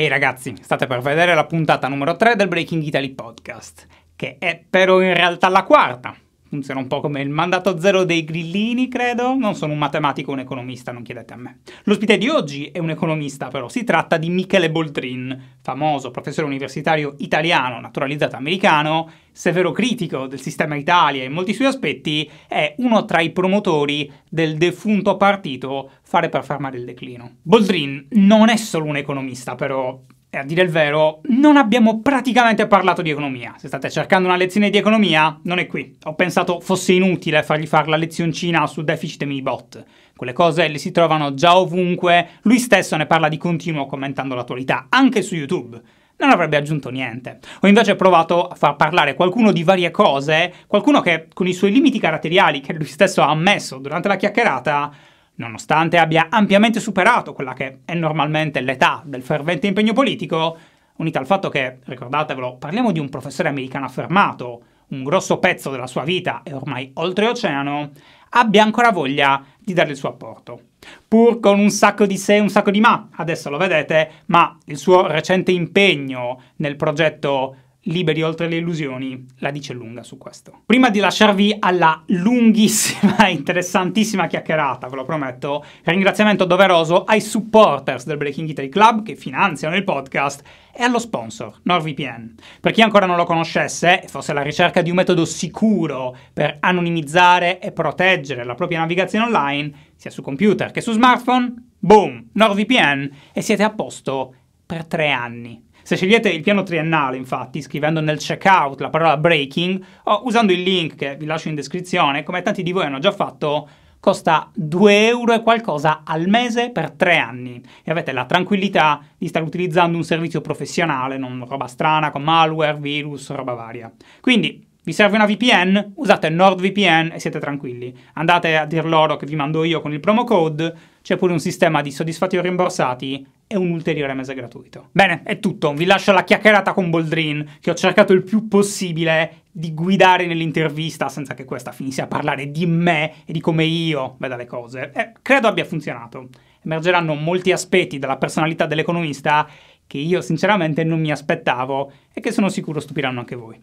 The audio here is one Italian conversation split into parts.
Ehi hey ragazzi, state per vedere la puntata numero 3 del Breaking Italy Podcast, che è però in realtà la quarta, funziona un po' come il mandato zero dei grillini, credo. Non sono un matematico o un economista, non chiedete a me. L'ospite di oggi è un economista, però. Si tratta di Michele Boldrin, famoso professore universitario italiano, naturalizzato americano, severo critico del sistema Italia in molti suoi aspetti, è uno tra i promotori del defunto partito Fare per fermare il declino. Boldrin non è solo un economista, però e eh, a dire il vero, non abbiamo praticamente parlato di economia. Se state cercando una lezione di economia, non è qui. Ho pensato fosse inutile fargli fare la lezioncina su deficit e mini-bot. Quelle cose le si trovano già ovunque, lui stesso ne parla di continuo commentando l'attualità, anche su YouTube non avrebbe aggiunto niente. Ho invece provato a far parlare qualcuno di varie cose, qualcuno che con i suoi limiti caratteriali, che lui stesso ha ammesso durante la chiacchierata, Nonostante abbia ampiamente superato quella che è normalmente l'età del fervente impegno politico, unita al fatto che, ricordatevelo, parliamo di un professore americano affermato, un grosso pezzo della sua vita è ormai oltreoceano, abbia ancora voglia di dare il suo apporto. Pur con un sacco di sé e un sacco di ma, adesso lo vedete, ma il suo recente impegno nel progetto liberi oltre le illusioni la dice lunga su questo. Prima di lasciarvi alla lunghissima e interessantissima chiacchierata, ve lo prometto, ringraziamento doveroso ai supporters del Breaking Italy Club che finanziano il podcast e allo sponsor, NordVPN. Per chi ancora non lo conoscesse e fosse alla ricerca di un metodo sicuro per anonimizzare e proteggere la propria navigazione online, sia su computer che su smartphone, boom, NordVPN e siete a posto per tre anni. Se scegliete il piano triennale, infatti, scrivendo nel checkout la parola breaking o usando il link che vi lascio in descrizione, come tanti di voi hanno già fatto, costa 2 euro e qualcosa al mese per 3 anni e avete la tranquillità di stare utilizzando un servizio professionale, non roba strana con malware, virus, roba varia. Quindi vi serve una VPN? Usate NordVPN e siete tranquilli. Andate a dir loro che vi mando io con il promo code, c'è pure un sistema di soddisfatti o rimborsati e un ulteriore mese gratuito. Bene, è tutto. Vi lascio la chiacchierata con Boldrin, che ho cercato il più possibile di guidare nell'intervista senza che questa finisse a parlare di me e di come io veda le cose. E eh, credo abbia funzionato. Emergeranno molti aspetti della personalità dell'economista che io sinceramente non mi aspettavo e che sono sicuro stupiranno anche voi.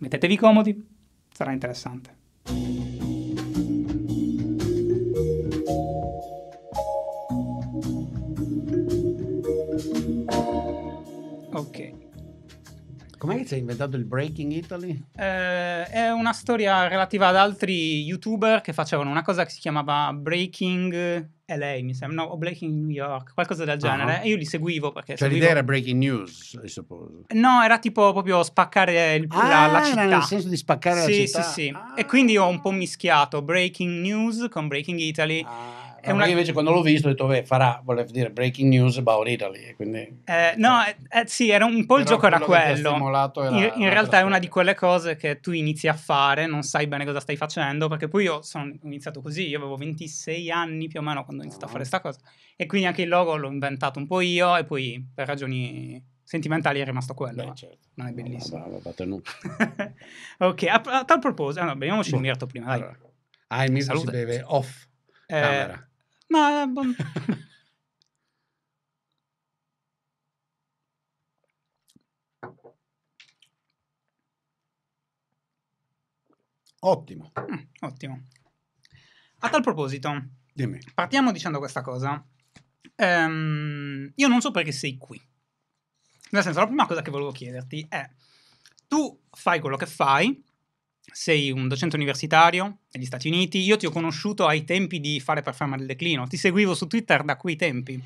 Mettetevi comodi, sarà interessante. Com'è che si è inventato il Breaking Italy? Eh, è una storia relativa ad altri youtuber che facevano una cosa che si chiamava Breaking LA, mi sembra, no, o Breaking New York, qualcosa del genere. Uh-huh. E io li seguivo perché. Cioè, seguivo... l'idea era Breaking News, I suppose. No, era tipo proprio spaccare il, ah, la, la ah, città. nel senso di spaccare sì, la città. Sì, sì, sì. Ah. E quindi ho un po' mischiato Breaking News con Breaking Italy. Ah è una... Io invece quando l'ho visto ho detto, beh, farà, vuole dire, breaking news about Italy. Quindi... Eh, no, eh, eh, sì, era un po' il gioco era quello. Era, in, in realtà è una di quelle cose che tu inizi a fare, non sai bene cosa stai facendo, perché poi io sono iniziato così, io avevo 26 anni più o meno quando ho iniziato no. a fare questa ah. cosa. E quindi anche il logo l'ho inventato un po' io e poi per ragioni sentimentali è rimasto quello. Beh, certo. Non è bellissimo. No, vabbè, vabbè, ok, a, a, tal proposito, allora, beviamoci boh. un mirto prima, dai. Allora. Ah, il mirto si beve off eh, camera. No, boh. Ottimo. Mm, ottimo. A tal proposito, Dimmi. partiamo dicendo questa cosa. Ehm, io non so perché sei qui. Nel senso, la prima cosa che volevo chiederti è, tu fai quello che fai, sei un docente universitario negli Stati Uniti, io ti ho conosciuto ai tempi di Fare per fama del declino, ti seguivo su Twitter da quei tempi.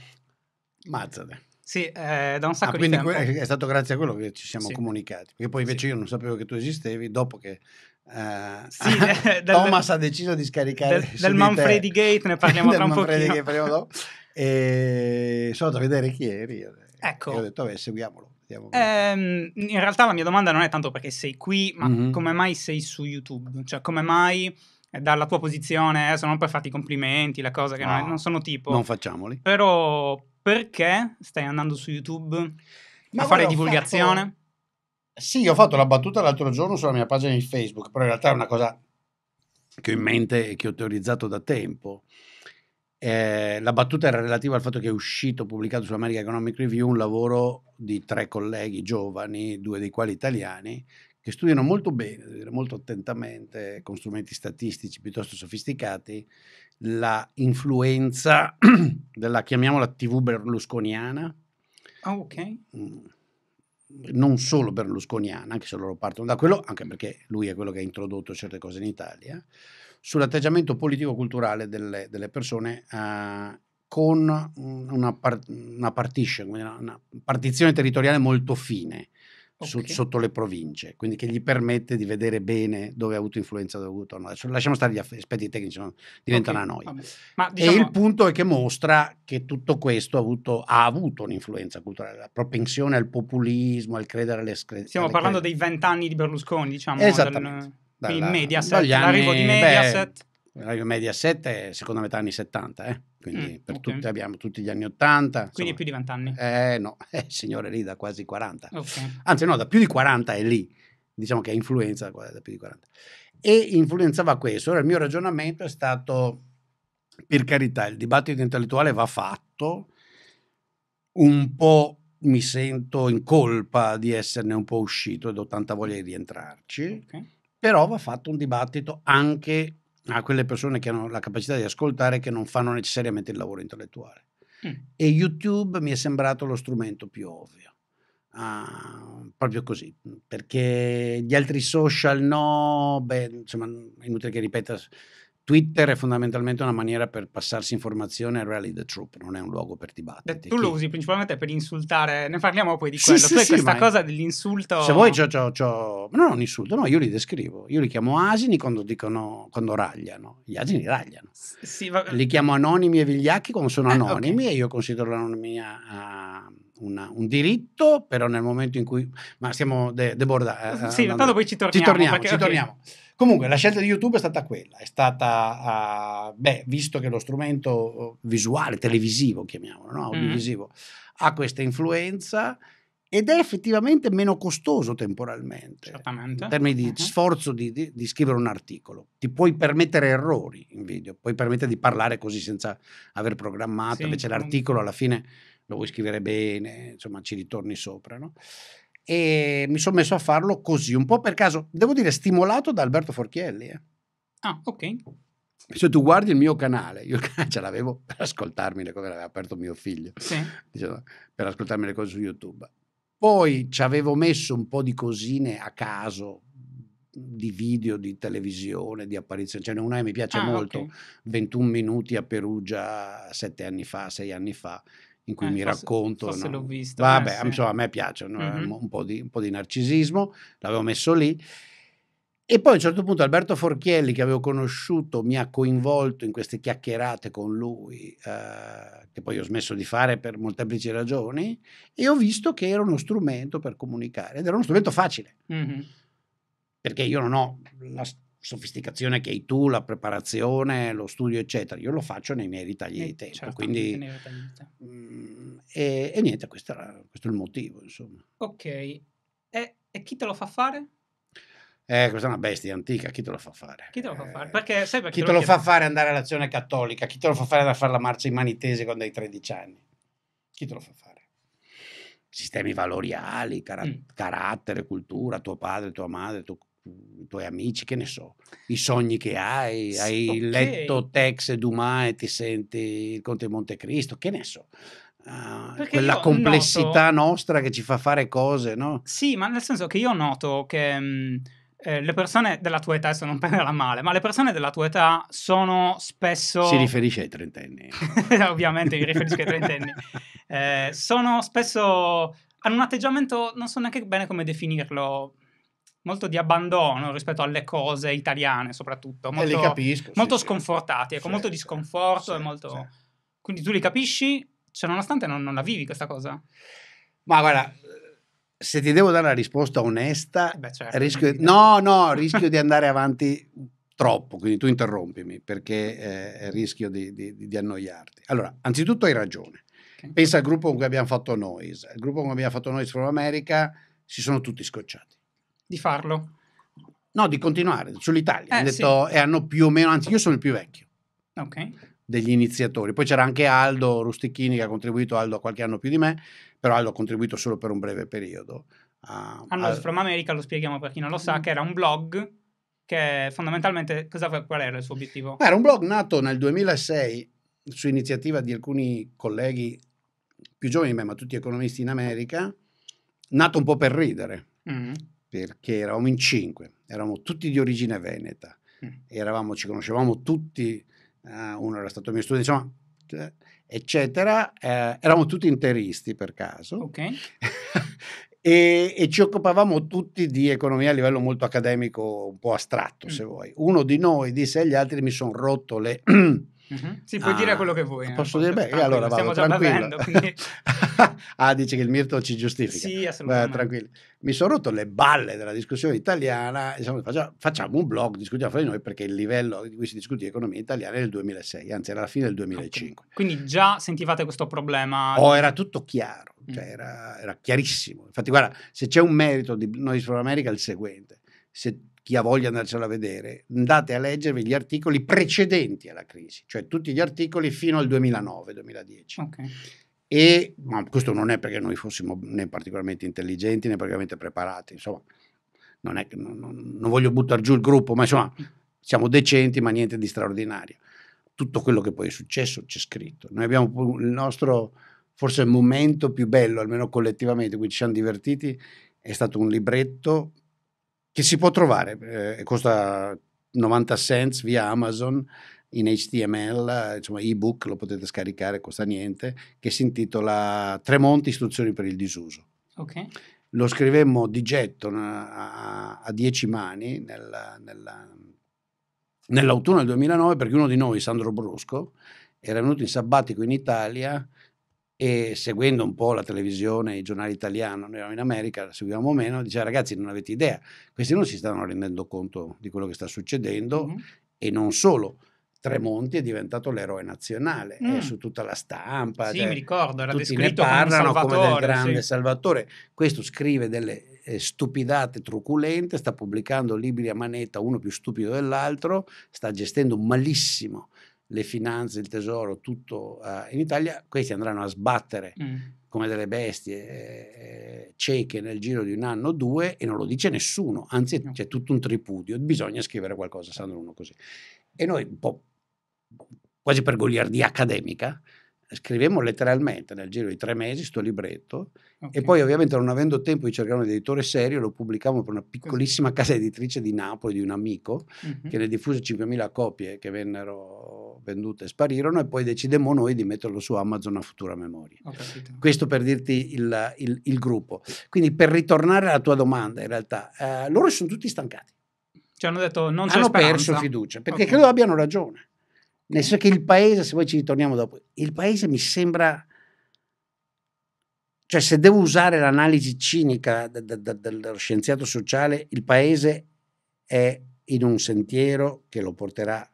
Mazzate. Sì, eh, da un sacco ah, di tempo. È stato grazie a quello che ci siamo sì. comunicati, perché poi invece sì. io non sapevo che tu esistevi dopo che Uh, sì, del, Thomas ha deciso di scaricare del, del Manfredi Gate ne parliamo tra un pochino Gate, dopo. e sono andato a vedere chi eri ecco. e ho detto vabbè seguiamolo eh, in realtà la mia domanda non è tanto perché sei qui, ma mm-hmm. come mai sei su YouTube? Cioè, come mai eh, dalla tua posizione, adesso eh, non per farti complimenti, la cosa che no, non, è, non, sono tipo... Non facciamoli. Però perché stai andando su YouTube ma a fare divulgazione? Fatto... Sì, ho fatto la battuta l'altro giorno sulla mia pagina di Facebook, però in realtà è una cosa che ho in mente e che ho teorizzato da tempo. Eh, la battuta era relativa al fatto che è uscito, pubblicato su America Economic Review, un lavoro di tre colleghi giovani, due dei quali italiani, che studiano molto bene, molto attentamente, con strumenti statistici piuttosto sofisticati, la influenza della, chiamiamola TV berlusconiana. oh, ok. Mm, non solo berlusconiana, anche se loro partono da quello, anche perché lui è quello che ha introdotto certe cose in Italia, sull'atteggiamento politico-culturale delle, delle persone eh, con una, par- una, partition, una, partizione territoriale molto fine okay. su- sotto le province, quindi che gli permette di vedere bene dove ha avuto influenza, dove ha avuto no. Adesso lasciamo stare gli aspetti tecnici, no? diventa okay. una noia. Ma, diciamo... E il punto è che mostra che tutto questo ha avuto, ha avuto un'influenza culturale, la propensione al populismo, al credere alle scredibilità. Stiamo alle parlando cre- dei vent'anni di Berlusconi, diciamo. Esattamente. Del dalla, Mediaset, dagli anni, l'arrivo di Mediaset. Beh, l'arrivo di Mediaset è seconda metà anni 70, eh? quindi mm, per okay. tutti, abbiamo tutti gli anni 80. Insomma. Quindi più di 20 anni. Eh no, eh, il signore lì da quasi 40. Okay. Anzi no, da più di 40 è lì, diciamo che influenza da più di 40. E influenzava questo. Ora il mio ragionamento è stato, per carità, il dibattito intellettuale va fatto, un po' mi sento in colpa di esserne un po' uscito ed ho tanta voglia di rientrarci. Okay però va fatto un dibattito anche a quelle persone che hanno la capacità di ascoltare che non fanno necessariamente il lavoro intellettuale. Mm. E YouTube mi è sembrato lo strumento più ovvio. Uh, proprio così, perché gli altri social no, beh, insomma, è inutile che ripeta Twitter è fondamentalmente una maniera per passarsi informazione e rally the troop, non è un luogo per dibattere. Tu lo usi principalmente per insultare, ne parliamo poi di quello. Sì, tu sì, sì cosa dell'insulto. Se vuoi, c'ho, c'ho, c'ho... No, non insulto, no, io li descrivo. Io li chiamo asini quando dicono, quando ragliano. Gli asini ragliano. Sì, va... Li chiamo anonimi e vigliacchi quando sono anonimi eh, okay. e io considero l'anonimia. Uh una, un diritto, però nel momento in cui... Ma siamo de, de borda, eh, sì, intanto poi ci torniamo. Ci torniamo, perché, ci okay. torniamo. Comunque, la scelta di YouTube è stata quella, è stata, uh, beh, visto che lo strumento oh, visuale, televisivo, chiamiamolo, no? Mm. audiovisivo, mm. ha questa influenza ed è effettivamente meno costoso temporalmente, Certamente. in termini di uh-huh. sforzo di, di, di, scrivere un articolo. Ti puoi permettere errori in video, puoi permettere di parlare così senza aver programmato, sì, invece l'articolo alla fine lo vuoi scrivere bene, insomma ci ritorni sopra. No? E mi sono messo a farlo così, un po' per caso, devo dire stimolato da Alberto Forchielli. Eh. Ah, ok. Se tu guardi il mio canale, io il canale ce l'avevo per ascoltarmi le cose, l'aveva aperto mio figlio, sì. diciamo, per ascoltarmi le cose su YouTube. Poi ci avevo messo un po' di cosine a caso, di video, di televisione, di apparizione. Ce cioè, n'è una che mi piace ah, molto, okay. 21 minuti a Perugia sette anni fa, sei anni fa, in cui eh, mi forse, racconto. Forse no? l'ho visto. Vabbè, eh, insomma, a me piace no? mm-hmm. Eh, un, po di, un, po di, narcisismo, l'avevo messo lì. E poi a un certo punto Alberto Forchielli, che avevo conosciuto, mi ha coinvolto in queste chiacchierate con lui, eh, che poi ho smesso di fare per molteplici ragioni, e ho visto che era uno strumento per comunicare, ed era uno strumento facile. Mm-hmm perché io non ho la, sofisticazione che hai tu, la preparazione, lo studio, eccetera. Io lo faccio nei miei ritagli eh, di tempo. Certo, quindi, mh, mm, e, e, niente, questo, era, questo, è il motivo, insomma. Ok, e, e chi te lo fa fare? Eh, questa è una bestia antica, chi te lo fa fare? Chi te lo fa eh, fare? Perché, sai perché chi te lo, lo fa fare andare all'azione cattolica? Chi te lo fa fare andare a fare la marcia in mani tese quando hai 13 anni? Chi te lo fa fare? Sistemi valoriali, cara- mm. carattere, cultura, tuo padre, tua madre, tuo i tuoi amici, che ne so, i sogni che hai, sì, hai okay. letto Tex e Dumas e ti senti il Conte di Cristo, che ne so. Uh, quella complessità noto, nostra che ci fa fare cose, no? Sì, ma nel senso che io noto che mh, mm, eh, le persone della tua età, adesso non prenderla male, ma le persone della tua età sono spesso... Si riferisce ai trentenni. Ovviamente mi riferisco ai trentenni. Eh, sono spesso... hanno un atteggiamento, non so neanche bene come definirlo, molto di abbandono rispetto alle cose italiane, soprattutto. Molto, eh, li capisco. Molto sì, sconfortati, ecco, sì, molto di sconforto sì, molto... Quindi tu li capisci, cioè, nonostante non, non la vivi questa cosa. Ma guarda, se ti devo dare una risposta onesta, eh Beh, certo, rischio, no, no, rischio di andare avanti troppo, quindi tu interrompimi perché eh, rischio di, di, di, annoiarti. Allora, anzitutto hai ragione. Okay. Pensa al gruppo con cui abbiamo fatto Noise. Il gruppo con cui abbiamo fatto Noise from America si sono tutti scocciati di farlo. No, di continuare sull'Italia. Eh, hanno detto, sì. e hanno più o meno, anzi io sono il più vecchio okay. degli iniziatori. Poi c'era anche Aldo Rustichini che ha contribuito, Aldo qualche anno più di me, però Aldo ha contribuito solo per un breve periodo. Uh, Aldo From America, lo spieghiamo per chi non lo sa, mm. che era un blog che fondamentalmente cosa, qual era il suo obiettivo? Era un blog nato nel 2006 su iniziativa di alcuni colleghi più giovani di me, ma tutti economisti in America, nato un po' per ridere. Mm perché eravamo in cinque, eravamo tutti di origine veneta, mm. eravamo, ci conoscevamo tutti, uh, uno era stato mio studente, insomma, eccetera, eh, eravamo tutti interisti per caso okay. e, e, ci occupavamo tutti di economia a livello molto accademico, un po' astratto mm. se vuoi. Uno di noi disse agli altri mi sono rotto le... Uh-huh. Mhm. Sì, puoi ah, dire quello che vuoi. Posso eh, dire? Beh, allora vado, stiamo già bevendo. ah, dice che il mirto ci giustifica. Sì, assolutamente. Beh, tranquillo. Mi sono rotto le balle della discussione italiana. Diciamo, facciamo un blog, discutiamo fra di noi perché il livello di cui si discute di economia italiana è del 2006, anzi era la fine del 2005. Okay. Quindi già sentivate questo problema? Oh, era tutto chiaro, mm. cioè era, era chiarissimo. Infatti guarda, se c'è un merito di Noi for America è il seguente. Se chi ha voglia di andarcela a vedere, andate a leggervi gli articoli precedenti alla crisi, cioè tutti gli articoli fino al 2009-2010. Okay. E, ma questo non è perché noi fossimo né particolarmente intelligenti né particolarmente preparati, insomma, non, è, non, non voglio buttare giù il gruppo, ma insomma, siamo decenti, ma niente di straordinario. Tutto quello che poi è successo c'è scritto. Noi abbiamo il nostro forse il momento più bello, almeno collettivamente, in cui ci siamo divertiti, è stato un libretto che si può trovare, eh, costa 90 cents via Amazon in HTML, insomma ebook, lo potete scaricare, costa niente, che si intitola Tremonti istruzioni per il disuso. Okay. Lo scrivemmo di getto eh, a, a dieci mani nella, nella, nell'autunno del 2009 perché uno di noi, Sandro Brusco, era venuto in sabbatico in Italia e seguendo un po' la televisione, i giornali italiani, noi eravamo in America, seguivamo meno, diceva ragazzi non avete idea, questi non si stanno rendendo conto di quello che sta succedendo mm-hmm. e non solo. Tremonti è diventato l'eroe nazionale, mm. è su tutta la stampa. Sì, cioè, mi ricordo, era tutti ne parlano come, come grande sì. Salvatore. Questo scrive delle eh, stupidate truculente, sta pubblicando libri a manetta, uno più stupido dell'altro, sta gestendo malissimo le finanze, il tesoro, tutto uh, in Italia, questi andranno a sbattere mm. come delle bestie eh, cieche nel giro di un anno o due e non lo dice nessuno, anzi no. c'è tutto un tripudio, bisogna scrivere qualcosa, Sandro, uno così. E noi un po' quasi per goliardia accademica, scrivemmo letteralmente nel giro di tre mesi sto libretto okay. e poi ovviamente non avendo tempo di cercare un editore serio lo pubblicavamo per una piccolissima casa editrice di Napoli di un amico mm-hmm. che ne diffuse 5.000 copie che vennero vendute e sparirono e poi decidemmo noi di metterlo su Amazon a futura memoria. Questo per dirti il, il, il, gruppo. Quindi per ritornare alla tua domanda in realtà, eh, loro sono tutti stancati. Ci hanno detto non c'è Hanno perso fiducia perché okay. credo abbiano ragione. Nel senso che il paese, se poi ci ritorniamo dopo, il paese mi sembra, cioè se devo usare l'analisi cinica dello scienziato sociale, il paese è in un sentiero che lo porterà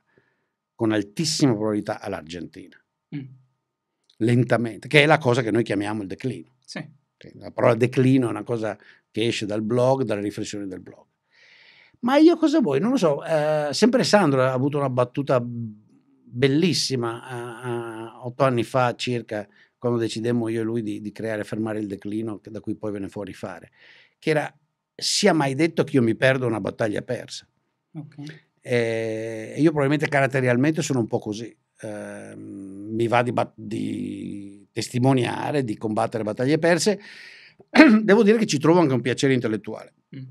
con altissima probabilità all'Argentina, mm. lentamente, che è la cosa che noi chiamiamo il declino. Sì. La parola declino è una cosa che esce dal blog, dalla riflessione del blog. Ma io cosa vuoi? Non lo so, eh, sempre Sandro ha avuto una battuta bellissima uh, uh, otto anni fa circa, quando decidemmo io e lui di, di creare Fermare il declino, da cui poi venne fuori fare, che era sia mai detto che io mi perdo una battaglia persa. Okay. E io probabilmente caratterialmente sono un po' così. Eh, mi va di, di, testimoniare, di combattere battaglie perse. Devo dire che ci trovo anche un piacere intellettuale. Mm.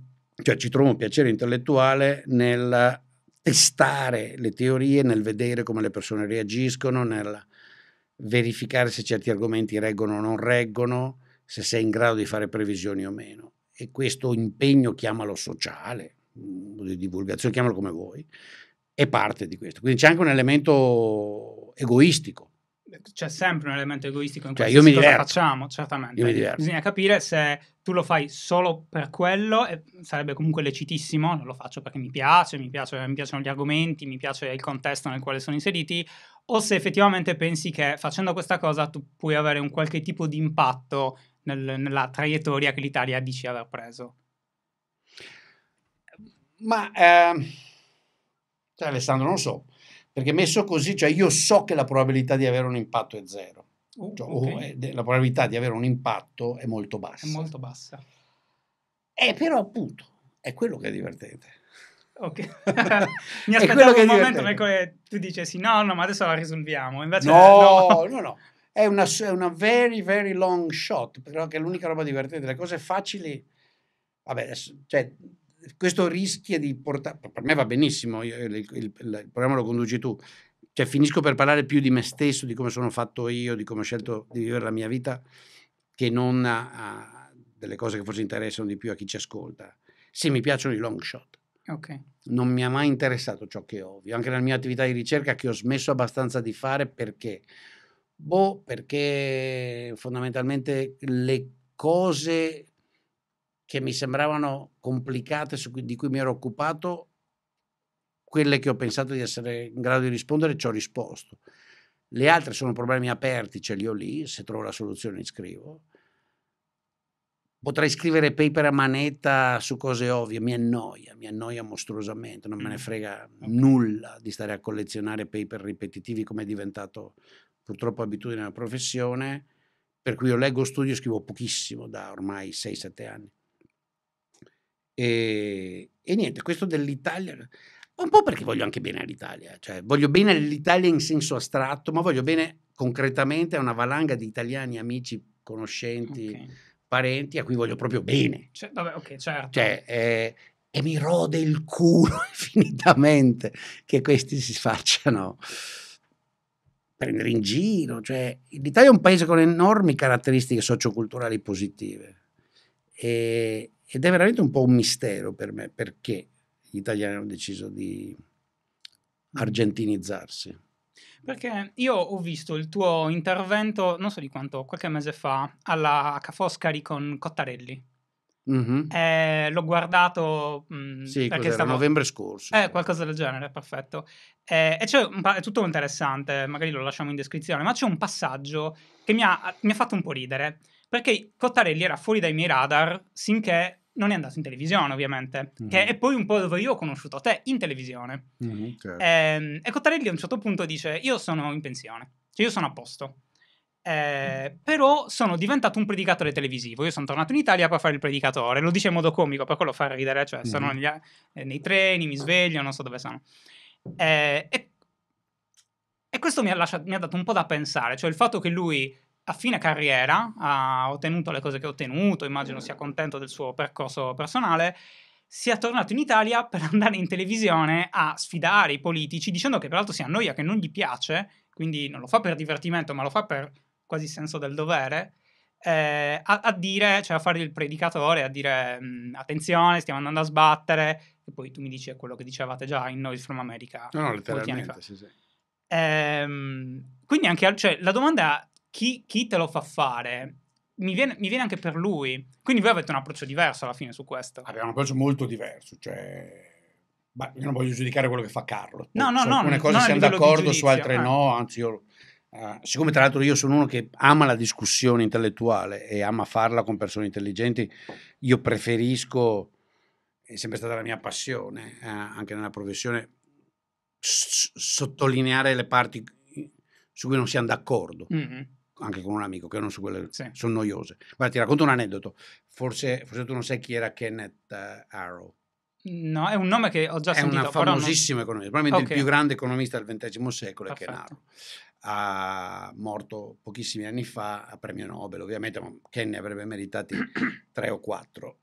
Cioè ci trovo un piacere intellettuale nel testare le teorie, nel vedere come le persone reagiscono, nel verificare se certi argomenti reggono o non reggono, se sei in grado di fare previsioni o meno. E questo impegno, chiamalo sociale, mm, di divulgazione, chiamalo come vuoi, è parte di questo. Quindi c'è anche un elemento egoistico. C'è sempre un elemento egoistico in cioè, questo io mi cosa diverto. facciamo, certamente. Bisogna capire se tu lo fai solo per quello, e sarebbe comunque lecitissimo, lo faccio perché mi piace, mi piace, mi piacciono gli argomenti, mi piace il contesto nel quale sono inseriti, o se effettivamente pensi che facendo questa cosa tu puoi avere un qualche tipo di impatto nel, nella traiettoria che l'Italia dici aver preso. Ma eh, cioè Alessandro, non so, perché messo così, cioè io so che la probabilità di avere un impatto è zero. Uh, cioè, okay. o, la probabilità di avere un impatto è molto bassa. È molto bassa. E eh, però appunto è quello che è divertente. Ok, mi aspettavo un momento nel quale tu dicessi no, no, ma adesso la risolviamo. Invece, no, no, no, no. È, una, è una, very, very long shot, però che è l'unica roba divertente. Le cose facili, vabbè, cioè, questo rischia di portare, per me va benissimo, io, il, il, il, il programma lo conduci tu, cioè finisco per parlare più di me stesso, di come sono fatto io, di come ho scelto di vivere la mia vita, che non a, a delle cose che forse interessano di più a chi ci ascolta. Sì, mi piacciono i long shot. Okay. Non mi ha mai interessato ciò che è ovvio, anche nella mia attività di ricerca che ho smesso abbastanza di fare perché, boh, perché fondamentalmente le cose che mi sembravano complicate, cui, di cui mi ero occupato, quelle che ho pensato di essere in grado di rispondere ci ho risposto. Le altre sono problemi aperti, ce li ho lì, se trovo la soluzione li scrivo. Potrei scrivere paper a manetta su cose ovvie, mi annoia, mi annoia mostruosamente, non me ne mm. frega nulla di stare a collezionare paper ripetitivi come è diventato purtroppo abitudine nella professione, per cui io leggo studio e scrivo pochissimo da ormai 6-7 anni. E, e niente, questo dell'Italia, un po' perché voglio anche bene all'Italia, cioè voglio bene all'Italia in senso astratto, ma voglio bene concretamente a una valanga di italiani, amici, conoscenti, okay. parenti a cui voglio proprio bene. Cioè, vabbè, okay, certo. cioè, eh, e mi rode il culo infinitamente che questi si facciano prendere in giro. Cioè, L'Italia è un paese con enormi caratteristiche socioculturali positive e, ed è veramente un po' un mistero per me perché gli italiani hanno deciso di mm. argentinizzarsi. Perché io ho visto il tuo intervento, non so di quanto, qualche mese fa, alla Cafoscari con Cottarelli. Mm-hmm. Eh, l'ho guardato mh, mm, sì, perché stavo... novembre scorso. Eh, qualcosa del genere, perfetto. Eh, e c'è pa- è tutto interessante, magari lo lasciamo in descrizione, ma c'è un passaggio che mi ha, mi ha fatto un po' ridere, perché Cottarelli era fuori dai miei radar sinché non è andato in televisione, ovviamente, mm-hmm. che è poi un po' dove io ho conosciuto te, in televisione. Mm-hmm, certo. eh, e Cottarelli a un certo punto dice, io sono in pensione, cioè io sono a posto. Eh, mm. però sono diventato un predicatore televisivo. Io sono tornato in Italia per fare il predicatore. Lo dice in modo comico, per quello fa ridere. Cioè, mm-hmm. sono negli, eh, nei treni, mi sveglio, non so dove sono. Eh, e, e, questo mi ha, lasciato, mi ha, dato un po' da pensare. Cioè, il fatto che lui a fine carriera ha ottenuto le cose che ha ottenuto, immagino sia contento del suo percorso personale, si è tornato in Italia per andare in televisione a sfidare i politici, dicendo che peraltro si annoia, che non gli piace, quindi non lo fa per divertimento, ma lo fa per quasi senso del dovere, eh, a, a, dire, cioè a fare il predicatore, a dire mm, attenzione, stiamo andando a sbattere, e poi tu mi dici quello che dicevate già in Noise from America. No, no, letteralmente, sì, sì. Ehm, quindi anche, cioè, la domanda è, chi, chi te lo fa fare mi viene, mi viene, anche per lui. Quindi voi avete un approccio diverso alla fine su questo. Abbiamo un approccio molto diverso, cioè... Bah, io non voglio giudicare quello che fa Carlo. No, no, su no. Alcune no, cose siamo d'accordo, su altre eh. no, anzi io... Uh, siccome tra l'altro io sono uno che ama la discussione intellettuale e ama farla con persone intelligenti, io preferisco, è sempre stata la mia passione, eh, anche nella professione, s- sottolineare le parti su cui non siamo d'accordo. Mm-hmm anche con un amico, che non su quelle, sì. sono noiose. Guarda, ti racconto un aneddoto. Forse, forse tu non sai chi era Kenneth uh, Arrow. No, è un nome che ho già è sentito. È un famosissimo non... economista, probabilmente okay. il più grande economista del XX secolo è Kenneth Arrow. Ha morto pochissimi anni fa a premio Nobel, ovviamente, ma Ken ne avrebbe meritati tre o quattro.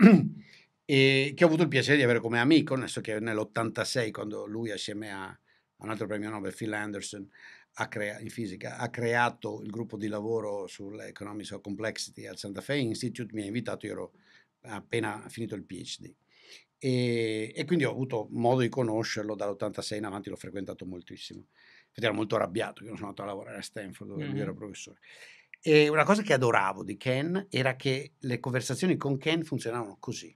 e che ho avuto il piacere di avere come amico, adesso che nell'86, quando lui assieme a un altro premio Nobel, Phil Anderson, crea- in fisica, ha creato il gruppo di lavoro sull'Economics of Complexity al Santa Fe Institute, mi ha invitato, io ero appena finito il PhD. E, e, quindi ho avuto modo di conoscerlo dall'86 in avanti, l'ho frequentato moltissimo. Infatti ero molto arrabbiato, io non sono andato a lavorare a Stanford dove mm-hmm. lui era professore. E una cosa che adoravo di Ken era che le conversazioni con Ken funzionavano così.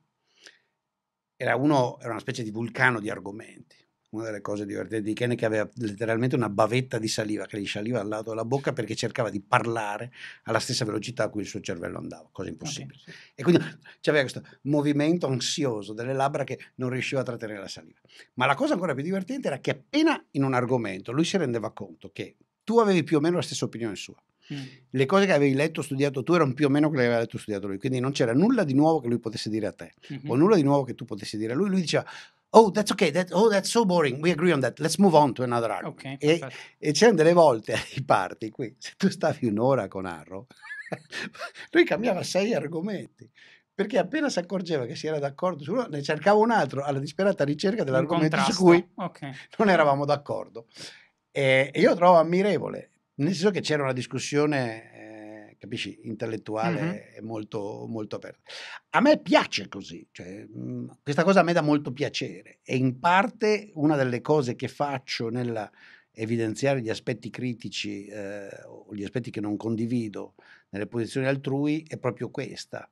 Era, uno, era una specie di vulcano di argomenti una delle cose divertenti di Ken che aveva letteralmente una bavetta di saliva che gli saliva al lato della bocca perché cercava di parlare alla stessa velocità a cui il suo cervello andava, cosa impossibile. Okay, E quindi c'aveva questo movimento ansioso delle labbra che non riusciva a trattenere la saliva. Ma la cosa ancora più divertente era che appena in un argomento lui si rendeva conto che tu avevi più o meno la stessa opinione sua. Mm. Le cose che avevi letto, studiato tu erano più o meno quelle che aveva letto, studiato lui, quindi non c'era nulla di nuovo che lui potesse dire a te mm-hmm. o nulla di nuovo che tu potessi dire a lui. Lui diceva Oh, that's okay. That, oh, that's so boring. We agree on that. Let's move on to another argument. Okay, e, e c'erano delle volte ai parti qui, se tu stavi un'ora con Arrow, lui cambiava sei argomenti perché appena si accorgeva che si era d'accordo su uno, ne cercava un altro alla disperata ricerca dell'argomento su cui okay. non eravamo d'accordo. E io lo trovo ammirevole, nel senso che c'era una discussione capisci, intellettuale mm-hmm. e molto, molto aperta. A me piace così, cioè, mh, mhmm, questa cosa a me dà molto piacere e in parte una delle cose che faccio nell'evidenziare gli aspetti critici eh, o gli aspetti che non condivido nelle posizioni altrui è proprio questa.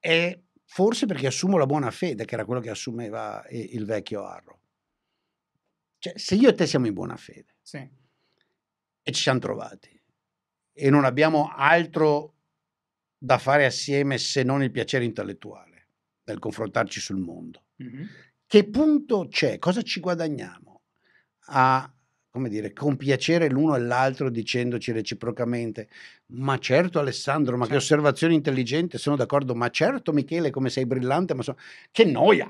E forse perché assumo la buona fede, che era quello che assumeva eh, il vecchio Arro. Cioè, se io e te siamo in buona fede sì. e ci siamo trovati, e non abbiamo altro da fare assieme se non il piacere intellettuale nel confrontarci sul mondo. Mm-hmm. Che punto c'è? Cosa ci guadagniamo a come dire, compiacere l'uno e l'altro dicendoci reciprocamente, ma certo Alessandro, ma certo. che osservazione intelligente, sono d'accordo, ma certo Michele, come sei brillante, ma so... che noia!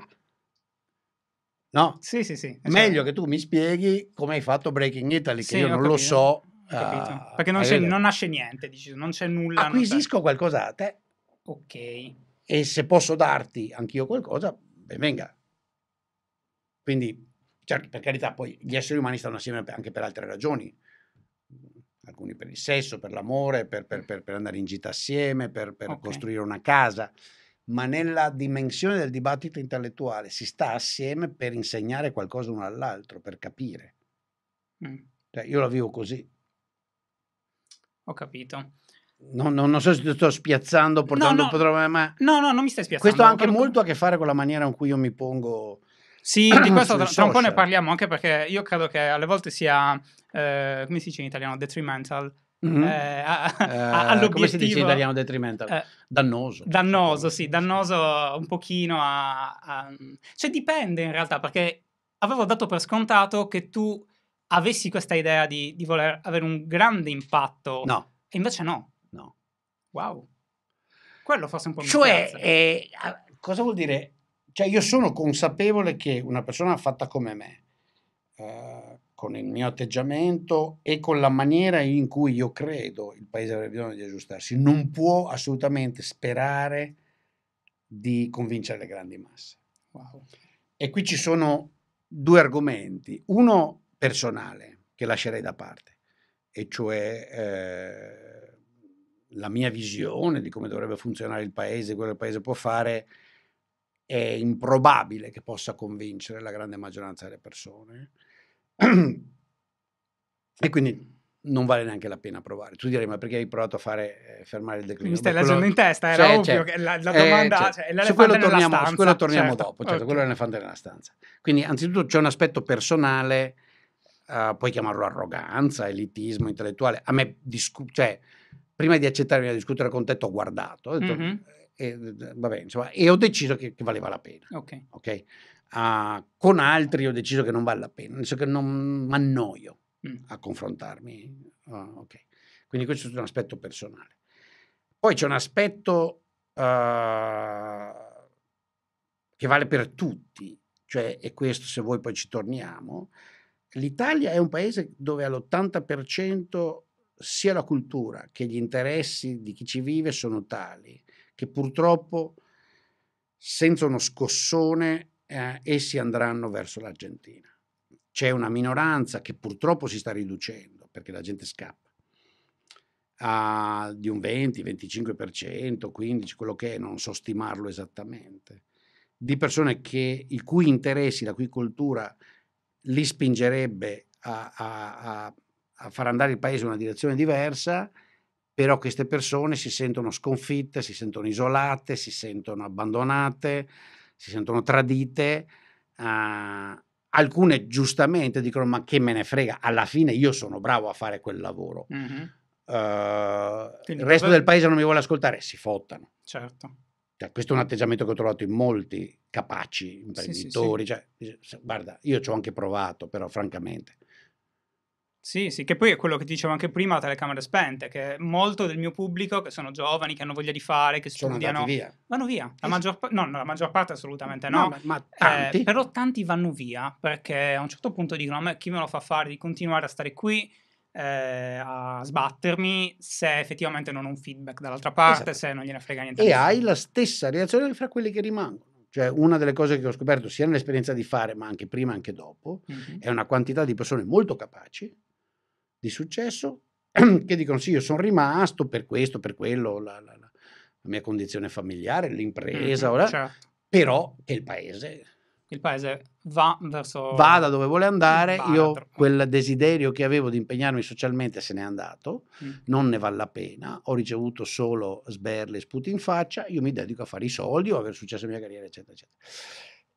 No? Sì, sì, sì. Meglio certo. che tu mi spieghi come hai fatto Breaking Italy, che sì, io non capito. lo so, capito? Ah, Perché non, c'è, non nasce niente, dici, non c'è nulla. Acquisisco qualcosa a te. Ok. E se posso darti anch'io qualcosa, ben venga. Quindi, certo, per carità, poi gli esseri umani stanno assieme anche per altre ragioni. Alcuni per il sesso, per l'amore, per, per, per, per andare in gita assieme, per, okay. costruire una casa. Ma nella dimensione del dibattito intellettuale si sta assieme per insegnare qualcosa uno all'altro, per capire. Mm. Cioè, io la vivo così. Ho capito. No, no, non so se ti sto spiazzando, portando no, no, problema, ma... No, no, non mi stai spiazzando. Questo ha anche molto come... a che fare con la maniera in cui io mi pongo... Sì, di questo tra, tra, un po' ne parliamo, anche perché io credo che alle volte sia, eh, come si dice in italiano, detrimental. Mm-hmm. Eh, a, a, eh, come si dice in italiano detrimental? Eh, dannoso. Dannoso, sì, dannoso un pochino a, a... Cioè dipende in realtà, perché avevo dato per scontato che tu avessi questa idea di, di voler avere un grande impatto. No. E invece no. No. Wow. Quello forse un po' mi Cioè, eh, cosa vuol dire? Cioè, io sono consapevole che una persona fatta come me, eh, con il mio atteggiamento e con la maniera in cui io credo il paese avrebbe bisogno di aggiustarsi, non può assolutamente sperare di convincere le grandi masse. Wow. E qui ci sono due argomenti. Uno personale che lascerei da parte, e cioè eh, la mia visione di come dovrebbe funzionare il paese, quello che il paese può fare, è improbabile che possa convincere la grande maggioranza delle persone. e quindi non vale neanche la pena provare. Tu direi, ma perché hai provato a fare, eh, fermare il declino? Mi stai quello... leggendo in testa, era cioè, cioè ovvio cioè, che la, la eh, domanda... Eh, cioè, cioè su quello torniamo, su quello torniamo certo. dopo, certo, okay. quello è l'elefante nella stanza. Quindi anzitutto c'è un aspetto personale Uh, puoi chiamarlo arroganza, elitismo intellettuale. A me, discu- cioè, prima di accettarmi di discutere con te, ho guardato. detto, mm-hmm. e, eh, vabbè, insomma, e ho deciso che, che valeva la pena. Ok. okay? Uh, con altri ho deciso che non vale la pena, nel senso che non mi annoio mm. a confrontarmi. Uh, okay. Quindi questo è un aspetto personale. Poi c'è un aspetto uhm, che vale per tutti, cioè, e questo se voi poi ci torniamo, l'Italia è un paese dove all'80% sia la cultura che gli interessi di chi ci vive sono tali che purtroppo senza uno scossone eh, essi andranno verso l'Argentina. C'è una minoranza che purtroppo si sta riducendo perché la gente scappa a, di un 20, 25%, 15, quello che è, non so stimarlo esattamente, di persone che, i cui interessi, la cui cultura li spingerebbe a, a, a far andare il paese in una direzione diversa, però queste persone si sentono sconfitte, si sentono isolate, si sentono abbandonate, si sentono tradite. Uh, alcune giustamente dicono ma che me ne frega, alla fine io sono bravo a fare quel lavoro. Mm-hmm. Uh, il resto del paese non mi vuole ascoltare, si fottano. Certo. Cioè, questo è un atteggiamento che ho trovato in molti capaci imprenditori. Sì, sì, sì. Cioè, guarda, io ci ho anche provato, però francamente. Sì, sì, che poi è quello che dicevo anche prima, a telecamere spente, che molto del mio pubblico, che sono giovani, che hanno voglia di fare, che sono studiano, via. vanno via. La maggior, no, no, la maggior parte assolutamente no. no ma, ma eh, tanti. Eh, però tanti vanno via perché a un certo punto dicono a me chi me lo fa fare di continuare a stare qui, eh, a sbattermi se effettivamente non ho un feedback dall'altra parte, esatto. se non gliene frega niente. E hai la stessa reazione fra quelli che rimangono. Cioè, ah. una delle cose che ho scoperto sia nell'esperienza di fare, ma anche prima e anche dopo, mm-hmm. è una quantità di persone molto capaci, di successo, che dicono sì, io sono rimasto per questo, per quello, la, la, la, mia condizione familiare, l'impresa, mm-hmm. ora, cioè. però che il paese il paese va verso... Vada dove vuole andare, io quel desiderio che avevo di impegnarmi socialmente se n'è andato, mm. non ne vale la pena, ho ricevuto solo sberle, sputi in faccia, io mi dedico a fare i soldi o a avere successo la mia carriera, eccetera, eccetera.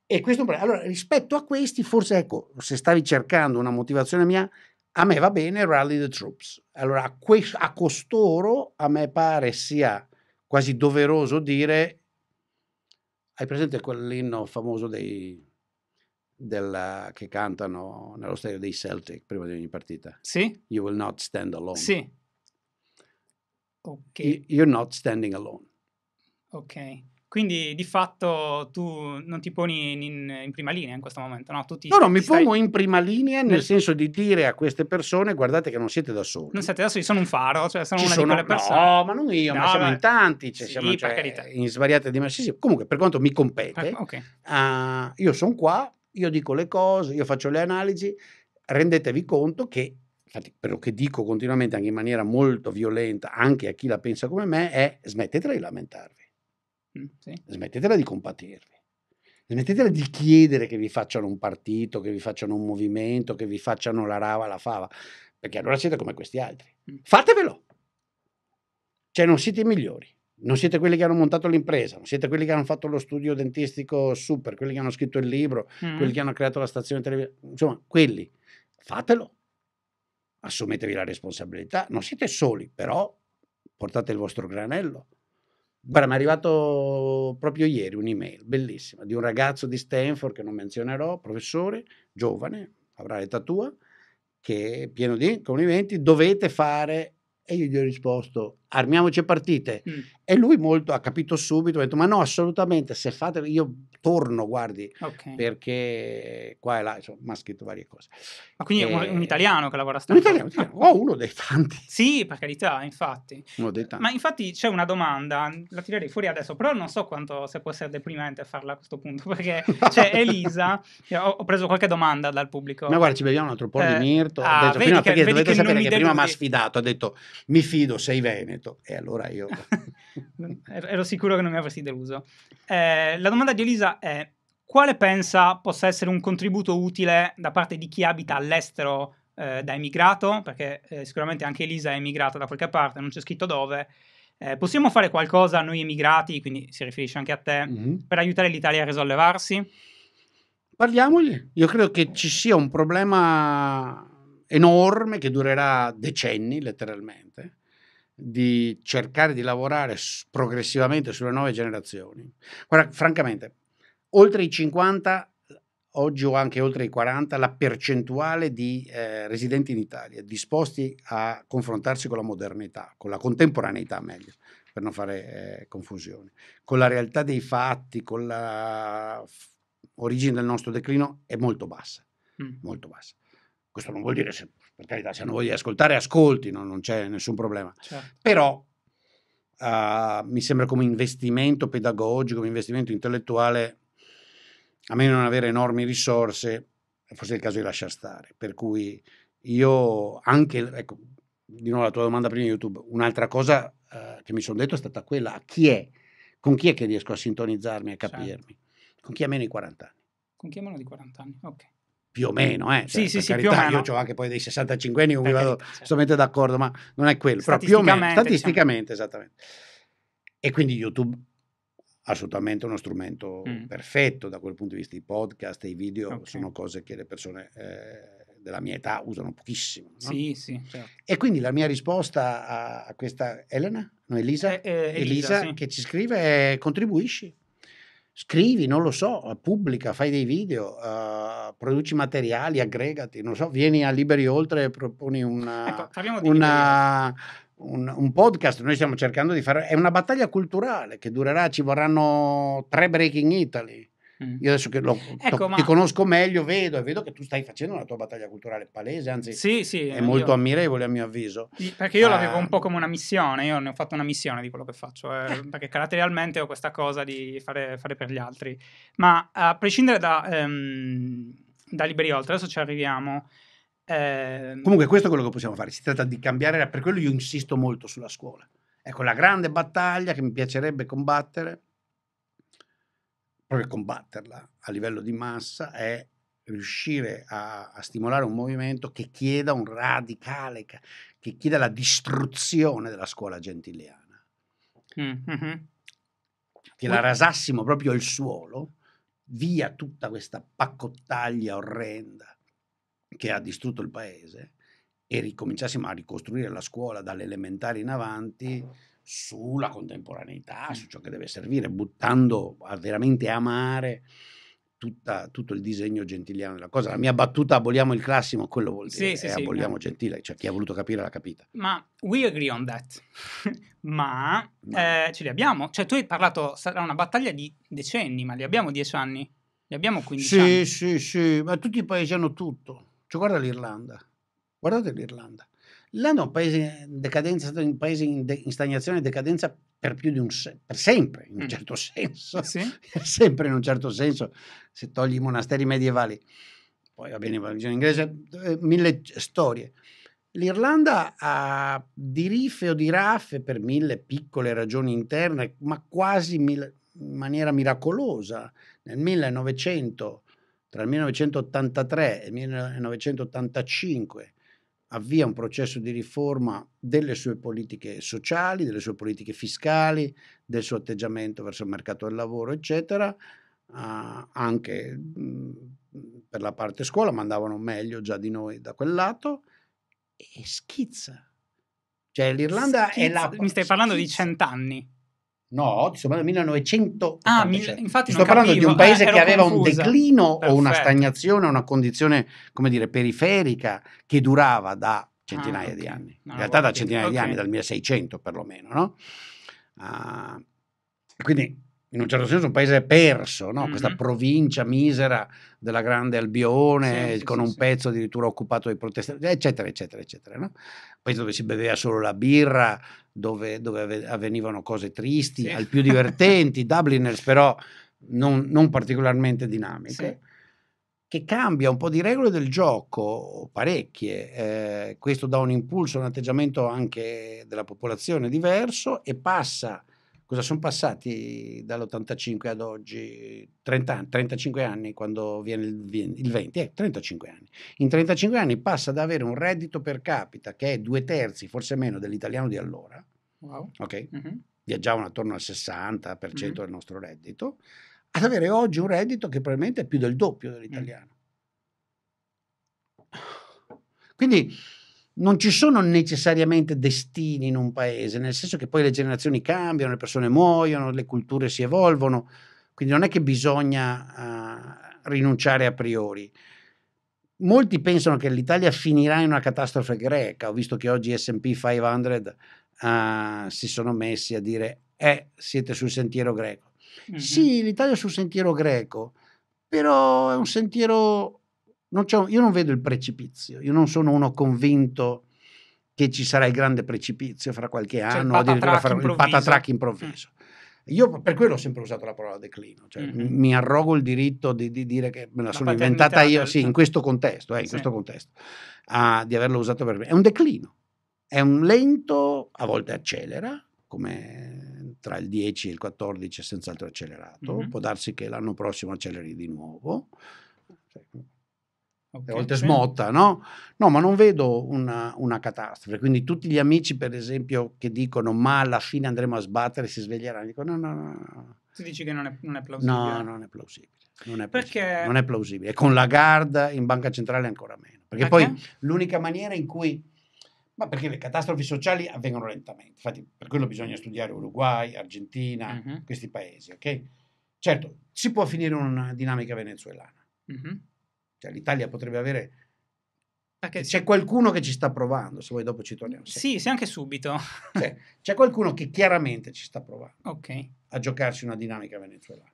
E questo è un problema. Allora, rispetto a questi, forse ecco, se stavi cercando una motivazione mia, a me va bene Rally the Troops. Allora, a, que- a costoro a me pare sia quasi doveroso dire hai presente quell'inno famoso dei, della, che cantano nello stadio dei Celtic prima di ogni partita? Sì. You will not stand alone. Sì. Ok. You, you're not standing alone. Ok. Quindi di fatto tu non ti poni in, in prima linea in questo momento, no? Tu ti, no, no, mi stai... pongo in prima linea nel, nel senso di dire a queste persone guardate che non siete da soli. Non siete da soli, sono un faro, cioè sono Ci una sono... di quelle persone. No, ma non io, no, ma siamo in tanti, cioè, sì, siamo cioè, in svariate dimensioni. Sì, sì. Comunque, per quanto mi compete, okay. uh, io sono qua, io dico le cose, io faccio le analisi, rendetevi conto che, infatti, quello che dico continuamente anche in maniera molto violenta, anche a chi la pensa come me, è smettetela di lamentarvi Mm, sì. Smettetela di compatirvi. Smettetela di chiedere che vi facciano un partito, che vi facciano un movimento, che vi facciano la rava, la fava, perché allora siete come questi altri. Mm. Fatevelo. Cioè non siete i migliori, non siete quelli che hanno montato l'impresa, non siete quelli che hanno fatto lo studio dentistico super, quelli che hanno scritto il libro, mm. quelli che hanno creato la stazione televisiva, insomma, quelli. Fatelo. Assumetevi la responsabilità, non siete soli, però portate il vostro granello. Guarda, mi è arrivato proprio ieri un'email bellissima di un ragazzo di Stanford che non menzionerò, professore, giovane, avrà l'età tua, che è pieno di complimenti, dovete fare, e io gli ho risposto, armiamoci partite. Mm. E lui molto ha capito subito, ha detto ma no assolutamente, se fate, io torno, guardi, okay. perché qua e là, insomma, mi ha scritto varie cose. Ma quindi e... un, ehm, italiano che lavora a Stanford? Un italiano, un Oh, uno dei tanti. Sì, per carità, infatti. Uno dei tanti. Ma infatti c'è una domanda, la tirerei fuori adesso, però non so quanto se può essere deprimente farla a questo punto, perché c'è Elisa, ho, ho, preso qualche domanda dal pubblico. Ma guarda, ci beviamo un altro po' eh, di mirto, ah, detto, prima, che, perché dovete sapere che prima mi ha sfidato, ha detto mi fido, sei veneto detto, e allora io... Ero sicuro che non mi avresti deluso. Eh, la domanda di Elisa è, quale pensa possa essere un contributo utile da parte di chi abita all'estero eh, da emigrato? Perché eh, sicuramente anche Elisa è emigrata da qualche parte, non c'è scritto dove. Eh, possiamo fare qualcosa noi emigrati, quindi si riferisce anche a te, mm-hmm. per aiutare l'Italia a risollevarsi? Parliamogli. Io credo che ci sia un problema enorme che durerà decenni letteralmente, di cercare di lavorare progressivamente sulle nuove generazioni. Guarda, francamente, oltre i 50 oggi o anche oltre i 40 la percentuale di eh, residenti in Italia disposti a confrontarsi con la modernità, con la contemporaneità meglio, per non fare eh, confusione, con la realtà dei fatti, con l'origine del nostro declino è molto bassa, mm. molto bassa. Questo non vuol dire se per carità, se non vuoi di ascoltare, ascoltino, non c'è nessun problema. Certo. Però uh, mi sembra come investimento pedagogico, come investimento intellettuale, a meno di non avere enormi risorse, eh, forse è il caso di lasciar stare. Per cui io anche, ecco, di nuovo la tua domanda prima di YouTube, un'altra cosa uh, che mi sono detto è stata quella, a chi è? Con chi è che riesco a sintonizzarmi e a capirmi? Certo. Con chi ha meno di 40 anni? Con chi ha meno di 40 anni, ok più o meno, eh. Sì, cioè, sì, sì, carità, più o Io ho anche poi dei 65 anni, con vado certo. assolutamente d'accordo, ma non è quello. Però più o meno, statisticamente, diciamo. esattamente. E quindi YouTube assolutamente uno strumento mm. perfetto da quel punto di vista. I podcast e i video okay. sono cose che le persone eh, della mia età usano pochissimo. No? Sì, sì. Certo. E quindi la mia risposta a, a questa Elena, no Elisa, eh, eh, Elisa, Elisa sì. che ci scrive è contribuisci scrivi, non lo so, eh, pubblica, fai dei video, uh, produci materiali, aggregati, non so, vieni a Liberi Oltre e proponi una, ecco, una, un, un, podcast, noi stiamo cercando di fare, è una battaglia culturale che durerà, ci vorranno tre Breaking Italy. Mm. Io adesso che lo, ecco, to, ma... ti conosco meglio, vedo e vedo che tu stai facendo una tua battaglia culturale palese, anzi sì, sì, è molto ammirevole a mio avviso. Perché io uh... l'avevo un ehm, po' come una missione, io ne ho fatto una missione di quello che faccio, eh, eh, perché caratterialmente ho questa cosa di fare, fare per gli altri. Ma a prescindere da, ehm, da Liberi Oltre, adesso ci arriviamo. Eh... Comunque questo è quello che possiamo fare, si tratta di cambiare, per quello io insisto molto sulla scuola. Ecco la grande battaglia che mi piacerebbe combattere proprio combatterla a livello di massa è riuscire a, a, stimolare un movimento che chieda un radicale, che chieda la distruzione della scuola gentiliana. Mm-hmm. Che la rasassimo proprio il suolo, via tutta questa paccottaglia orrenda che ha distrutto il paese e ricominciassimo a ricostruire la scuola dalle elementari in avanti sulla contemporaneità, su ciò che deve servire, buttando a veramente amare tutta, tutto il disegno gentiliano della cosa. La mia battuta aboliamo il classico, quello vuol dire sì, eh, sì, aboliamo sì, gentile, cioè chi ha voluto capire l'ha capita. Ma we agree on that, ma, ma. Eh, ce li abbiamo, cioè tu hai parlato, sarà una battaglia di decenni, ma li abbiamo dieci anni? Li abbiamo quindici sì, anni? Sì, sì, sì, ma tutti i paesi hanno tutto, cioè guarda l'Irlanda, guardate l'Irlanda L'hanno un paese in decadenza, è stato un paese in, de- in stagnazione e decadenza per più di un se- per sempre, in un certo senso. Eh, sì. sempre in un certo senso, se togli i monasteri medievali. Poi va bene, la religione inglese, eh, mille storie. L'Irlanda ha di rife o di raffe per mille piccole ragioni interne, ma quasi mil- in maniera miracolosa. Nel 1900, tra il 1983 e il 1985, avvia un processo di riforma delle sue politiche sociali, delle sue politiche fiscali, del suo atteggiamento verso il mercato del lavoro, eccetera, uh, anche mh, mhmm, per la parte scuola, ma andavano meglio già di noi da quel lato, e schizza. Cioè l'Irlanda schizza. è la... Mi stai parlando schizza. di cent'anni. No, ti sto del 1900. Ah, cioè, mi, infatti ti sto parlando capivo. di un paese ah, che aveva confusa. un declino Perfetto. o una stagnazione, una condizione, come dire, periferica che durava da ah, centinaia ah, okay. di anni. In realtà da centinaia okay. di anni, dal 1600 perlomeno, no? Uh, quindi in un certo senso un paese perso, no? mm-hmm. questa provincia misera della grande Albione, sì, con sì, un sì. pezzo addirittura occupato dai protestanti, eccetera, eccetera, eccetera. No? paese dove si beveva solo la birra, dove, dove avvenivano cose tristi, al più divertenti, Dubliners però non, non particolarmente dinamiche. Che cambia un po' di regole del gioco, parecchie. Eh, questo dà un impulso, un atteggiamento anche della popolazione diverso e passa cosa sono passati dall'85 ad oggi? 30 35 anni quando viene il, il 20, eh, 35 anni. In 35 anni passa ad avere un reddito per capita che è due terzi, forse meno, dell'italiano di allora. Wow. Ok? Mm-hmm. Viaggiavano attorno al 60% mm-hmm. del nostro reddito, ad avere oggi un reddito che probabilmente è più del doppio dell'italiano. Mm. Quindi non ci sono necessariamente destini in un paese, nel senso che poi le generazioni cambiano, le persone muoiono, le culture si evolvono, quindi non è che bisogna uh, rinunciare a priori. Molti pensano che l'Italia finirà in una catastrofe greca, ho visto che oggi SP 500 uh, si sono messi a dire eh, siete sul sentiero greco. Mm-hmm. Sì, l'Italia è sul sentiero greco, però è un sentiero non io non vedo il precipizio, io non sono uno convinto che ci sarà il grande precipizio fra qualche cioè, anno, addirittura fra improvviso. il patatrack improvviso. Mm. Io per quello ho sempre usato la parola declino, cioè mm-hmm. mi arrogo il diritto di, di, dire che me la, la sono inventata io, del... sì, in certo. questo contesto, eh, in sì. questo contesto ah, di averlo usato per me. È un declino, è un lento, a volte accelera, come tra il 10 e il 14 è senz'altro accelerato, mm-hmm. può darsi che l'anno prossimo acceleri di nuovo, cioè, okay, a volte sì. smotta, no? No, ma non vedo una, una, catastrofe. Quindi tutti gli amici, per esempio, che dicono ma alla fine andremo a sbattere, si sveglieranno, dico no, no, no. Tu dici che non è, non è plausibile? No, non è plausibile. Non è, perché... plausibile. non è plausibile. E con Lagarde in banca centrale ancora meno. Perché, perché? poi l'unica maniera in cui... Ma perché le catastrofi sociali avvengono lentamente. Infatti per quello bisogna studiare Uruguay, Argentina, uh-huh. questi paesi, ok? Certo, si può finire una dinamica venezuelana. Uh-huh cioè, L'Italia potrebbe avere perché c'è qualcuno che ci sta provando, se vuoi dopo ci torniamo. Sì, sì, anche subito. Sì. C'è qualcuno che chiaramente ci sta provando okay. a giocarci una dinamica venezuelana.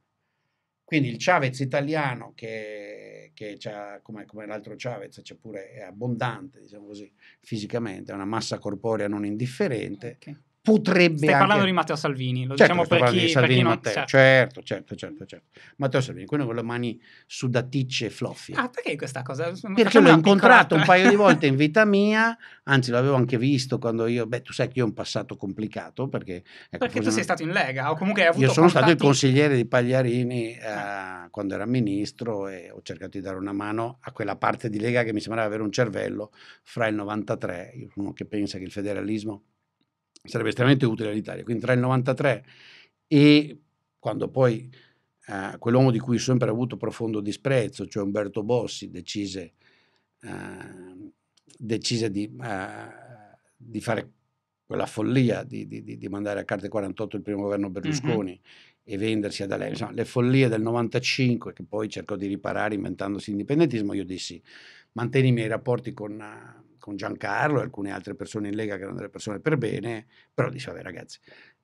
Quindi il Chavez italiano, che, che come, come, l'altro Chavez, c'è pure, è abbondante, diciamo così, fisicamente, ha una massa corporea non indifferente, okay potrebbe Stai anche... parlando di Matteo Salvini, lo certo, diciamo per chi, di Salvini, per chi non... Matteo, certo. certo. certo, certo, Matteo Salvini, quello con le mani sudaticce e fluffy. Ah, perché questa cosa? Perché l'ho incontrato un paio di volte in vita mia, anzi l'avevo anche visto quando io... Beh, tu sai che io ho un passato complicato perché... Ecco, perché tu non... sei stato in Lega o comunque hai avuto... Io sono contatti... stato il consigliere di Pagliarini eh, ah. quando era ministro e ho cercato di dare una mano a quella parte di Lega che mi sembrava avere un cervello fra il 93, uno che pensa che il federalismo sarebbe estremamente utile all'Italia. Quindi tra il 93 e quando poi eh, quell'uomo di cui ho sempre avuto profondo disprezzo, cioè Umberto Bossi, decise, eh, decise di, eh, di, fare quella follia di, di, di, mandare a carte 48 il primo governo Berlusconi mm-hmm. e vendersi ad Alessio, le follie del 95 che poi cercò di riparare inventandosi l'indipendentismo, io dissi mantenimi i rapporti con eh, con Giancarlo e alcune altre persone in Lega che erano delle persone per bene, però diceva, vabbè ragazzi,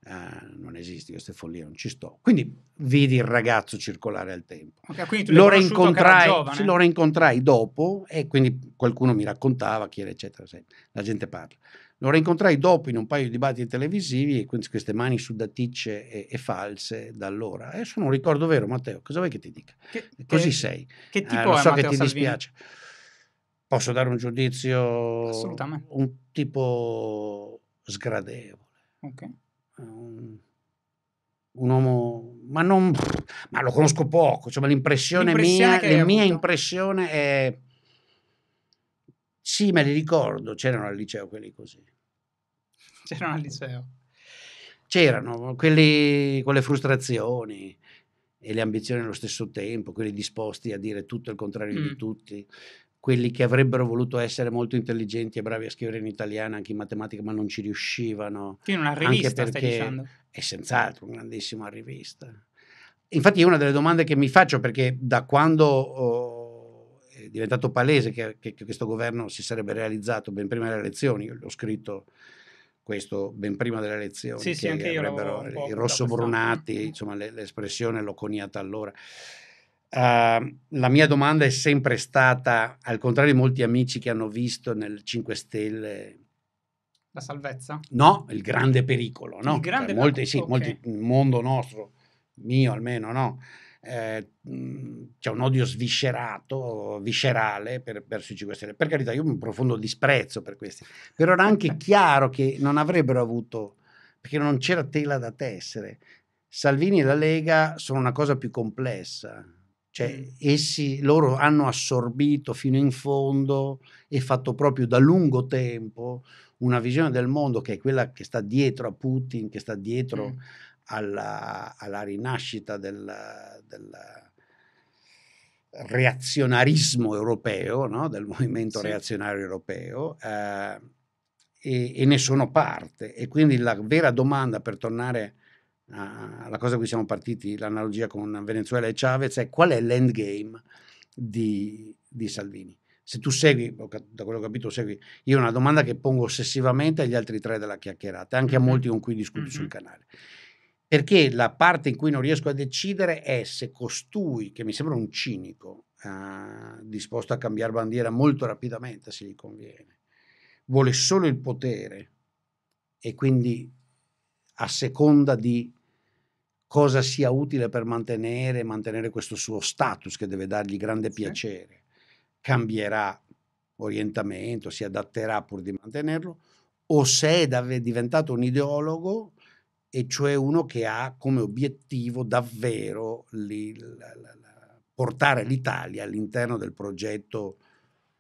uh, non esiste queste follie, non ci sto. Quindi vidi il ragazzo circolare al tempo. Okay, lo, rincontrai, lo rincontrai dopo e quindi qualcuno mi raccontava chi era, eccetera, eccetera. la gente parla. Lo rincontrai dopo in un paio di dibattiti televisivi e queste mani sudaticce e, e, false da allora. Adesso non ricordo vero, Matteo, cosa vuoi che ti dica? Che, Così che, sei. Che eh, tipo eh, lo so che ti Salvini? dispiace posso dare un giudizio Assolutamente. un tipo sgradevole. Okay. Eh, un, un, uomo, ma, non, ma lo conosco poco, insomma cioè, l'impressione, l'impressione mia, la mia avuto. impressione è... Sì, me li ricordo, c'erano al liceo quelli così. C'erano al liceo. C'erano quelli con le frustrazioni e le ambizioni allo stesso tempo, quelli disposti a dire tutto il contrario mm. di tutti, quelli che avrebbero voluto essere molto intelligenti e bravi a scrivere in italiano, anche in matematica, ma non ci riuscivano. Quindi una rivista, anche perché È senz'altro una grandissima rivista. Infatti è una delle domande che mi faccio perché da quando oh, è diventato palese che, che, che questo governo si sarebbe realizzato ben prima delle elezioni, io l'ho scritto questo ben prima delle elezioni, sì, sì, i rosso brunati, insomma l'espressione l'ho coniata allora. Uh, la mia domanda è sempre stata, al contrario di molti amici che hanno visto nel 5 Stelle... La salvezza? No, il grande pericolo, no? Il grande cioè, molti, sì, okay. molti, il mondo nostro, mio almeno, no? Eh, c'è un odio sviscerato, viscerale per, verso i 5 Stelle. Per carità, io ho un profondo disprezzo per questi, però era anche chiaro che non avrebbero avuto, perché non c'era tela da tessere. Salvini e la Lega sono una cosa più complessa. Cioè, mm. essi, loro hanno assorbito fino in fondo e fatto proprio da lungo tempo una visione del mondo che è quella che sta dietro a Putin, che sta dietro mm. alla, alla, rinascita del, del reazionarismo europeo, no? del movimento sì. reazionario europeo, eh, e, e, ne sono parte. E quindi la vera domanda per tornare a alla ah, ah, cosa a cui siamo partiti, l'analogia con Venezuela e Chavez, è qual è l'endgame di, di Salvini. Se tu segui, da quello che ho capito, segui, io una domanda che pongo ossessivamente agli altri tre della chiacchierata, anche a mm-hmm. molti con cui discuti mm-hmm. sul canale. Perché la parte in cui non riesco a decidere è se costui, che mi sembra un cinico, eh, disposto a cambiare bandiera molto rapidamente, se gli conviene, vuole solo il potere e quindi a seconda di cosa sia utile per mantenere, mantenere questo suo status che deve dargli grande sì. piacere, cambierà orientamento, si adatterà pur di mantenerlo, o se è diventato un ideologo, e cioè uno che ha come obiettivo davvero li, la, la, la, portare l'Italia all'interno del progetto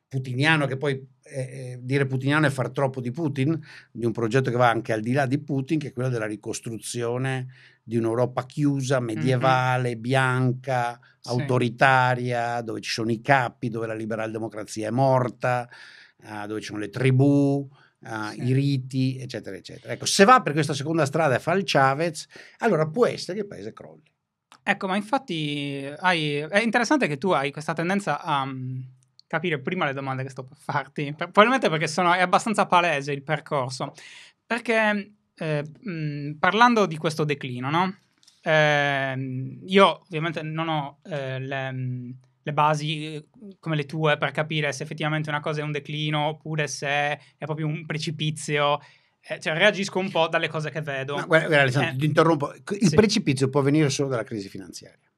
putiniano, che poi eh, eh, dire putiniano è far troppo di Putin, di un progetto che va anche al di là di Putin, che è quello della ricostruzione di un'Europa chiusa, medievale, mm-hmm. bianca, sì. autoritaria, dove ci sono i capi, dove la liberal democrazia è morta, uh, dove ci sono le tribù, uh, sì. i riti, eccetera, eccetera. Ecco, se va per questa seconda strada e fa il Chavez, allora può essere che il paese crolli. Ecco, ma infatti hai, è interessante che tu hai questa tendenza a mm, capire prima le domande che sto per farti, per, probabilmente perché sono, è abbastanza palese il percorso, perché mm, eh, mm, parlando di questo declino, no? eh, io ovviamente non ho eh, le, mm, le, basi eh, come le tue per capire se effettivamente una cosa è un declino oppure se è proprio un precipizio. Eh, cioè, reagisco un po' dalle cose che vedo. No, guarda, guarda, Alessandro, ti interrompo. Il sì. precipizio può venire solo dalla crisi finanziaria.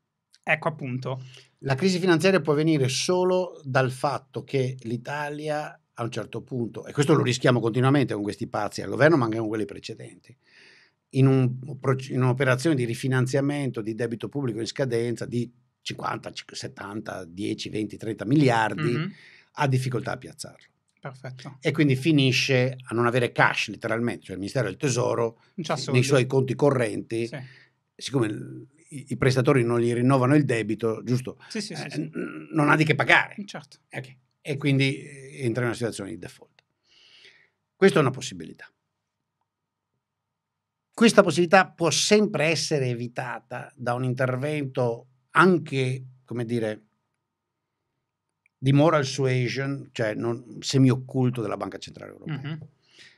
Ecco appunto. La crisi finanziaria può venire solo dal fatto che l'Italia a un certo punto, e questo lo rischiamo continuamente con questi pazzi al governo, ma anche con quelli precedenti, in, un, in un'operazione di rifinanziamento di debito pubblico in scadenza di 50, 70, 10, 20, 30 miliardi, mm-hmm. ha difficoltà a piazzarlo. Perfetto. E quindi finisce a non avere cash letteralmente, cioè il Ministero del Tesoro nei suoi conti correnti, sì. siccome i, prestatori non gli rinnovano il debito, giusto? Sì, sì, eh, sì, non ha di che pagare. Certo. Okay e quindi eh, entra in una situazione di default. Questa è una possibilità. Questa possibilità può sempre essere evitata da un intervento anche, come dire, di moral suasion, cioè non, semi-occulto della Banca Centrale Europea. Mm-hmm.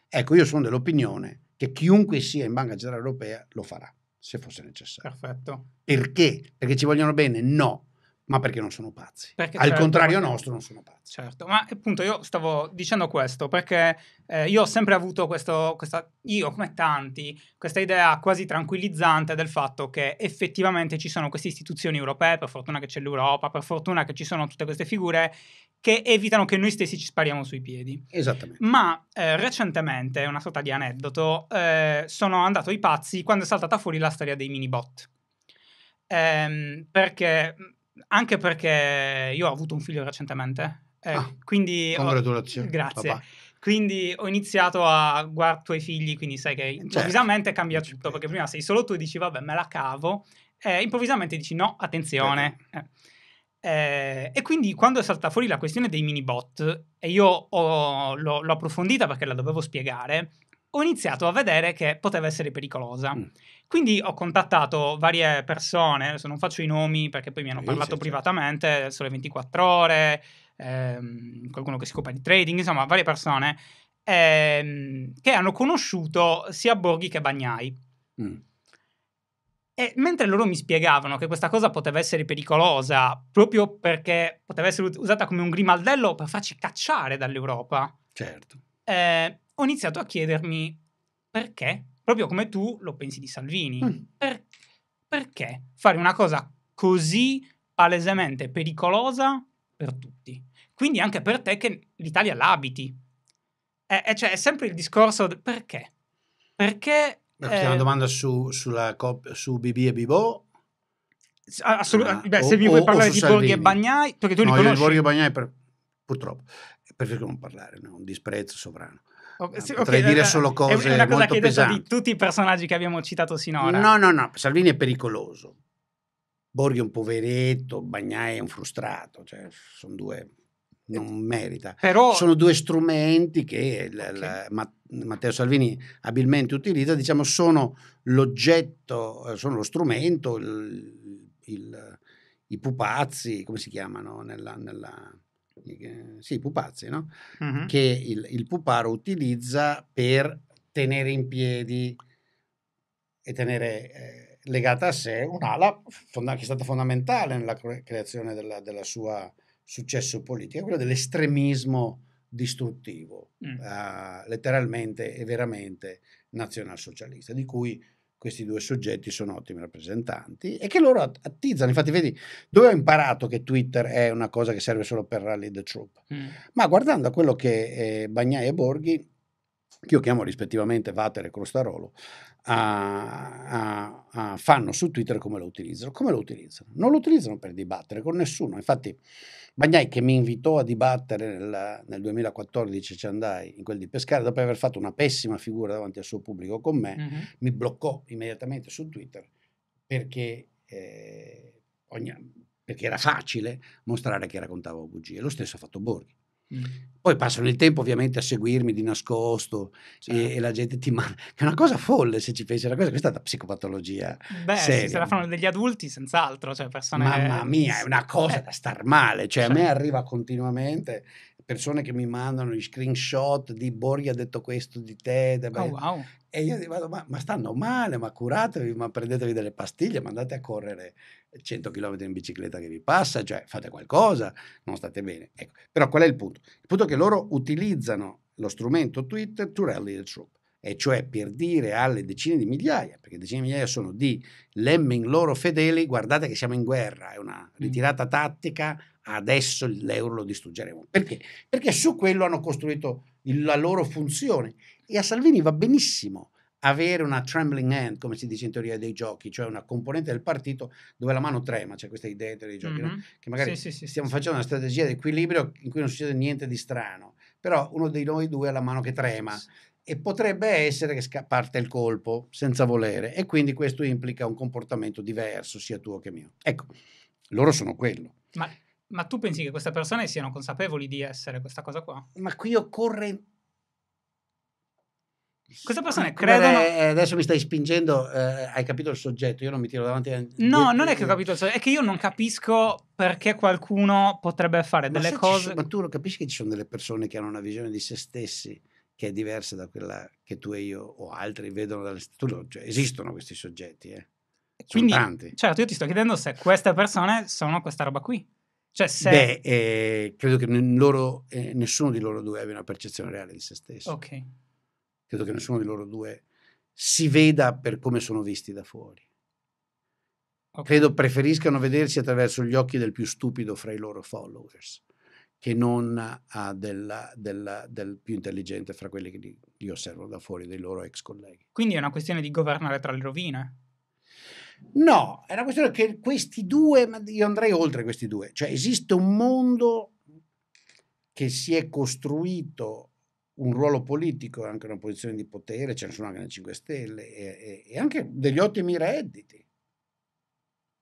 Ecco, io sono dell'opinione che chiunque sia in Banca Centrale Europea lo farà, se fosse necessario. Perfetto. Perché? Perché ci vogliono bene? No, ma perché non sono pazzi. Perché Al certo, contrario nostro non sono pazzi. Certo, ma appunto io stavo dicendo questo perché eh, io ho sempre avuto questo, questa, io come tanti, questa idea quasi tranquillizzante del fatto che effettivamente ci sono queste istituzioni europee, per fortuna che c'è l'Europa, per fortuna che ci sono tutte queste figure che evitano che noi stessi ci spariamo sui piedi. Esattamente. Ma eh, recentemente, una sorta di aneddoto, eh, sono andato ai pazzi quando è saltata fuori la storia dei mini bot. Ehm, perché anche perché io ho avuto un figlio recentemente. Eh, ah, quindi congratulazioni. Ho... Grazie. Papà. Quindi ho iniziato a guardare i tuoi figli, quindi sai che eh, certo. improvvisamente certo. cambia tutto, perché prima sei solo tu e dici vabbè me la cavo, e improvvisamente dici no, attenzione. Certo. Eh, eh e quindi quando è saltata fuori la questione dei mini bot, e io ho, l'ho, l'ho, approfondita perché la dovevo spiegare, ho iniziato a vedere che poteva essere pericolosa. Mm. Quindi ho contattato varie persone, adesso non faccio i nomi perché poi mi hanno sì, parlato sì, privatamente, certo. sulle 24 ore, ehm, qualcuno che si occupa di trading, insomma varie persone ehm, che hanno conosciuto sia Borghi che Bagnai. Mm. E mentre loro mi spiegavano che questa cosa poteva essere pericolosa proprio perché poteva essere usata come un grimaldello per farci cacciare dall'Europa, certo. eh, ho iniziato a chiedermi perché proprio come tu lo pensi di Salvini. Mm. Per, perché fare una cosa così palesemente pericolosa per tutti? Quindi anche per te che l'Italia l'abiti. È, è, cioè, è sempre il discorso del perché. Perché... Perché eh, una domanda su, sulla, su BB e Bibo Assolutamente. Ah, beh, o, se mi vuoi parlare di Salvini. Borghi e Bagnai, perché tu no, li conosci. Borghi e Bagnai, per, purtroppo, preferisco non parlare, è no? un disprezzo sovrano. Eh, sì, okay, Potrei dire eh, solo cose. È una cosa che hai detto di tutti i personaggi che abbiamo citato sinora. No, no, no. Salvini è pericoloso. Borghi è un poveretto, Bagnai è un frustrato. Cioè, sono due. Non eh, merita. Però... Sono due strumenti che okay. la, la, Matteo Salvini abilmente utilizza, diciamo, sono l'oggetto, sono lo strumento, il, il, i pupazzi, come si chiamano nella, nella sì, pupazzi, no? Uh-huh. Che il, il, puparo utilizza per tenere in piedi e tenere eh, legata a sé un'ala fonda- che è stata fondamentale nella creazione della, della sua successo politico, quello dell'estremismo distruttivo, mm. uh, letteralmente e veramente nazionalsocialista, di cui questi due soggetti sono ottimi rappresentanti e che loro attizzano. Infatti, vedi, dove ho imparato che Twitter è una cosa che serve solo per rally the troop? Mm. Ma guardando a quello che eh, Bagnai e Borghi, che io chiamo rispettivamente Vater e Crostarolo, a, a, a fanno su Twitter come lo utilizzano. Come lo utilizzano? Non lo utilizzano per dibattere con nessuno. Infatti, Bagnai che mi invitò a dibattere nel, nel 2014 ci andai in quel di Pescara dopo aver fatto una pessima figura davanti al suo pubblico con me, mm-hmm. mi bloccò immediatamente su Twitter perché, eh, ogni, perché, era facile mostrare che raccontavo bugie. Lo stesso ha fatto Borghi. Poi passano il tempo ovviamente a seguirmi di nascosto certo. e, e, la gente ti manda. è una cosa folle se ci pensi, una cosa, questa è una psicopatologia. Beh, seria. se la fanno degli adulti, senz'altro. Cioè persone... Mamma mia, è una cosa eh. da star male. Cioè, certo. a me cioè. arriva continuamente persone che mi mandano gli screenshot di Borghi ha detto questo di te. Oh, wow. E io dico, ma, ma, stanno male, ma curatevi, ma prendetevi delle pastiglie, ma andate a correre 100 km in bicicletta che vi passa, cioè fate qualcosa, non state bene. Ecco. Però qual è il punto? Il punto è che loro utilizzano lo strumento Twitter to rally the troop e cioè per dire alle decine di migliaia, perché decine di migliaia sono di lemming loro fedeli, guardate che siamo in guerra, è una mm. ritirata tattica adesso l'euro lo distruggeremo. Perché? Perché su quello hanno costruito la loro funzione e a Salvini va benissimo avere una trembling hand, come si dice in teoria dei giochi, cioè una componente del partito dove la mano trema, c'è cioè questa idea dei giochi, mm-hmm. no? Mhm. che magari sì, sì, stiamo sì, facendo una strategia di equilibrio in cui non succede niente di strano, però uno di noi due ha la mano che trema e potrebbe essere che sca- parte il colpo senza volere e quindi questo implica un comportamento diverso sia tuo che mio. Ecco, loro sono quello. Ma ma tu pensi che queste persone siano consapevoli di essere questa cosa qua? Ma qui occorre queste persone credono. Beh, adesso mi stai spingendo, eh, hai capito il soggetto, io non mi tiro davanti. A... No, non è che ho capito il soggetto, è che io non capisco perché qualcuno potrebbe fare ma delle cose. Ci, ma tu lo capisci che ci sono delle persone che hanno una visione di se stessi che è diversa da quella che tu e io o altri vedono dalle. Tu, cioè, esistono questi soggetti, eh. Quindi, tanti. certo, io ti sto chiedendo se queste persone sono questa roba qui. Cioè, se... Beh, eh, credo che loro, eh, nessuno di loro due abbia una percezione reale di se stesso. Ok. Credo che nessuno di loro due si veda per come sono visti da fuori. Okay. Credo preferiscano vedersi attraverso gli occhi del più stupido fra i loro followers che non a della, della, del più intelligente fra quelli che li, li osservano da fuori, dei loro ex colleghi. Quindi è una questione di governare tra le rovine. No, è una questione che questi due, io andrei oltre questi due, cioè esiste un mondo che si è costruito un ruolo politico, anche una posizione di potere, ce ne sono anche nel 5 Stelle, e, e, e anche degli ottimi redditi.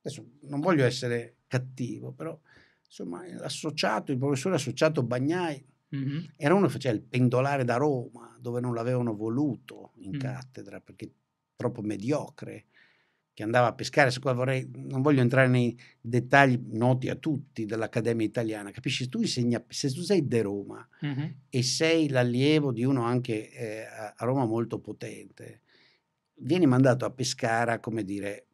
Adesso non voglio essere cattivo, però insomma l'associato, il professore associato Bagnai, mm-hmm. era uno che faceva il pendolare da Roma, dove non l'avevano voluto in mm cattedra perché troppo mediocre che andava a pescare, su qua vorrei, non voglio entrare nei dettagli noti a tutti dell'Accademia Italiana, capisci? tu, insegna, se tu sei di Roma uh-huh. e sei l'allievo di uno anche eh, a Roma molto potente, vieni mandato a pescare, come dire,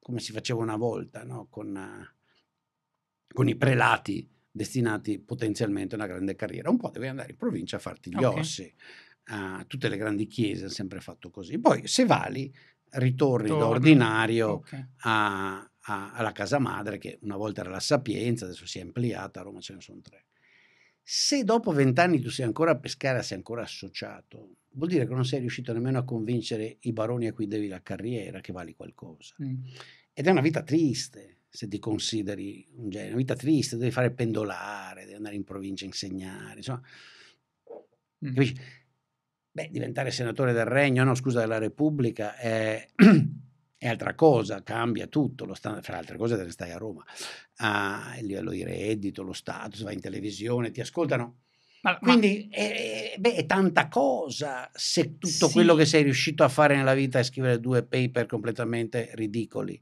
come si faceva una volta, no? con, eh, con, i prelati destinati potenzialmente a una grande carriera. Un po' devi andare in provincia a farti gli okay. ossi. Uh, tutte le grandi chiese hanno sempre fatto così. Poi, se vali, ritorni Torno. da ordinario okay. a, a, alla casa madre, che una volta era la Sapienza, adesso si è ampliata, a Roma ce ne sono tre. Se dopo vent'anni tu sei ancora a Pescara, sei ancora associato, vuol dire che non sei riuscito nemmeno a convincere i baroni a cui devi la carriera che vali qualcosa. Mm. Ed è una vita triste, se ti consideri un genere, una vita triste, devi fare pendolare, devi andare in provincia a insegnare, insomma. Mm. Capisci? Beh, diventare senatore del Regno, no, scusa, della Repubblica è, è altra cosa, cambia tutto, lo stand, fra altre cose te ne stai a Roma, ah, il livello di reddito, lo status, vai in televisione, ti ascoltano. Ma, Quindi ma... È, beh, è, tanta cosa se tutto sì. quello che sei riuscito a fare nella vita è scrivere due paper completamente ridicoli.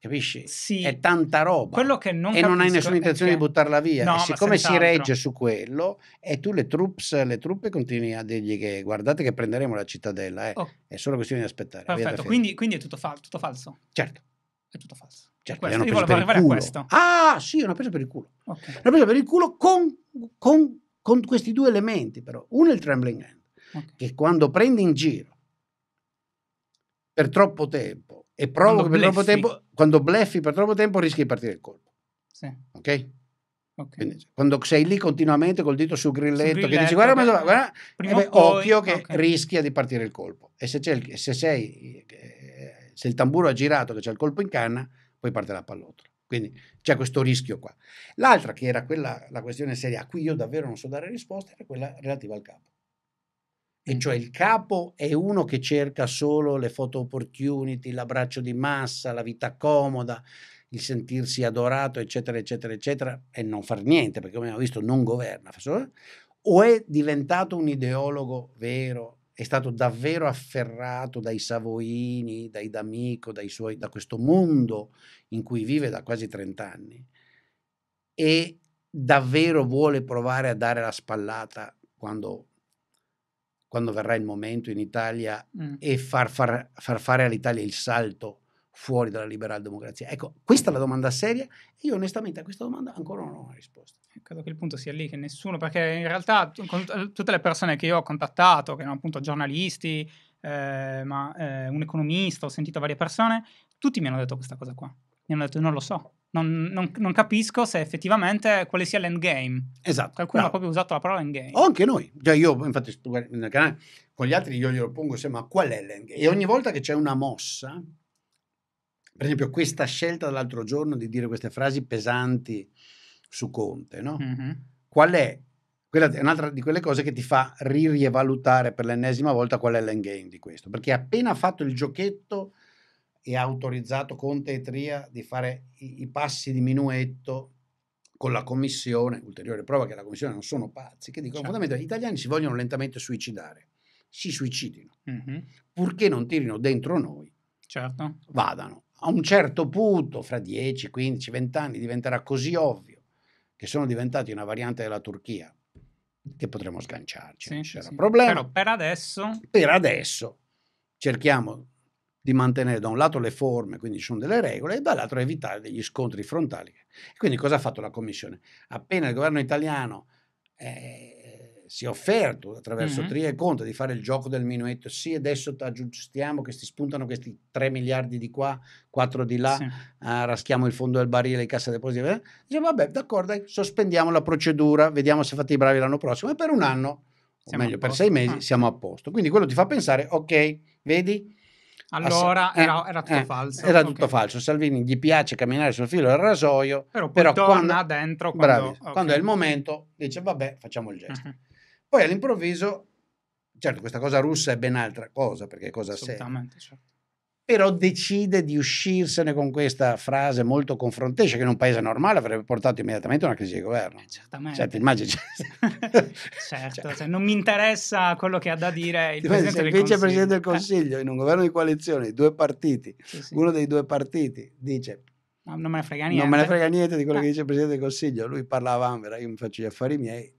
Capisci? Sì. È tanta roba. Quello che non e non hai nessuna intenzione che... di buttarla via. No, e siccome si regge su quello, e tu le, troops, le truppe continui a dirgli che guardate che prenderemo la cittadella, eh. oh. è solo questione di aspettare. Perfetto, quindi, quindi, è tutto, fal- tutto, falso. Certo. È tutto falso. Certo, questo. Io volevo arrivare a questo. Ah sì, una presa per il culo. Okay. Una presa per il culo con, con, con, questi due elementi però. Uno è il trembling hand, okay. che quando prendi in giro per troppo tempo e provo per troppo tempo, quando bleffi per troppo tempo rischi di partire il colpo. Sì. Ok? okay. Quindi, cioè, quando sei lì continuamente col dito sul grilletto, grilletto che dici guarda, eh beh, guarda, guarda beh, poi, occhio che okay. rischia di partire il colpo. E se, il, se, sei, se il tamburo ha girato, che c'è il colpo in canna, poi parte la pallottola. Quindi c'è questo rischio qua. L'altra, che era quella, la questione seria, a cui io davvero non so dare risposta, era quella relativa al capo e cioè il capo è uno che cerca solo le photo opportunity, l'abbraccio di massa, la vita comoda, il sentirsi adorato, eccetera, eccetera, eccetera, e non far niente, perché come abbiamo visto non governa, o è diventato un ideologo vero, è stato davvero afferrato dai Savoini, dai D'Amico, dai suoi, da questo mondo in cui vive da quasi 30 anni e davvero vuole provare a dare la spallata quando quando verrà il momento in Italia mm. e far, far, far, fare all'Italia il salto fuori dalla liberal democrazia? Ecco, questa è la domanda seria e io onestamente a questa domanda ancora non ho una risposta. Eh, credo che il punto sia lì, che nessuno, perché in realtà tutte le persone che io ho contattato, che erano appunto giornalisti, eh, ma eh, un economista, ho sentito varie persone, tutti mi hanno detto questa cosa qua. Mi hanno detto non lo so, non, non, non, capisco se effettivamente quale sia l'endgame. Esatto. Qualcuno no. ha proprio usato la parola endgame. O anche noi. Già io, infatti, nel canale con gli altri io glielo pongo sempre, ma qual è l'endgame? E ogni volta che c'è una mossa, per esempio questa scelta dell'altro giorno di dire queste frasi pesanti su Conte, no? Mm-hmm. Qual è? Quella è un'altra di quelle cose che ti fa ririevalutare per l'ennesima volta qual è l'endgame di questo. Perché appena fatto il giochetto e ha autorizzato Conte e Tria di fare i, i passi di minuetto con la Commissione, ulteriore prova che la Commissione non sono pazzi, che dicono certo. fondamentalmente gli italiani si vogliono lentamente suicidare, si suicidino, mm-hmm. purché non tirino dentro noi, certo. vadano. A un certo punto, fra 10, 15, 20 anni, diventerà così ovvio che sono diventati una variante della Turchia, che potremo sganciarci, sì, non c'era sì. problema. Però per adesso... Per adesso cerchiamo di mantenere da un lato le forme, quindi ci sono delle regole, e dall'altro evitare degli scontri frontali. Quindi cosa ha fatto la Commissione? Appena il governo italiano eh, si è offerto attraverso mm-hmm. Tria e Conte di fare il gioco del minuetto, sì adesso aggiustiamo che si spuntano questi 3 miliardi di qua, 4 di là, sì. eh, raschiamo il fondo del barile, cassa depositi, eh? dice vabbè d'accordo, sospendiamo la procedura, vediamo se fate i bravi l'anno prossimo e per un anno, siamo o meglio per sei mesi, ah. siamo a posto. Quindi quello ti fa pensare, ok, vedi? Allora ah, eh, era, era, tutto eh, falso. Era tutto falso. Salvini gli piace camminare sul filo del rasoio, però, però quando, dentro. Quando, bravi, okay. quando, è il momento dice vabbè facciamo il gesto. Uh-huh. Poi all'improvviso, certo questa cosa russa è ben altra cosa, perché cosa serve? Certo però decide di uscirsene con questa frase molto confrontesca che in un paese normale avrebbe portato immediatamente a una crisi di governo. Eh, certamente. Cioè, immagini? certo, cioè, cioè, non mi interessa quello che ha da dire il Presidente del Consiglio. Il Presidente del Consiglio eh. in un governo di coalizione, due partiti, sì, sì. uno dei due partiti dice... non me ne frega niente. Non me ne frega niente di quello eh. che dice il Presidente del Consiglio. Lui parlava a ah, Vanvera, io mi faccio gli affari miei,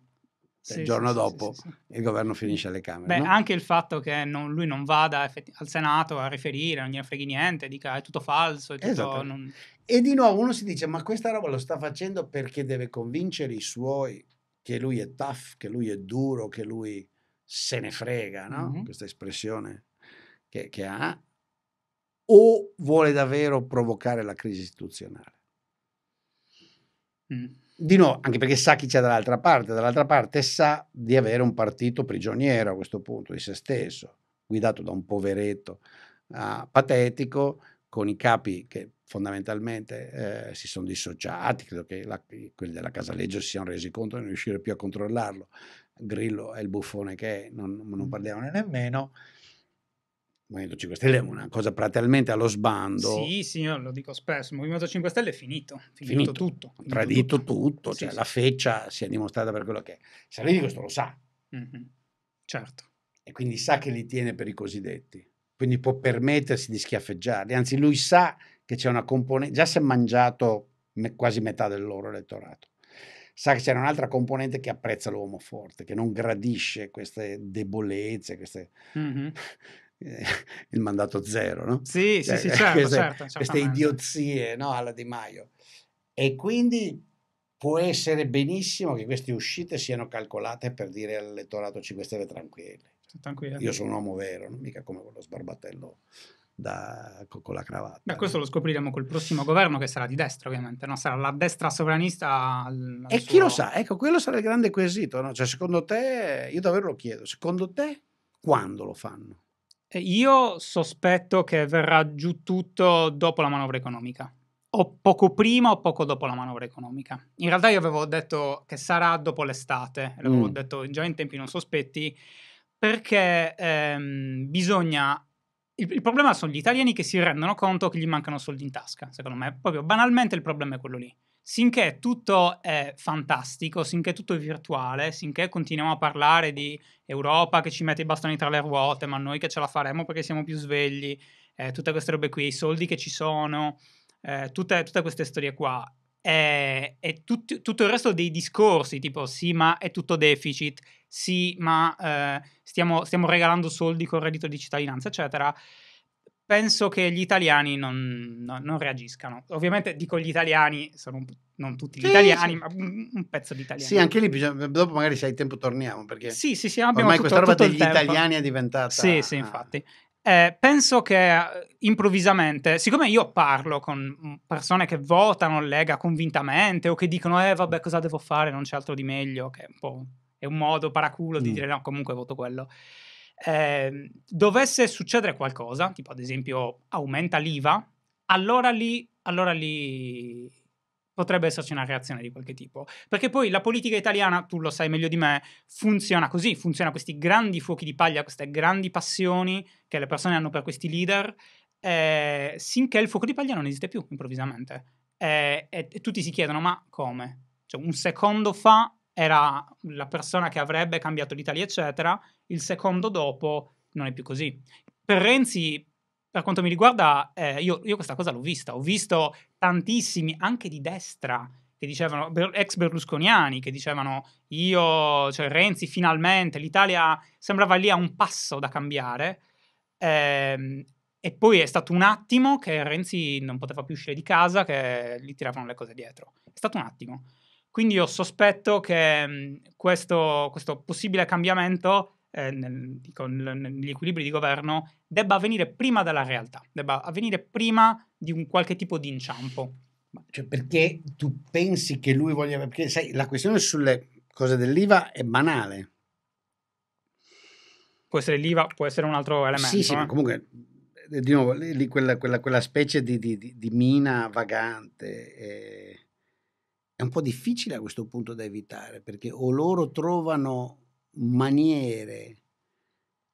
cioè, sì, il giorno sì, dopo sì, il governo finisce alle Camere. Beh, no? anche il fatto che non, lui non vada effetti, al Senato a riferire, non gli freghi niente, dica è tutto falso. È tutto, esatto. non... E di nuovo uno si dice, ma questa roba lo sta facendo perché deve convincere i suoi che lui è tough, che lui è duro, che lui se ne frega, no? Mm-hmm. Questa espressione che, che ha. O vuole davvero provocare la crisi istituzionale? Mm di nuovo, anche perché sa chi c'è dall'altra parte, dall'altra parte sa di avere un partito prigioniero a questo punto di se stesso, guidato da un poveretto uh, patetico, con i capi che fondamentalmente eh, si sono dissociati, credo che la, quelli della Casaleggio si siano resi conto di non riuscire più a controllarlo. Grillo è il buffone che è, non, non mm. parliamone nemmeno. Movimento 5 Stelle è una cosa praticamente allo sbando. Sì, sì, io lo dico spesso, il Movimento 5 Stelle è finito, finito, finito tutto. Finito tradito tutto, tutto sì, cioè sì. la feccia si è dimostrata per quello che è. Salini eh. questo lo sa. Mm-hmm. Certo. E quindi sa che li tiene per i cosiddetti, quindi può permettersi di schiaffeggiarli, anzi lui sa che c'è una componente, già si è mangiato me- quasi metà del loro elettorato sa che c'è un'altra componente che apprezza l'uomo forte, che non gradisce queste debolezze, queste... Mm-hmm. il mandato zero, no? Sì, cioè, sì, sì, certo, queste, certo, certo queste idiozie no, alla Di Maio. E quindi può essere benissimo che queste uscite siano calcolate per dire all'elettorato 5 Stelle tranquilli. Tranquilla. Io sono un uomo vero, non mica come quello sbarbatello da, con la cravatta. Beh, questo no? lo scopriremo col prossimo governo che sarà di destra, ovviamente, no? sarà la destra sovranista. Al, al e suo... chi lo sa? Ecco, quello sarà il grande quesito. No? Cioè, secondo te, io davvero lo chiedo, secondo te quando lo fanno? Io sospetto che verrà giù tutto dopo la manovra economica. O poco prima o poco dopo la manovra economica. In realtà io avevo detto che sarà dopo l'estate, l'avevo mm. detto già in tempi non sospetti, perché ehm, bisogna il, il, problema sono gli italiani che si rendono conto che gli mancano soldi in tasca, secondo me. Proprio banalmente il problema è quello lì sinché tutto è fantastico, sinché tutto è virtuale, sinché continuiamo a parlare di Europa che ci mette i bastoni tra le ruote, ma noi che ce la faremo perché siamo più svegli, eh, tutte queste robe qui, i soldi che ci sono, eh, tutte, tutte, queste storie qua. e tut, tutto il resto dei discorsi, tipo sì, ma è tutto deficit, sì, ma eh, stiamo, stiamo regalando soldi col reddito di cittadinanza, eccetera penso che gli italiani non, no, non reagiscano. Ovviamente dico gli italiani, sono un, non tutti gli sì, italiani, sì. ma un, pezzo di italiani. Sì, anche lì, dopo magari se hai tempo torniamo, perché sì, sì, sì, ormai tutto, questa roba degli italiani è diventata... Sì, sì, infatti. Eh, penso che eh, improvvisamente, siccome io parlo con persone che votano Lega convintamente o che dicono eh vabbè cosa devo fare, non c'è altro di meglio, che è un, è un modo paraculo di mm. dire no comunque voto quello. Ehm, dovesse succedere qualcosa, tipo ad esempio aumenta l'IVA, allora lì, allora lì potrebbe esserci una reazione di qualche tipo. Perché poi la politica italiana, tu lo sai meglio di me, funziona così, funziona questi grandi fuochi di paglia, queste grandi passioni che le persone hanno per questi leader, eh, sinché il fuoco di paglia non esiste più improvvisamente. Eh, e, e tutti si chiedono, ma come? Cioè, un secondo fa era la persona che avrebbe cambiato l'Italia, eccetera, il secondo dopo non è più così. Per Renzi, per quanto mi riguarda, eh, io, io, questa cosa l'ho vista, ho visto tantissimi, anche di destra, che dicevano, ex berlusconiani, che dicevano io, cioè Renzi finalmente, l'Italia sembrava lì a un passo da cambiare. Eh, e poi è stato un attimo che Renzi non poteva più uscire di casa, che gli tiravano le cose dietro. È stato un attimo. Quindi io sospetto che questo, questo, possibile cambiamento eh, nel, dico, nel, negli equilibri di governo debba avvenire prima della realtà, debba avvenire prima di un qualche tipo di inciampo. Cioè perché tu pensi che lui voglia... Perché sai, la questione sulle cose dell'IVA è banale. Può essere l'IVA, può essere un altro elemento. Sì, sì, eh? ma comunque eh, di nuovo lì, quella, quella, quella specie di, di, di mina vagante. Eh, è un po' difficile a questo punto da evitare, perché o loro trovano maniere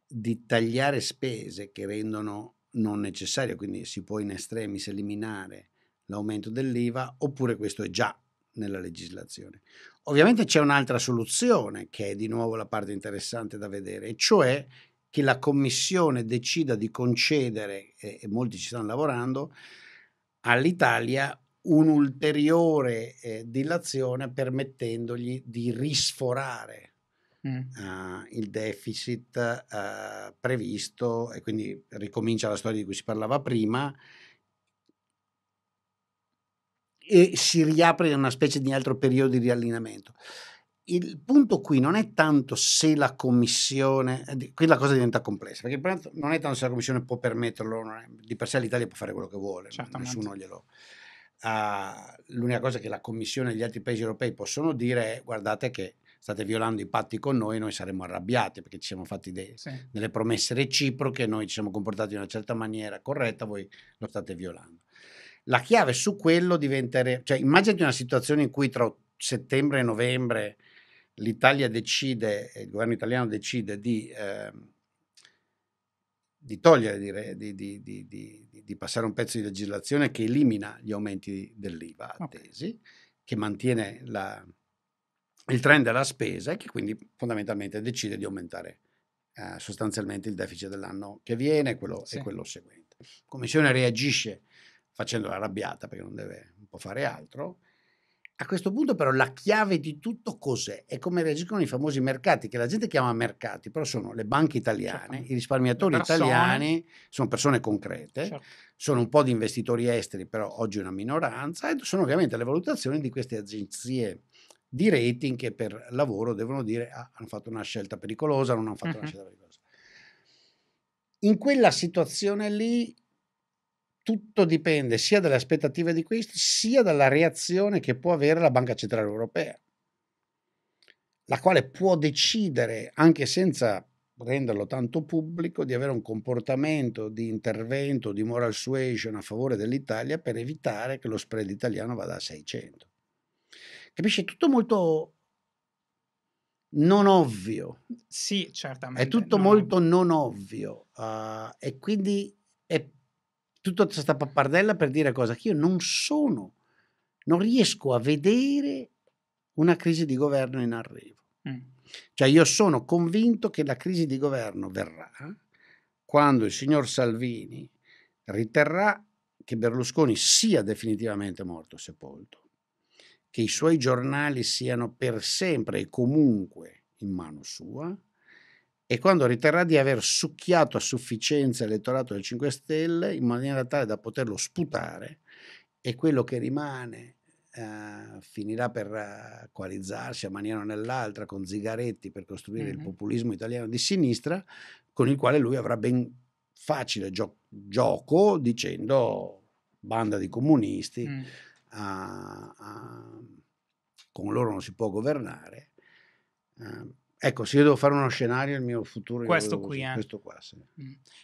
di tagliare spese che rendono non necessario, quindi si può in estremis eliminare l'aumento dell'IVA, oppure questo è già nella legislazione. Ovviamente c'è un'altra soluzione che è di nuovo la parte interessante da vedere, cioè che la Commissione decida di concedere, e molti ci stanno lavorando, all'Italia un'ulteriore eh, dilazione permettendogli di risforare mm. uh, il deficit uh, previsto e quindi ricomincia la storia di cui si parlava prima e si riapre una specie di altro periodo di riallineamento. Il punto qui non è tanto se la commissione, eh, qui la cosa diventa complessa, perché non è tanto se la commissione può permetterlo, è, di per sé l'Italia può fare quello che vuole, certo, nessuno glielo uh, l'unica cosa che la Commissione e gli altri paesi europei possono dire è guardate che state violando i patti con noi, noi saremmo arrabbiati perché ci siamo fatti dei, sì. delle promesse reciproche, noi ci siamo comportati in una certa maniera corretta, voi lo state violando. La chiave su quello diventerebbe, cioè immaginati una situazione in cui tra settembre e novembre l'Italia decide, eh, il governo italiano decide di, eh, di togliere, di, di, di passare un pezzo di legislazione che elimina gli aumenti dell'IVA attesi, okay. che mantiene la, il trend della spesa e che quindi fondamentalmente decide di aumentare eh, sostanzialmente il deficit dell'anno che viene quello, sì. e quello seguente. La Commissione reagisce facendola arrabbiata perché non deve, non può fare altro, a questo punto però la chiave di tutto cos'è? È come reagiscono i famosi mercati, che la gente chiama mercati, però sono le banche italiane, certo. i risparmiatori italiani, sono persone concrete, certo. sono un po' di investitori esteri, però oggi una minoranza, e sono ovviamente le valutazioni di queste agenzie di rating che per lavoro devono dire ah, hanno fatto una scelta pericolosa, non hanno fatto uh-huh. una scelta pericolosa. In quella situazione lì tutto dipende sia dalle aspettative di questi, sia dalla reazione che può avere la Banca Centrale Europea, la quale può decidere, anche senza renderlo tanto pubblico, di avere un comportamento di intervento, di moral suasion a favore dell'Italia per evitare che lo spread italiano vada a 600. Capisci? È tutto molto non ovvio. Sì, certamente. È tutto non... molto non ovvio uh, e quindi tutta questa pappardella per dire cosa? Che io non sono, non riesco a vedere una crisi di governo in arrivo. Mm. Cioè io sono convinto che la crisi di governo verrà quando il signor Salvini riterrà che Berlusconi sia definitivamente morto sepolto, che i suoi giornali siano per sempre e comunque in mano sua, e quando riterrà di aver succhiato a sufficienza l'elettorato del 5 Stelle in maniera tale da poterlo sputare e quello che rimane Uh, finirà per eh, coalizzarsi a maniera o nell'altra con Zigaretti per costruire mm-hmm. il populismo italiano di sinistra, con il quale lui avrà ben facile gio- gioco dicendo banda di comunisti, mm. uh, con loro non si può governare. Eh. Ecco, se io devo fare uno scenario, il mio futuro questo qui, eh. questo qua, sì.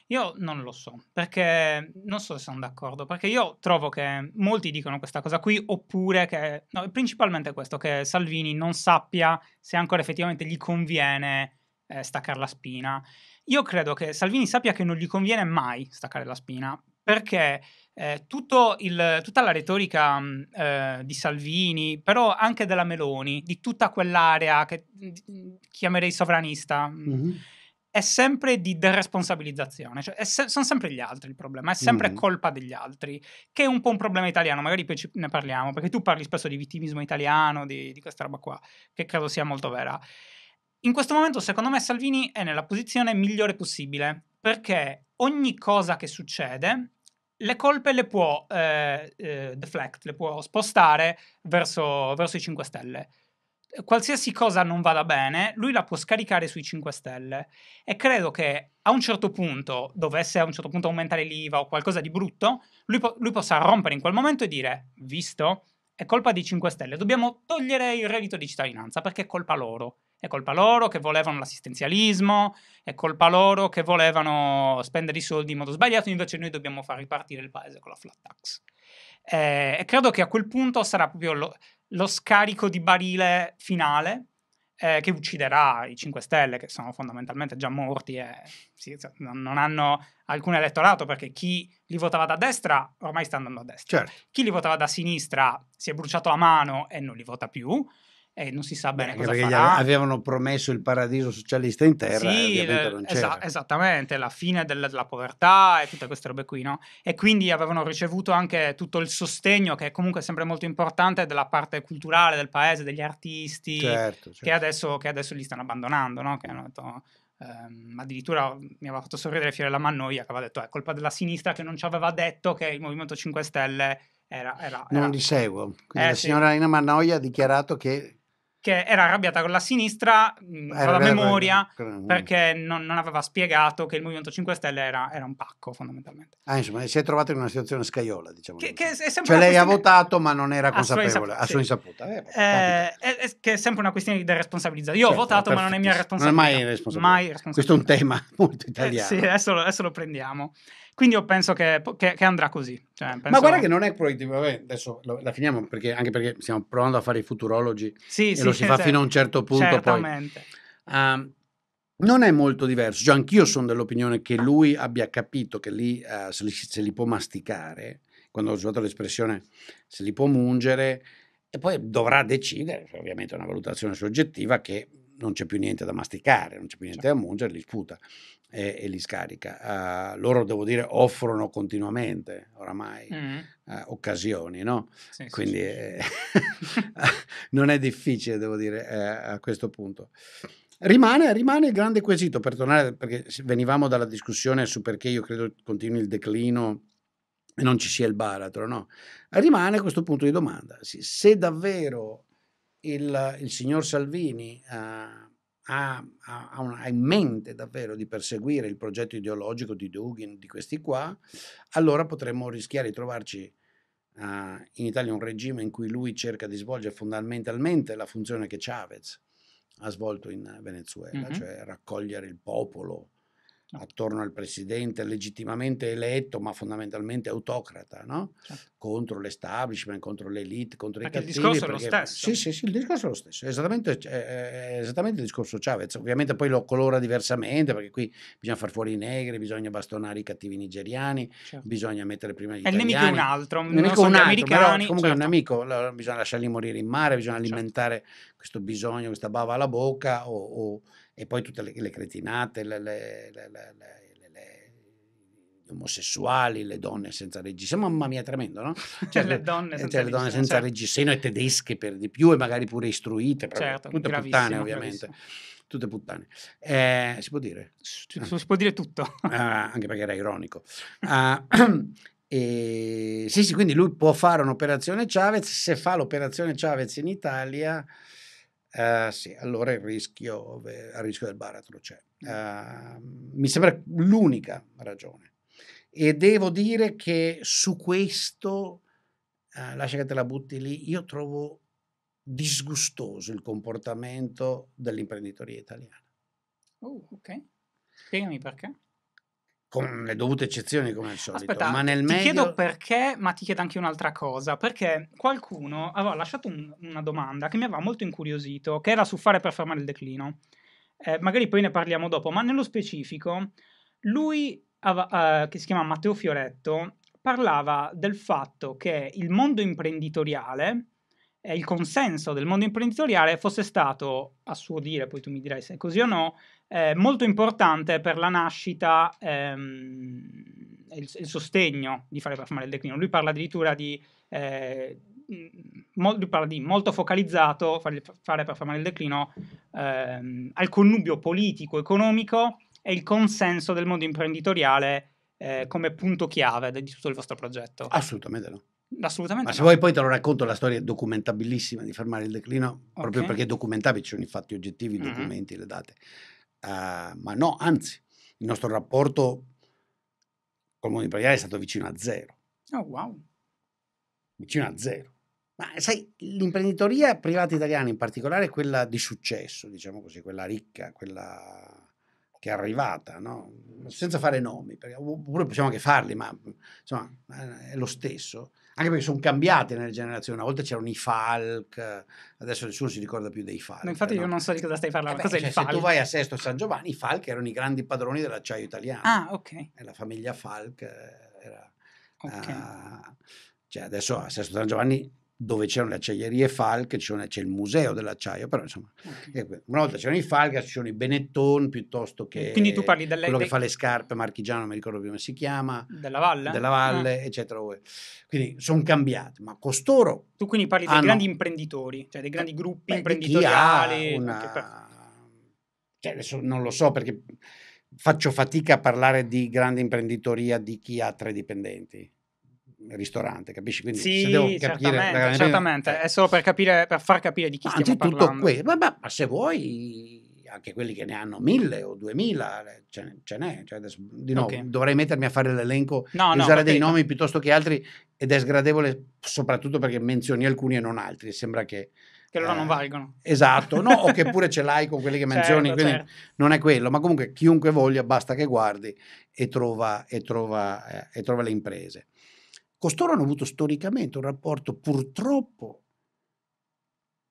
Io non lo so, perché non so se sono d'accordo, perché io trovo che molti dicono questa cosa qui, oppure che no, principalmente questo che Salvini non sappia se ancora effettivamente gli conviene eh, staccare la spina. Io credo che Salvini sappia che non gli conviene mai staccare la spina, perché eh, il, tutta la retorica eh, di Salvini, però anche della Meloni, di tutta quell'area che chiamerei sovranista, mm-hmm. è sempre di deresponsabilizzazione, cioè se- sono sempre gli altri il problema, è sempre mm-hmm. colpa degli altri, che è un po' un problema italiano, magari poi ci, ne parliamo, perché tu parli spesso di vittimismo italiano, di, di questa roba qua, che credo sia molto vera. In questo momento, secondo me, Salvini è nella posizione migliore possibile perché ogni cosa che succede le colpe le può eh, eh, deflect, le può spostare verso, verso, i 5 Stelle. Qualsiasi cosa non vada bene, lui la può scaricare sui 5 Stelle. E credo che a un certo punto, dovesse a un certo punto aumentare l'IVA o qualcosa di brutto, lui, po- lui possa rompere in quel momento e dire: Visto, è colpa dei 5 Stelle, dobbiamo togliere il reddito di cittadinanza perché è colpa loro. È colpa loro che volevano l'assistenzialismo, è colpa loro che volevano spendere i soldi in modo sbagliato, invece noi dobbiamo far ripartire il paese con la flat tax. Eh, e credo che a quel punto sarà proprio lo, lo scarico di barile finale eh, che ucciderà i 5 Stelle, che sono fondamentalmente già morti e sì, non hanno alcun elettorato perché chi li votava da destra ormai sta andando a destra. Certo. Chi li votava da sinistra si è bruciato la mano e non li vota più e eh, non si sa bene Anche cosa perché farà. avevano promesso il paradiso socialista in terra sì, e eh, esa- esattamente, la fine del, della povertà e tutte queste robe qui, no? E quindi avevano ricevuto anche tutto il sostegno, che è comunque sempre molto importante, della parte culturale del paese, degli artisti, certo, certo. Che, adesso, che, adesso, li stanno abbandonando, no? Che hanno detto... Um, addirittura mi aveva fatto sorridere Fiorella Mannoia che aveva detto è colpa della sinistra che non ci aveva detto che il Movimento 5 Stelle era... era, era... Non li seguo. Quindi eh, la signora sì. Mannoia ha dichiarato che che era arrabbiata con la sinistra, mm, eh, vado a memoria, era, perché non, non, aveva spiegato che il Movimento 5 Stelle era, era un pacco fondamentalmente. Ah, insomma, si è trovata in una situazione scaiola, diciamo. Che, che cioè lei ha votato ma non era consapevole, a sua insaputa. Sì. Eh, eh, che è sempre una questione di responsabilità. Io certo, ho votato ma non è mia responsabilità. Non è mai responsabilità. Mai responsabilità. Questo è un tema molto italiano. Eh, sì, adesso adesso lo prendiamo. Quindi io penso che, che, che andrà così. Cioè, penso... Ma guarda che non è proiettivo. vabbè, adesso la finiamo perché, anche perché stiamo provando a fare i futurologi sì, e sì, lo si fa cioè, fino a un certo punto. Certamente. Poi. Um, ehm, non è molto diverso. Cioè, anch'io sono dell'opinione che lui abbia capito che lì uh, se, li, se, li, può masticare, quando ho usato l'espressione se li può mungere, e poi dovrà decidere, cioè, ovviamente è una valutazione soggettiva, che non c'è più niente da masticare, non c'è più niente cioè. da mungere, li sputa e, e li scarica. Uh, loro, devo dire, offrono continuamente, oramai, mm. uh, occasioni, no? Sì, Quindi sì, eh, sì. non è difficile, devo dire, eh, a questo punto. Rimane, rimane, il grande quesito, per tornare, perché venivamo dalla discussione su perché io credo continui il declino e non ci sia il baratro, no? Rimane questo punto di domanda. Se davvero il, il signor Salvini... Uh, ha, ha, ha, una, ha, in mente davvero di perseguire il progetto ideologico di Dugin, di questi qua, allora potremmo rischiare di trovarci uh, in Italia un regime in cui lui cerca di svolgere fondamentalmente la funzione che Chavez ha svolto in Venezuela, mm-hmm. cioè raccogliere il popolo attorno al presidente legittimamente eletto ma fondamentalmente autocrata, no? certo contro l'establishment, contro l'elite, contro i cattivi. il discorso perché... è lo stesso. Sì, sì, sì, il discorso è lo stesso, esattamente, è esattamente il discorso Chavez, ovviamente poi lo colora diversamente perché qui bisogna far fuori i negri, bisogna bastonare i cattivi nigeriani, certo. bisogna mettere prima gli italiani. È il nemico un altro, un nemico un altro, però comunque certo. è un certo. nemico, bisogna lasciarli morire in mare, bisogna certo. alimentare certo. questo bisogno, questa bava alla bocca o, o, e poi tutte le, le cretinate, le, le, omosessuali, le donne senza reggiseno, cioè, mamma mia, tremendo, no? Cioè, le donne eh, senza, cioè, le donne senza certo. Cioè reggiseno e tedesche per di più e magari pure istruite, però, certo, tutte puttane ovviamente. Gravissimo tutte puttane. Eh, si può dire? Si, ah. si può dire tutto. Uh, anche perché era ironico. Uh, e, sì, sì, quindi lui può fare un'operazione Chavez, se fa l'operazione Chavez in Italia, uh, sì, allora il rischio, il rischio del baratro c'è. Mm. mi sembra l'unica ragione. E devo dire che su questo, eh, lascia che te la butti lì, io trovo disgustoso il comportamento dell'imprenditoria italiana. Oh, ok. Spiegami perché con le dovute eccezioni come al solito. Aspetta, ma nel ti medio... chiedo perché, ma ti chiedo anche un'altra cosa, perché qualcuno aveva lasciato un, una domanda che mi aveva molto incuriosito, che era su fare per fermare il declino. Eh, magari poi ne parliamo dopo, ma nello specifico, lui uh, che si chiama Matteo Fioretto parlava del fatto che il mondo imprenditoriale eh, il consenso del mondo imprenditoriale fosse stato, a suo dire, poi tu mi dirai se è così o no, eh, molto importante per la nascita ehm, il, il, sostegno di fare performare il declino. Lui parla addirittura di, eh, mo, lui parla di molto focalizzato fare, fare performare il declino ehm, al connubio politico-economico è il consenso del mondo imprenditoriale eh, come punto chiave di tutto il vostro progetto. Assolutamente no. Assolutamente. Ma se vuoi poi te lo racconto la storia documentabilissima di fermare il declino, okay. proprio perché documentabili ci sono i fatti oggettivi, i mm-hmm. documenti, mm-hmm. le date. Uh, ma no, anzi, il nostro rapporto col mondo imprenditoriale è stato vicino a zero. Oh wow. Vicino a zero. Ma sai, l'imprenditoria privata italiana in particolare è quella di successo, diciamo così, quella ricca, quella che è arrivata, no? senza fare nomi, perché, oppure possiamo anche farli, ma insomma eh, è lo stesso. Anche perché sono cambiate nelle generazioni, una volta c'erano i Falk, adesso nessuno si ricorda più dei Falk. infatti no? io non so di cosa stai parlando, eh beh, cioè, Se tu vai a Sesto San Giovanni, i Falk erano i grandi padroni dell'acciaio italiano. Ah, ok. E la famiglia Falk eh, era... Okay. Uh, cioè adesso a Sesto San Giovanni dove c'erano le acciaierie Falk, c'è il museo dell'acciaio, però insomma, okay. Eh, una volta c'erano i Falk, c'erano i Benetton piuttosto che Quindi tu parli delle, quello che fa le scarpe, marchigiano, non mi ricordo più come si chiama, della Valle, della Valle ah. eccetera. Quindi sono cambiati, ma costoro... Tu quindi parli hanno, dei grandi imprenditori, cioè dei grandi gruppi beh, imprenditoriali. Una, cioè non lo so perché faccio fatica a parlare di grande imprenditoria di chi ha tre dipendenti ristorante, capisci? Quindi sì, devo capire certamente, certamente. Prima... è solo per, capire, per far capire di chi stiamo parlando. Que- ma, ma, ma, se vuoi anche quelli che ne hanno mille o duemila, eh, ce, ce n'è. Cioè adesso, di nuovo, okay. dovrei mettermi a fare l'elenco no, no, usare dei nomi piuttosto che altri ed è sgradevole soprattutto perché menzioni alcuni e non altri, sembra che che loro eh, non valgono. Esatto, no, o che pure ce l'hai con quelli che certo, menzioni, certo, quindi certo. non è quello, ma comunque chiunque voglia basta che guardi e trova, e trova, eh, e trova le imprese. Costoro hanno avuto storicamente un rapporto purtroppo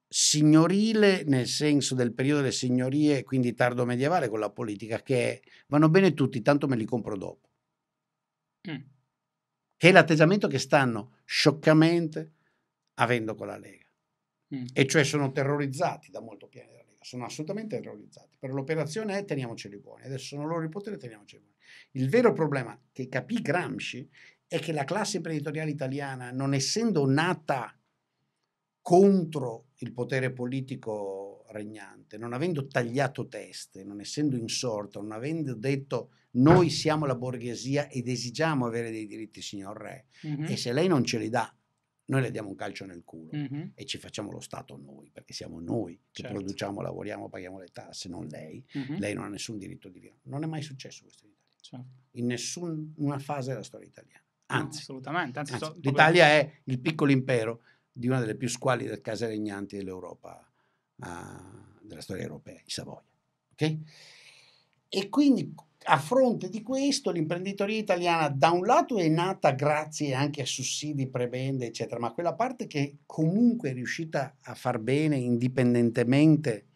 signorile nel senso del periodo delle signorie, quindi tardo medievale con la politica, che vanno bene tutti, tanto me li compro dopo. Mm. Che è l'atteggiamento che stanno scioccamente avendo con la Lega. Mm. E cioè sono terrorizzati da molto piani della Lega, sono assolutamente terrorizzati. Però l'operazione è teniamoceli buoni, adesso sono loro il potere, teniamoceli buoni. Il vero problema che capì Gramsci è che la classe imprenditoriale italiana, non essendo nata contro il potere politico regnante, non avendo tagliato teste, non essendo insorta, non avendo detto noi siamo la borghesia ed esigiamo avere dei diritti, signor Re, mm-hmm. e se lei non ce li dà, noi le diamo un calcio nel culo mm-hmm. e ci facciamo lo Stato noi, perché siamo noi che certo. produciamo, lavoriamo, paghiamo le tasse, non lei. Mm-hmm. Lei non ha nessun diritto di via. Non è mai successo questo in Italia, certo. in nessuna fase della storia italiana. Anzi, assolutamente. Anzi, anzi, l'Italia è il piccolo impero di una delle più squalide case regnanti dell'Europa, uh, della storia europea, i Savoia. Okay? E quindi a fronte di questo l'imprenditoria italiana da un lato è nata grazie anche a sussidi, prebende, eccetera, ma quella parte che comunque è riuscita a far bene indipendentemente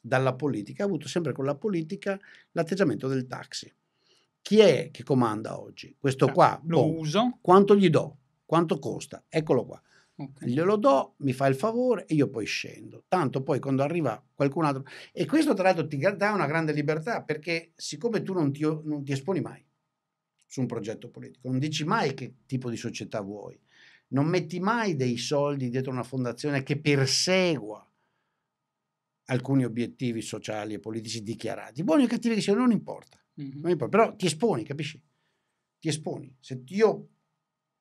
dalla politica, ha avuto sempre con la politica l'atteggiamento del taxi chi è che comanda oggi? Questo cioè, qua. Lo boh, uso. Quanto gli do? Quanto costa? Eccolo qua. Okay. Glielo do, mi fa il favore e io poi scendo. Tanto poi quando arriva qualcun altro. E questo tra l'altro ti dà una grande libertà perché siccome tu non ti, non ti esponi mai su un progetto politico, non dici mai che tipo di società vuoi, non metti mai dei soldi dietro una fondazione che persegua alcuni obiettivi sociali e politici dichiarati, buoni o cattivi che siano, non importa Mm-hmm. però ti esponi, capisci? Ti esponi. Se io,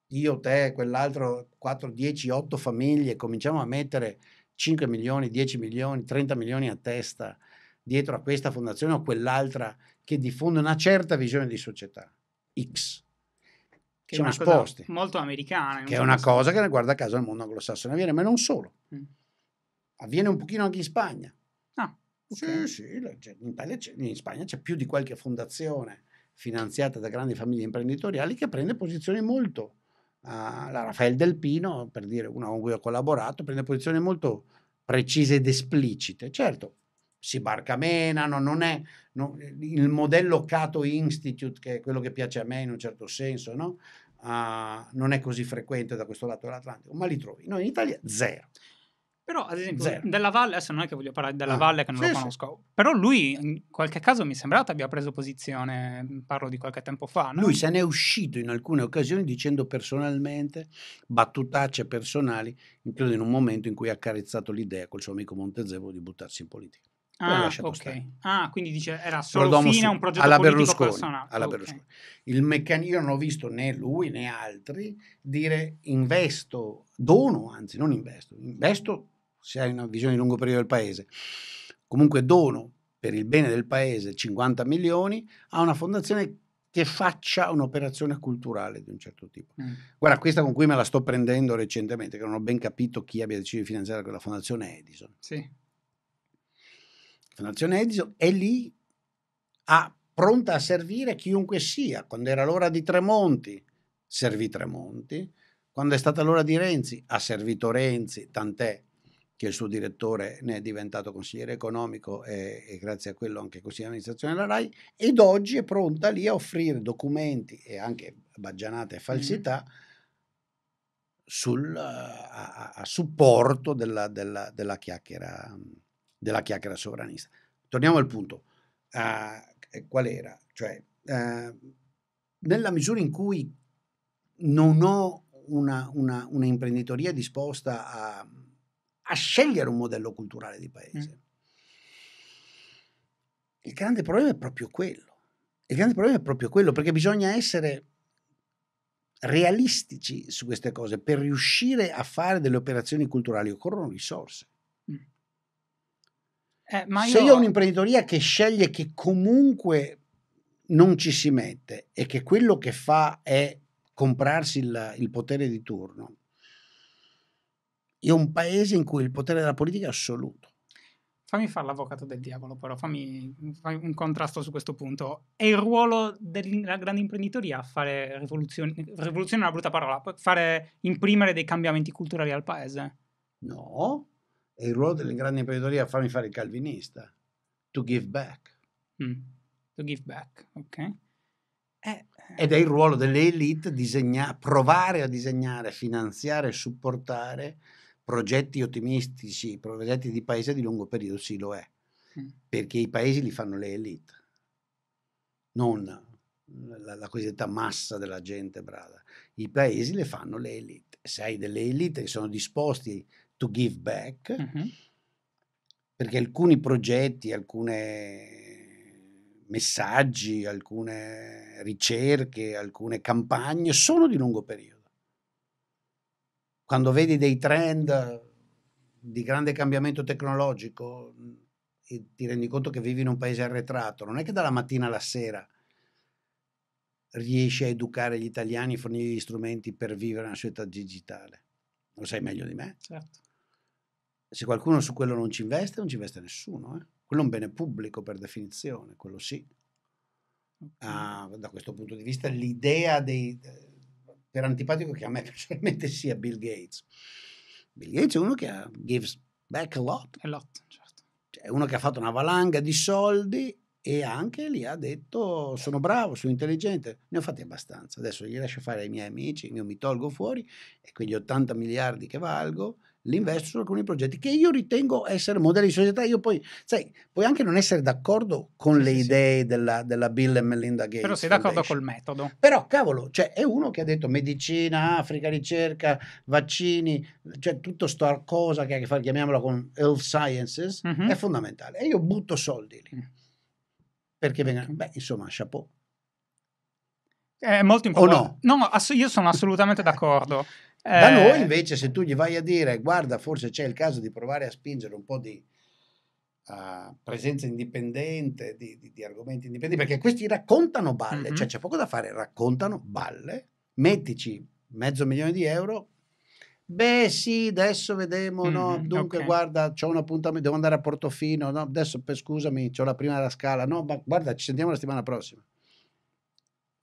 io, te, quell'altro, 4, 10, 8 famiglie cominciamo a mettere 5 milioni, 10 milioni, 30 milioni a testa dietro a questa fondazione o quell'altra che diffonde una certa visione di società X. Che Siamo esposti. Molto americana. Che è una certo cosa che, guarda caso, nel mondo anglosassone avviene, ma non solo. Mm. Avviene un pochino anche in Spagna Okay. Sì, sì, in, in Spagna c'è più di qualche fondazione finanziata da grandi famiglie imprenditoriali che prende posizioni molto Uh, la Raffaele Del Pino, per dire una con cui ho collaborato, prende posizioni molto precise ed esplicite. Certo, si barcamenano, non è no, il modello Cato Institute, che è quello che piace a me in un certo senso, no? uh, non è così frequente da questo lato dell'Atlantico, ma li trovi. No, in Italia zero. Però, ad esempio, Zero. Della Valle, adesso non è che voglio parlare della ah, Valle che non sì, lo conosco, sì. però lui in qualche caso mi sembrava abbia preso posizione, parlo di qualche tempo fa. No? Lui se n'è uscito in alcune occasioni dicendo personalmente battutacce personali, credo in un momento in cui ha carezzato l'idea col suo amico Montezemolo di buttarsi in politica. Ah, okay. ah, quindi dice era solo Prodomo fine a un progetto alla Berlusconi, personale. Alla okay. Berlusconi. Il meccanismo, io non ho visto né lui né altri dire investo, dono, anzi non investo, investo se hai una visione di lungo periodo del paese. Comunque dono per il bene del paese 50 milioni a una fondazione che faccia un'operazione culturale di un certo tipo. Mm. Guarda, questa con cui me la sto prendendo recentemente, che non ho ben capito chi abbia deciso di finanziare quella fondazione Edison. Sì. Fondazione Edison è lì a, pronta a servire chiunque sia. Quando era l'ora di Tremonti, servì Tremonti. Quando è stata l'ora di Renzi, ha servito Renzi, tant'è che il suo direttore ne è diventato consigliere economico e, e grazie a quello anche consigliere di amministrazione della RAI, ed oggi è pronta lì a offrire documenti e anche baggianate e falsità mm-hmm. sul, a, a, supporto della, della, della, chiacchiera, della chiacchiera sovranista. Torniamo al punto. Uh, qual era? Cioè, uh, nella misura in cui non ho una, una, una imprenditoria disposta a a scegliere un modello culturale di paese. Mm. Il grande problema è proprio quello. Il grande problema è proprio quello, perché bisogna essere realistici su queste cose. Per riuscire a fare delle operazioni culturali occorrono risorse. Mm. Eh, io... Se io ho un'imprenditoria che sceglie che comunque non ci si mette e che quello che fa è comprarsi il, il potere di turno, è un paese in cui il potere della politica è assoluto. Fammi fare l'avvocato del diavolo, però fammi, fammi un contrasto su questo punto. È il ruolo della grande imprenditoria fare rivoluzioni, rivoluzione è una brutta parola, fare imprimere dei cambiamenti culturali al paese? No, è il ruolo della grande imprenditoria fammi fare il calvinista, to give back. Mm. To give back, ok. Eh, eh, Ed è il ruolo delle elite disegna- provare a disegnare, finanziare, supportare progetti ottimistici, progetti di paese di lungo periodo, sì lo è, mm. perché i paesi li fanno le elite, non la, la, cosiddetta massa della gente brava. I paesi le fanno le elite. Se hai delle elite che sono disposti to give back, mm-hmm. perché alcuni progetti, alcuni messaggi, alcune ricerche, alcune campagne sono di lungo periodo quando vedi dei trend di grande cambiamento tecnologico e ti rendi conto che vivi in un paese arretrato, non è che dalla mattina alla sera riesci a educare gli italiani, fornire gli strumenti per vivere una società digitale. Lo sai meglio di me. Certo. Se qualcuno su quello non ci investe, non ci investe nessuno. Eh? Quello è un bene pubblico per definizione, quello sì. Ah, da questo punto di vista l'idea dei, per antipatico che a me personalmente sia Bill Gates. Bill Gates è uno che ha, gives back a lot. A lot certo. cioè, è uno che ha fatto una valanga di soldi e anche lì ha detto sono bravo, sono intelligente, ne ho fatti abbastanza, adesso gli lascio fare ai miei amici, io mi tolgo fuori e quegli 80 miliardi che valgo l'investo su alcuni progetti che io ritengo essere modelli di società. Io poi, sai, puoi anche non essere d'accordo con le idee della, della Bill e Melinda Gates. Però sei d'accordo col metodo. Però, cavolo, cioè, è uno che ha detto medicina, Africa, ricerca, vaccini, cioè tutto sta cosa che ha a che fare, chiamiamola con health sciences, mm-hmm. è fondamentale. E io butto soldi lì. Mm. Perché vengano, beh, insomma, chapeau. È molto importante. O no? No, ass- io sono assolutamente d'accordo. Da eh. noi invece se tu gli vai a dire guarda forse c'è il caso di provare a spingere un po' di uh, presenza indipendente, di, di, di, argomenti indipendenti, perché questi raccontano balle, mm-hmm. cioè c'è poco da fare, raccontano balle, mettici mezzo milione di euro. Beh sì, adesso vedremo, mm-hmm, dunque okay. guarda, ho un appuntamento, devo andare a Portofino, no? adesso per, scusami, ho la prima della scala, no, ma guarda, ci sentiamo la settimana prossima.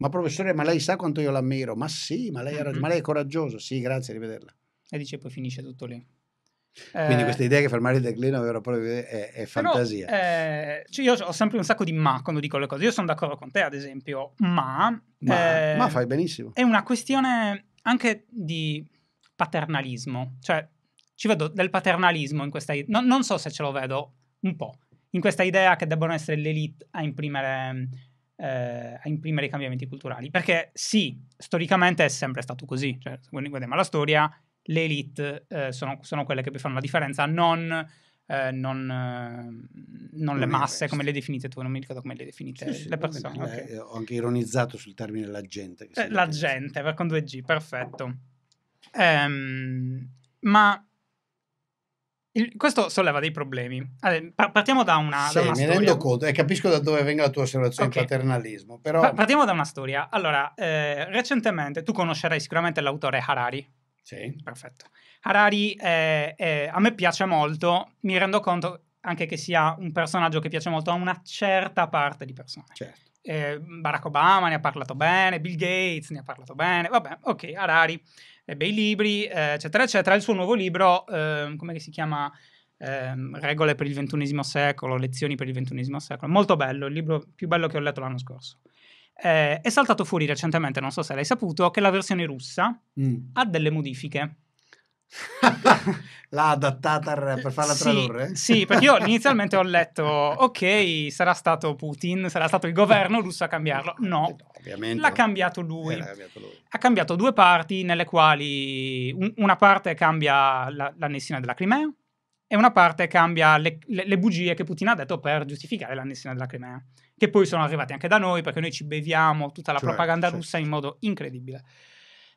Ma professore, ma lei sa quanto io l'ammiro? Ma sì, ma lei, è, ma lei è coraggioso. Sì, grazie, rivederla. E dice poi finisce tutto lì. Quindi eh, questa idea che fermare il declino è, è, fantasia. Però, eh, cioè io ho sempre un sacco di ma quando dico le cose. Io sono d'accordo con te, ad esempio, ma... Ma, eh, ma fai benissimo. È una questione anche di paternalismo. Cioè, ci vedo del paternalismo in questa... Non, non so se ce lo vedo un po'. In questa idea che debbano essere l'elite a imprimere eh, a imprimere i cambiamenti culturali. Perché sì, storicamente è sempre stato così. Cioè, se guardiamo la storia, le elite eh, sono, sono, quelle che fanno la differenza, non, eh, non, eh, non le masse, come le definite tu, non mi ricordo come le definite sì, le persone. Bene, okay. Eh, ho anche ironizzato sul termine la gente. Eh, la pensa. gente, con 2G, perfetto. Um, ma il, questo solleva dei problemi. Allora, partiamo da una, sì, da una mi storia. rendo conto e eh, capisco da dove venga la tua osservazione okay. paternalismo. Però... Pa- partiamo da una storia. Allora, eh, recentemente tu conoscerai sicuramente l'autore Harari. Sì. Perfetto. Harari eh, eh, a me piace molto, mi rendo conto anche che sia un personaggio che piace molto a una certa parte di persone. Certo. Eh, Barack Obama ne ha parlato bene, Bill Gates ne ha parlato bene, vabbè, ok, Harari. Eh, bei libri, eh, eccetera, eccetera. Il suo nuovo libro, eh, come si chiama? Eh, Regole per il XXI secolo, lezioni per il XXI secolo. Molto bello, il libro più bello che ho letto l'anno scorso. Eh, è saltato fuori recentemente, non so se l'hai saputo, che la versione russa mm. ha delle modifiche. L'ha adattata per farla sì, tradurre? Sì, perché io inizialmente ho letto, ok, sarà stato Putin, sarà stato il governo russo a cambiarlo. Ah, no, eh, Ovviamente. l'ha cambiato lui. cambiato lui. Ha cambiato due parti nelle quali un, una parte cambia la, l'annessione della Crimea e una parte cambia le, le, le bugie che Putin ha detto per giustificare l'annessione della Crimea, che poi sono arrivate anche da noi perché noi ci beviamo tutta la cioè, propaganda cioè. russa in certo. modo incredibile.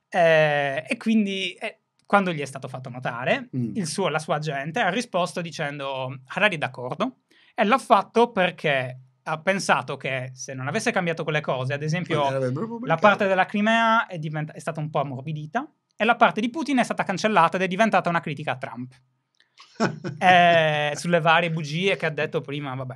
Eh, e quindi... Eh, quando gli è stato fatto notare, mm. suo, la sua agente ha risposto dicendo Harari è d'accordo e l'ha fatto perché ha pensato che se non avesse cambiato quelle cose, ad esempio la parte della Crimea è, divent- è stata un po' ammorbidita e la parte di Putin è stata cancellata ed è diventata una critica a Trump. eh, sulle varie bugie che ha detto prima, vabbè.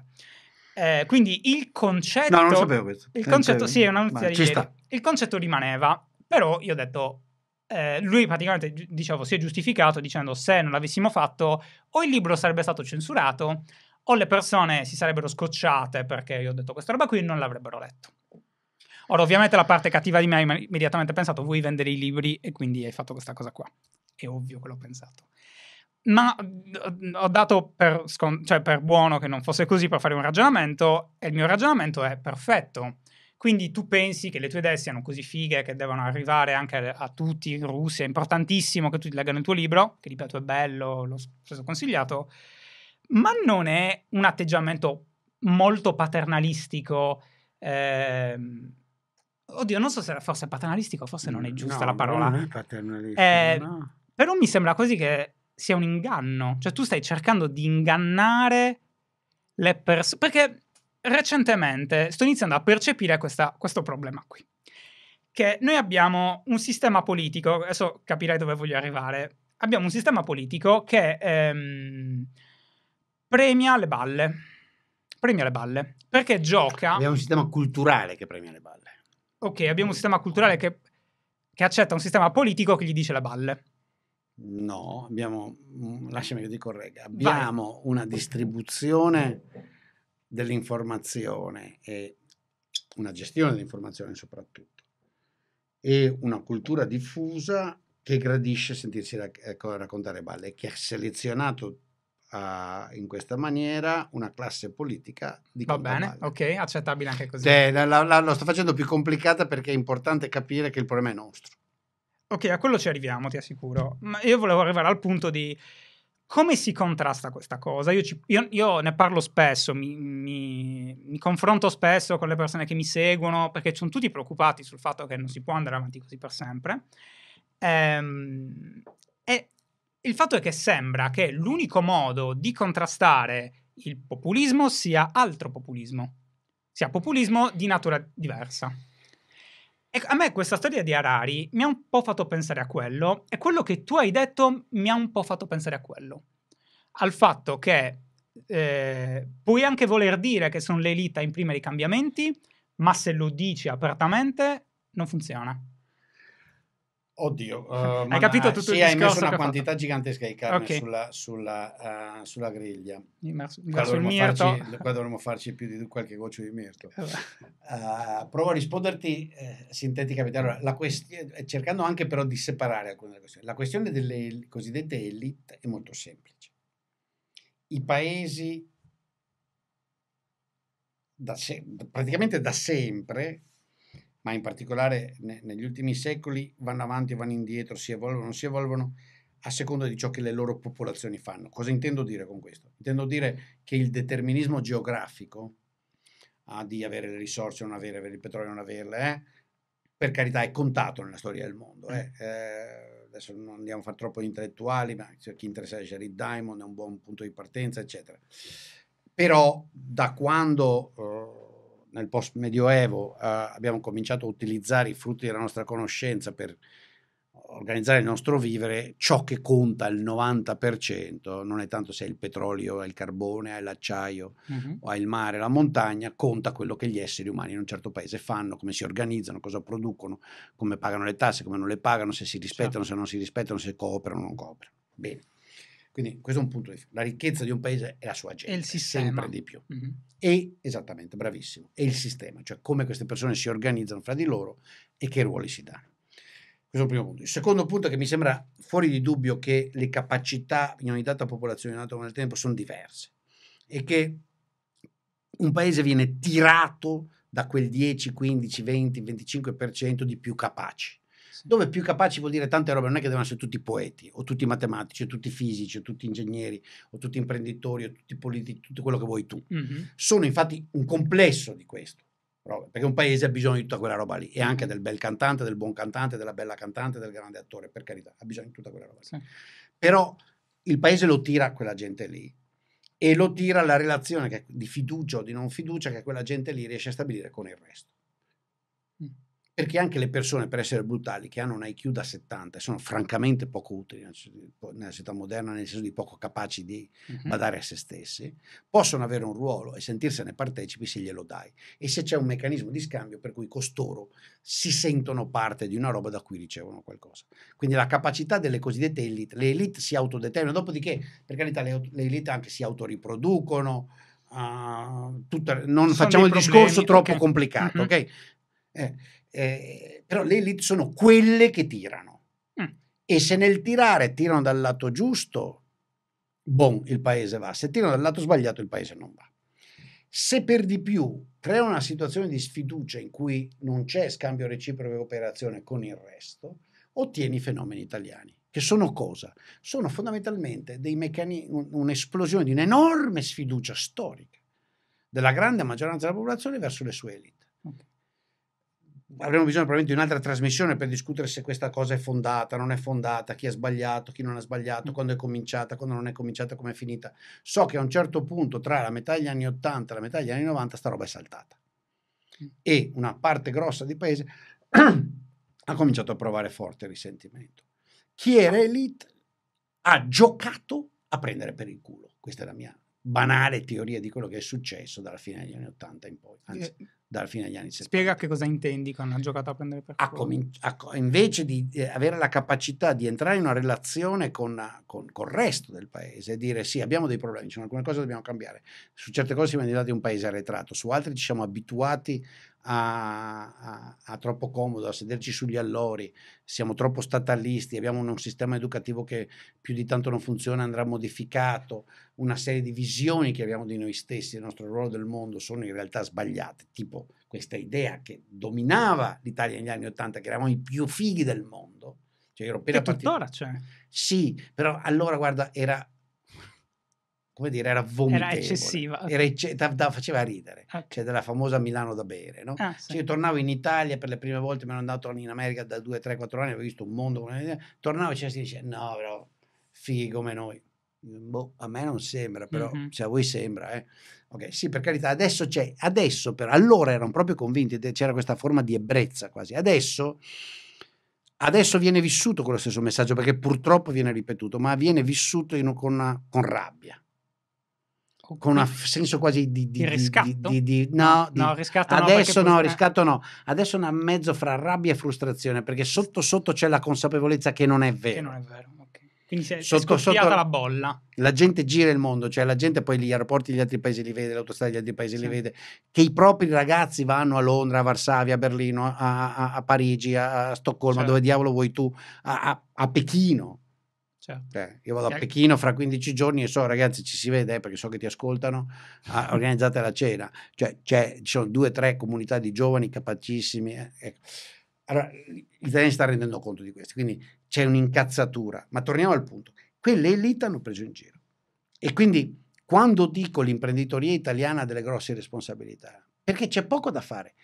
Eh, quindi il concetto... No, non sapevo questo. Il concetto, sì, è una notizia di ieri. Il concetto rimaneva, però io ho detto, eh, lui praticamente, dicevo, si è giustificato dicendo se non l'avessimo fatto o il libro sarebbe stato censurato o le persone si sarebbero scocciate perché io ho detto questa roba qui e non l'avrebbero letto. Ora, ovviamente la parte cattiva di me ha immediatamente pensato vuoi vendere i libri e quindi hai fatto questa cosa qua. È ovvio che l'ho pensato. Ma mhmm, ho dato per, scon- cioè per buono che non fosse così per fare un ragionamento e il mio ragionamento è perfetto quindi tu pensi che le tue idee siano così fighe che devono arrivare anche a, tutti in Russia, è importantissimo che tutti leggano il tuo libro, che ripeto è bello, l'ho spesso consigliato, ma non è un atteggiamento molto paternalistico. Eh, oddio, non so se forse è paternalistico, forse non è mm, giusta no, la parola. Non è paternalistico. Eh, no. Però mi sembra quasi che sia un inganno. Cioè, tu stai cercando di ingannare le persone. Perché recentemente sto iniziando a percepire questa, questo problema qui. Che noi abbiamo un sistema politico, adesso capirai dove voglio arrivare, abbiamo un sistema politico che ehm, premia le balle. Premia le balle. Perché gioca... Abbiamo un sistema culturale che premia le balle. Ok, abbiamo un sistema culturale che, che accetta un sistema politico che gli dice le balle. No, abbiamo... Mm, lasciami che ti corregga. Abbiamo Vai. una distribuzione dell'informazione e una gestione dell'informazione soprattutto e una cultura diffusa che gradisce sentirsi ecco, raccontare balle, che ha selezionato a, ah, in questa maniera una classe politica di Va bene, ok, accettabile anche così. Cioè, lo sto facendo più complicata perché è importante capire che il problema è nostro. Ok, a quello ci arriviamo, ti assicuro. Ma io volevo arrivare al punto di come si contrasta questa cosa? Io, ci, io, io ne parlo spesso, mi, mi, mi, confronto spesso con le persone che mi seguono perché sono tutti preoccupati sul fatto che non si può andare avanti così per sempre. Ehm, e il fatto è che sembra che l'unico modo di contrastare il populismo sia altro populismo, sia populismo di natura diversa. E ecco, a me questa storia di Harari mi ha un po' fatto pensare a quello e quello che tu hai detto mi ha un po' fatto pensare a quello. Al fatto che eh, puoi anche voler dire che sono l'elite a imprimere i cambiamenti, ma se lo dici apertamente non funziona. Oddio, uh, hai capito tutto sì, il discorso? Sì, hai messo una quantità gigantesca di carne okay. sulla, sulla, uh, sulla, griglia. Immerso, immerso qua, dovremmo farci, qua dovremmo farci più di qualche goccio di mirto. Uh, provo a risponderti sinteticamente. Allora, quest- cercando anche però di separare alcune delle questioni. La questione delle cosiddette elite è molto semplice. I paesi da se- praticamente da sempre ma in particolare ne, negli ultimi secoli, vanno avanti, vanno indietro, si evolvono, si evolvono a seconda di ciò che le loro popolazioni fanno. Cosa intendo dire con questo? Intendo dire che il determinismo geografico ah, di avere le risorse, non avere, avere il petrolio, non averle, eh, per carità è contato nella storia del mondo. Eh. Eh, eh adesso non andiamo a fare troppo intellettuali, ma cioè, chi interessa Jared Diamond è un buon punto di partenza, eccetera. Però da quando oh, nel post medioevo eh, abbiamo cominciato a utilizzare i frutti della nostra conoscenza per organizzare il nostro vivere, ciò che conta il 90% non è tanto se hai il petrolio, hai il carbone, hai l'acciaio uh-huh. o hai il mare, la montagna, conta quello che gli esseri umani in un certo paese fanno, come si organizzano, cosa producono, come pagano le tasse, come non le pagano, se si rispettano, certo. se non si rispettano, se cooperano o non cooperano. Bene. Quindi questo è un punto di La ricchezza di un paese è la sua gente, è il sistema. sempre di più. Mm-hmm. E, esattamente, bravissimo, E il sistema, cioè come queste persone si organizzano fra di loro e che ruoli si danno. Questo è il primo punto. Il secondo punto è che mi sembra fuori di dubbio che le capacità in ogni data popolazione in un altro nel tempo sono diverse e che un paese viene tirato da quel 10, 15, 20, 25% di più capaci dove più capaci vuol dire tante robe, non è che devono essere tutti poeti o tutti matematici o tutti fisici o tutti ingegneri o tutti imprenditori o tutti politici, tutto quello che vuoi tu. Mm-hmm. Sono infatti un complesso di questo. perché un paese ha bisogno di tutta quella roba lì e anche del bel cantante, del buon cantante, della bella cantante, del grande attore, per carità, ha bisogno di tutta quella roba lì. Sì. Però il paese lo tira quella gente lì e lo tira la relazione che, di fiducia o di non fiducia che quella gente lì riesce a stabilire con il resto perché anche le persone, per essere brutali, che hanno un IQ da 70 sono francamente poco utili nella società moderna, nel senso di poco capaci di uh-huh. badare a se stessi, possono avere un ruolo e sentirsene partecipi se glielo dai. E se c'è un meccanismo di scambio per cui costoro si sentono parte di una roba da cui ricevono qualcosa. Quindi la capacità delle cosiddette elite, le elite si autodeterminano, dopodiché, per carità, le, le elite anche si autoriproducono. Uh, tutta, non sono facciamo il problemi, discorso troppo okay. complicato, uh-huh. ok? Eh, eh, però le elite sono quelle che tirano. Mm. E se nel tirare tirano dal lato giusto, bon, il paese va. Se tirano dal lato sbagliato, il paese non va. Se per di più crea una situazione di sfiducia in cui non c'è scambio reciproco e cooperazione con il resto, ottieni i fenomeni italiani, che sono cosa? Sono fondamentalmente mecani- un'esplosione di un'enorme sfiducia storica della grande maggioranza della popolazione verso le sue elite avremo bisogno probabilmente di un'altra trasmissione per discutere se questa cosa è fondata, non è fondata, chi ha sbagliato, chi non ha sbagliato, mm. quando è cominciata, quando non è cominciata, come è finita. So che a un certo punto tra la metà degli anni 80 e la metà degli anni 90 sta roba è saltata mm. e una parte grossa di paese ha cominciato a provare forte risentimento. Chi era certo. elite ha giocato a prendere per il culo. Questa è la mia banale teoria di quello che è successo dalla fine degli anni 80 in poi. Anzi, eh, dalla fine degli anni 70. Spiega che cosa intendi con una giocata a prendere per culo. Comin- co- invece di eh, avere la capacità di entrare in una relazione con, con, con il resto del paese e dire sì, abbiamo dei problemi, ci sono alcune cose che dobbiamo cambiare. Su certe cose siamo diventati un paese arretrato, su altre ci siamo abituati a, a, a, troppo comodo, a sederci sugli allori, siamo troppo statalisti, abbiamo un, un, sistema educativo che più di tanto non funziona, andrà modificato, una serie di visioni che abbiamo di noi stessi, del nostro ruolo del mondo, sono in realtà sbagliate, tipo questa idea che dominava l'Italia negli anni Ottanta, che eravamo i più fighi del mondo. Cioè, ero appena che partito. tuttora c'è. Sì, però allora guarda, era come dire, era vomitevole. Era eccessiva. Era ecce- da, da, faceva ridere, okay. cioè della famosa Milano da bere, no? Ah, cioè, sì. cioè, io tornavo in Italia per le prime volte, mi ero andato in America da 2, 3, 4 anni, avevo visto un mondo, come... tornavo e c'era si dice, no però, fighi come noi. Boh, a me non sembra, però mm-hmm. se cioè, a voi sembra, eh. Ok, sì, per carità, adesso c'è, adesso per allora erano proprio convinti, c'era questa forma di ebbrezza quasi. Adesso adesso viene vissuto quello stesso messaggio perché purtroppo viene ripetuto, ma viene vissuto in, con, con rabbia con un mm. senso quasi di, di, riscatto? Di, di, no, no, riscatto adesso no, no riscatto no adesso è una mezzo fra rabbia e frustrazione perché sotto sotto c'è la consapevolezza che non è vero che non è vero quindi si è, sotto, sotto, la bolla la gente gira il mondo cioè la gente poi gli aeroporti degli altri paesi li vede le autostrade degli altri paesi sì. li vede che i propri ragazzi vanno a Londra a Varsavia a Berlino a, a, a Parigi a, a Stoccolma certo. dove diavolo vuoi tu a Pechino Certo. Eh, io vado a Pechino fra 15 giorni e so, ragazzi, ci si vede eh, perché so che ti ascoltano, ah, organizzate la cena. Cioè, ci sono due o tre comunità di giovani capacissimi. Eh. Ecco. Allora, gli si sta rendendo conto di questo, quindi c'è un'incazzatura. Ma torniamo al punto. Quelle elite hanno preso in giro. E quindi, quando dico l'imprenditoria italiana ha delle grosse responsabilità, perché c'è poco da fare.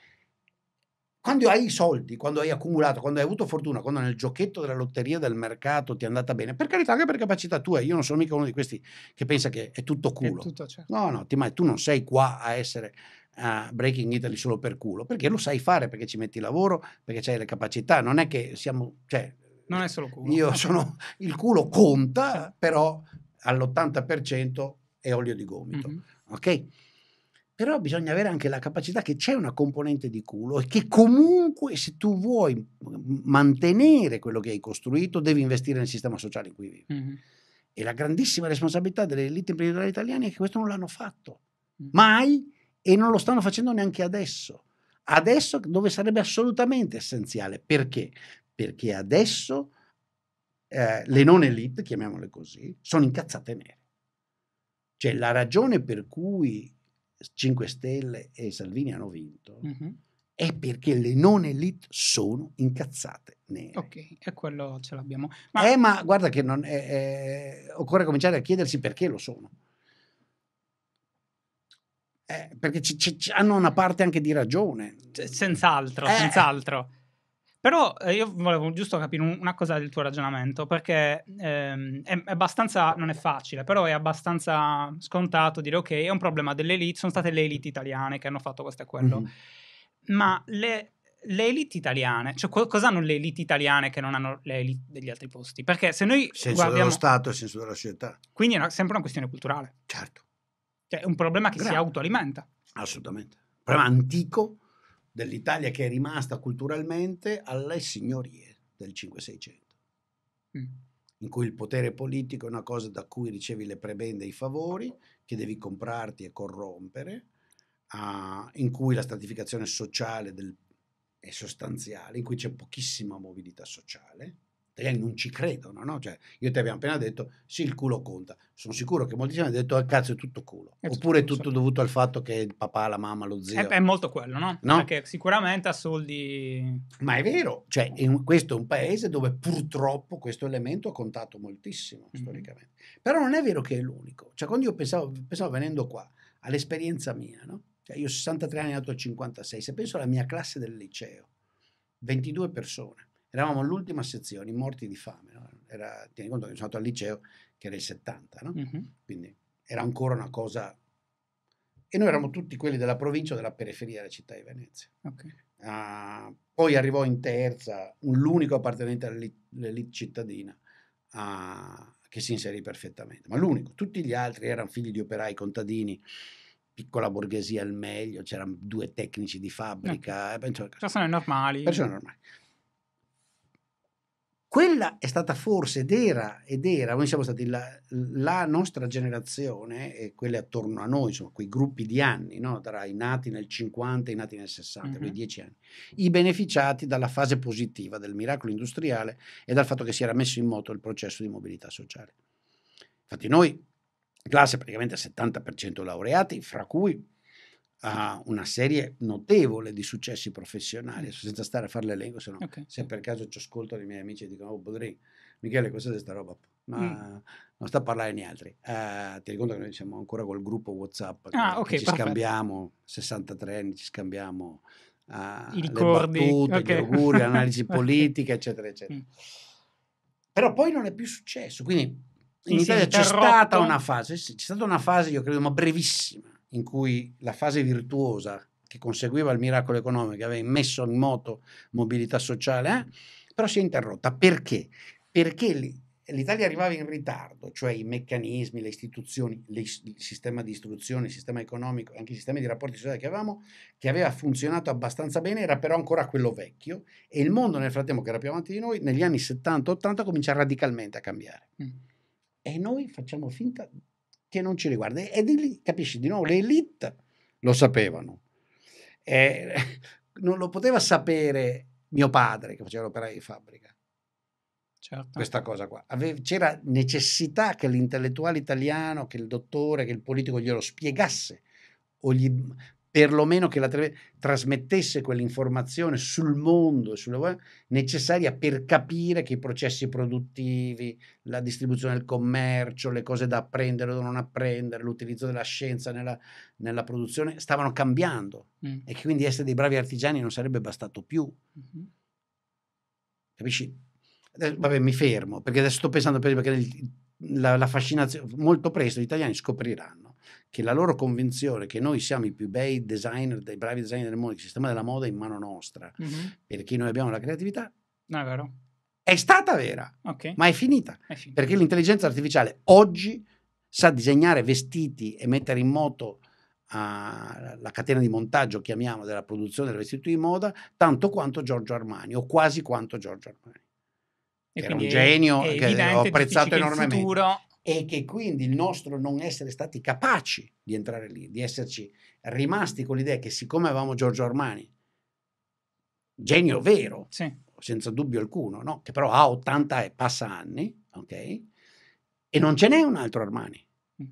Quando hai i soldi, quando hai accumulato, quando hai avuto fortuna, quando nel giochetto della lotteria del mercato ti è andata bene, per carità anche per capacità tua, io non sono mica uno di questi che pensa che è tutto culo. È tutto, certo. No, no, ti, ma tu non sei qua a essere a Breaking Italy solo per culo, perché lo sai fare, perché ci metti lavoro, perché hai le capacità, non è che siamo... Cioè, non è solo culo. Io sono... Il culo conta, certo. però all'80% è olio di gomito. Mm-hmm. Ok? però bisogna avere anche la capacità che c'è una componente di culo e che comunque se tu vuoi mantenere quello che hai costruito devi investire nel sistema sociale in cui vivi. Mm-hmm. E la grandissima responsabilità delle elite imprenditoriali italiane è che questo non l'hanno fatto mm-hmm. mai e non lo stanno facendo neanche adesso. Adesso dove sarebbe assolutamente essenziale. Perché? Perché adesso eh, le non elite, chiamiamole così, sono incazzate nere. Cioè la ragione per cui 5 Stelle e Salvini hanno vinto, uh-huh. è perché le non elite sono incazzate nere. Ok, e quello ce l'abbiamo. Ma, eh, ma guarda che non, eh, eh, occorre cominciare a chiedersi perché lo sono. Eh, perché c- c- hanno una parte anche di ragione. C- cioè, senz'altro, eh, senz'altro. Però eh, io volevo giusto capire una cosa del tuo ragionamento, perché ehm, è, è, abbastanza, non è facile, però è abbastanza scontato dire ok, è un problema dell'elite, sono state le elite italiane che hanno fatto questo e quello. Mm-hmm. Ma le, le elite italiane, cioè co- cosa hanno le elite italiane che non hanno le elite degli altri posti? Perché se noi senso guardiamo... dello Stato, e senso della società. Quindi è una, sempre una questione culturale. Certo. Cioè è un problema che Grazie. si autoalimenta. Assolutamente. Problema antico dell'Italia che è rimasta culturalmente alle signorie del 5-600, mm. in cui il potere politico è una cosa da cui ricevi le prebende e i favori, che devi comprarti e corrompere, a, in cui la stratificazione sociale del, è sostanziale, in cui c'è pochissima mobilità sociale italiani non ci credono, no? Cioè, io ti abbiamo appena detto, sì, il culo conta. Sono sicuro che molti hanno detto, ah, cazzo, è tutto culo. È Oppure è tutto dovuto al fatto che il papà, la mamma, lo zio... È, è molto quello, no? no? Perché sicuramente ha soldi... Ma è vero, cioè, in, questo è un paese dove purtroppo questo elemento ha contato moltissimo, mm-hmm. storicamente. Però non è vero che è l'unico. Cioè, quando io pensavo, pensavo venendo qua, all'esperienza mia, no? Cioè, io ho 63 anni, nato a 56, se penso alla mia classe del liceo, 22 persone, eravamo all'ultima sezione, morti di fame. No? Era, tieni conto che sono andato al liceo, che era il 70, no? mm-hmm. quindi era ancora una cosa... E noi eravamo tutti quelli della provincia o della periferia della città di Venezia. Okay. Uh, poi arrivò in terza l'unico appartenente all'elite cittadina uh, che si inserì perfettamente, ma l'unico. Tutti gli altri erano figli di operai contadini piccola borghesia al meglio, c'erano due tecnici di fabbrica. No. Ecco. Eh, Persone normali. Persone normali quella è stata forse ed era, ed era noi siamo stati la, la, nostra generazione e quelle attorno a noi, insomma, quei gruppi di anni, no? tra i nati nel 50 e i nati nel 60, mm-hmm. quei dieci anni, i beneficiati dalla fase positiva del miracolo industriale e dal fatto che si era messo in moto il processo di mobilità sociale. Infatti noi, classe praticamente 70% laureati, fra cui ha una serie notevole di successi professionali, mm. senza stare a fare l'elenco, se, no, okay. se per caso ci ascoltano i miei amici e dicono, oh Bodri, Michele, questa è sta roba, ma mm. non sta a parlare di altri. Uh, ti ricordo che noi siamo ancora col gruppo WhatsApp, ah, okay, ci scambiamo, 63 anni, ci scambiamo uh, I ricordi. le battute, okay. gli auguri, l'analisi politica, eccetera, eccetera. Mm. Però poi non è più successo, quindi in sì, Italia c'è stata una fase, c'è stata una fase, io credo, ma brevissima, in cui la fase virtuosa che conseguiva il miracolo economico, aveva messo in moto mobilità sociale, eh, però si è interrotta. Perché? Perché l'Italia arrivava in ritardo, cioè i meccanismi, le istituzioni, il sistema di istruzione, il sistema economico, anche i sistemi di rapporti sociali che avevamo, che aveva funzionato abbastanza bene, era però ancora quello vecchio e il mondo nel frattempo che era più avanti di noi, negli anni 70-80 comincia radicalmente a cambiare. Mm. E noi facciamo finta che non ci riguarda. E di lì, capisci, di nuovo, le elite lo sapevano. E non lo poteva sapere mio padre che faceva l'operaio di fabbrica. Certo. Questa cosa qua. Aveva, c'era necessità che l'intellettuale italiano, che il dottore, che il politico glielo spiegasse o gli perlomeno che la televisione trasmettesse quell'informazione sul mondo e sulle web necessaria per capire che i processi produttivi, la distribuzione del commercio, le cose da apprendere o non apprendere, l'utilizzo della scienza nella, nella produzione stavano cambiando mm. e che quindi essere dei bravi artigiani non sarebbe bastato più. Mm-hmm. Capisci? Adesso, vabbè, mi fermo perché adesso sto pensando perché la, la fascinazione molto presto gli italiani scopriranno che la loro convinzione che noi siamo i più bei designer, dei bravi designer del mondo, il sistema della moda è in mano nostra, mm-hmm. perché noi abbiamo la creatività. No, è vero. È stata vera, okay. ma è finita, è finita. Perché l'intelligenza artificiale oggi sa disegnare vestiti e mettere in moto ah, la catena di montaggio, chiamiamo, della produzione del vestito di moda, tanto quanto Giorgio Armani, o quasi quanto Giorgio Armani. E che era un genio che ho apprezzato enormemente. Futuro e che quindi il nostro non essere stati capaci di entrare lì, di esserci rimasti con l'idea che siccome avevamo Giorgio Armani, genio vero, sì. senza dubbio alcuno, no? che però ha 80 e passa anni, okay? E non ce n'è un altro Armani. Mm.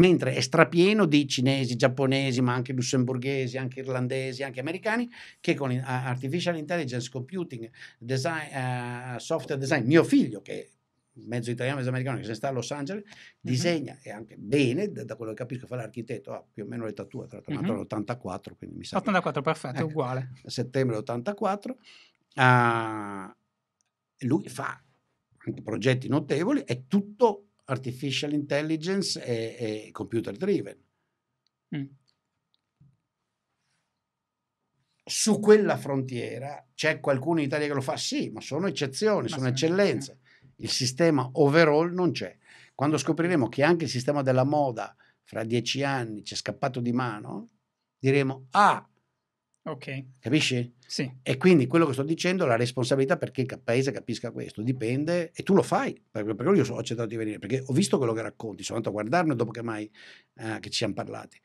Mentre è strapieno di cinesi, giapponesi, ma anche lussemburghesi, anche irlandesi, anche americani, che con artificial intelligence, computing, design, uh, software design, mio figlio che mezzo italiano, mezzo americano, che se ne sta a Los Angeles, disegna uh-huh. e anche bene, da, quello che capisco fa l'architetto, ha più o meno l'età tua, tra l'altro uh-huh. l'84, quindi mi sa. 84, che... perfetto, eh, uguale. Settembre 84, uh, ah, lui fa anche progetti notevoli, è tutto artificial intelligence e, e computer driven. Mm. Su quella frontiera c'è qualcuno in Italia che lo fa? Sì, ma sono eccezioni, ma sono eccellenze il sistema overall non c'è. Quando scopriremo che anche il sistema della moda fra dieci anni ci è scappato di mano, diremo, ah, ok. Capisci? Sì. E quindi quello che sto dicendo, la responsabilità perché il paese capisca questo, dipende, e tu lo fai, perché, perché io ho accettato di venire, perché ho visto quello che racconti, sono andato a guardarlo dopo che mai eh, che ci siamo parlati.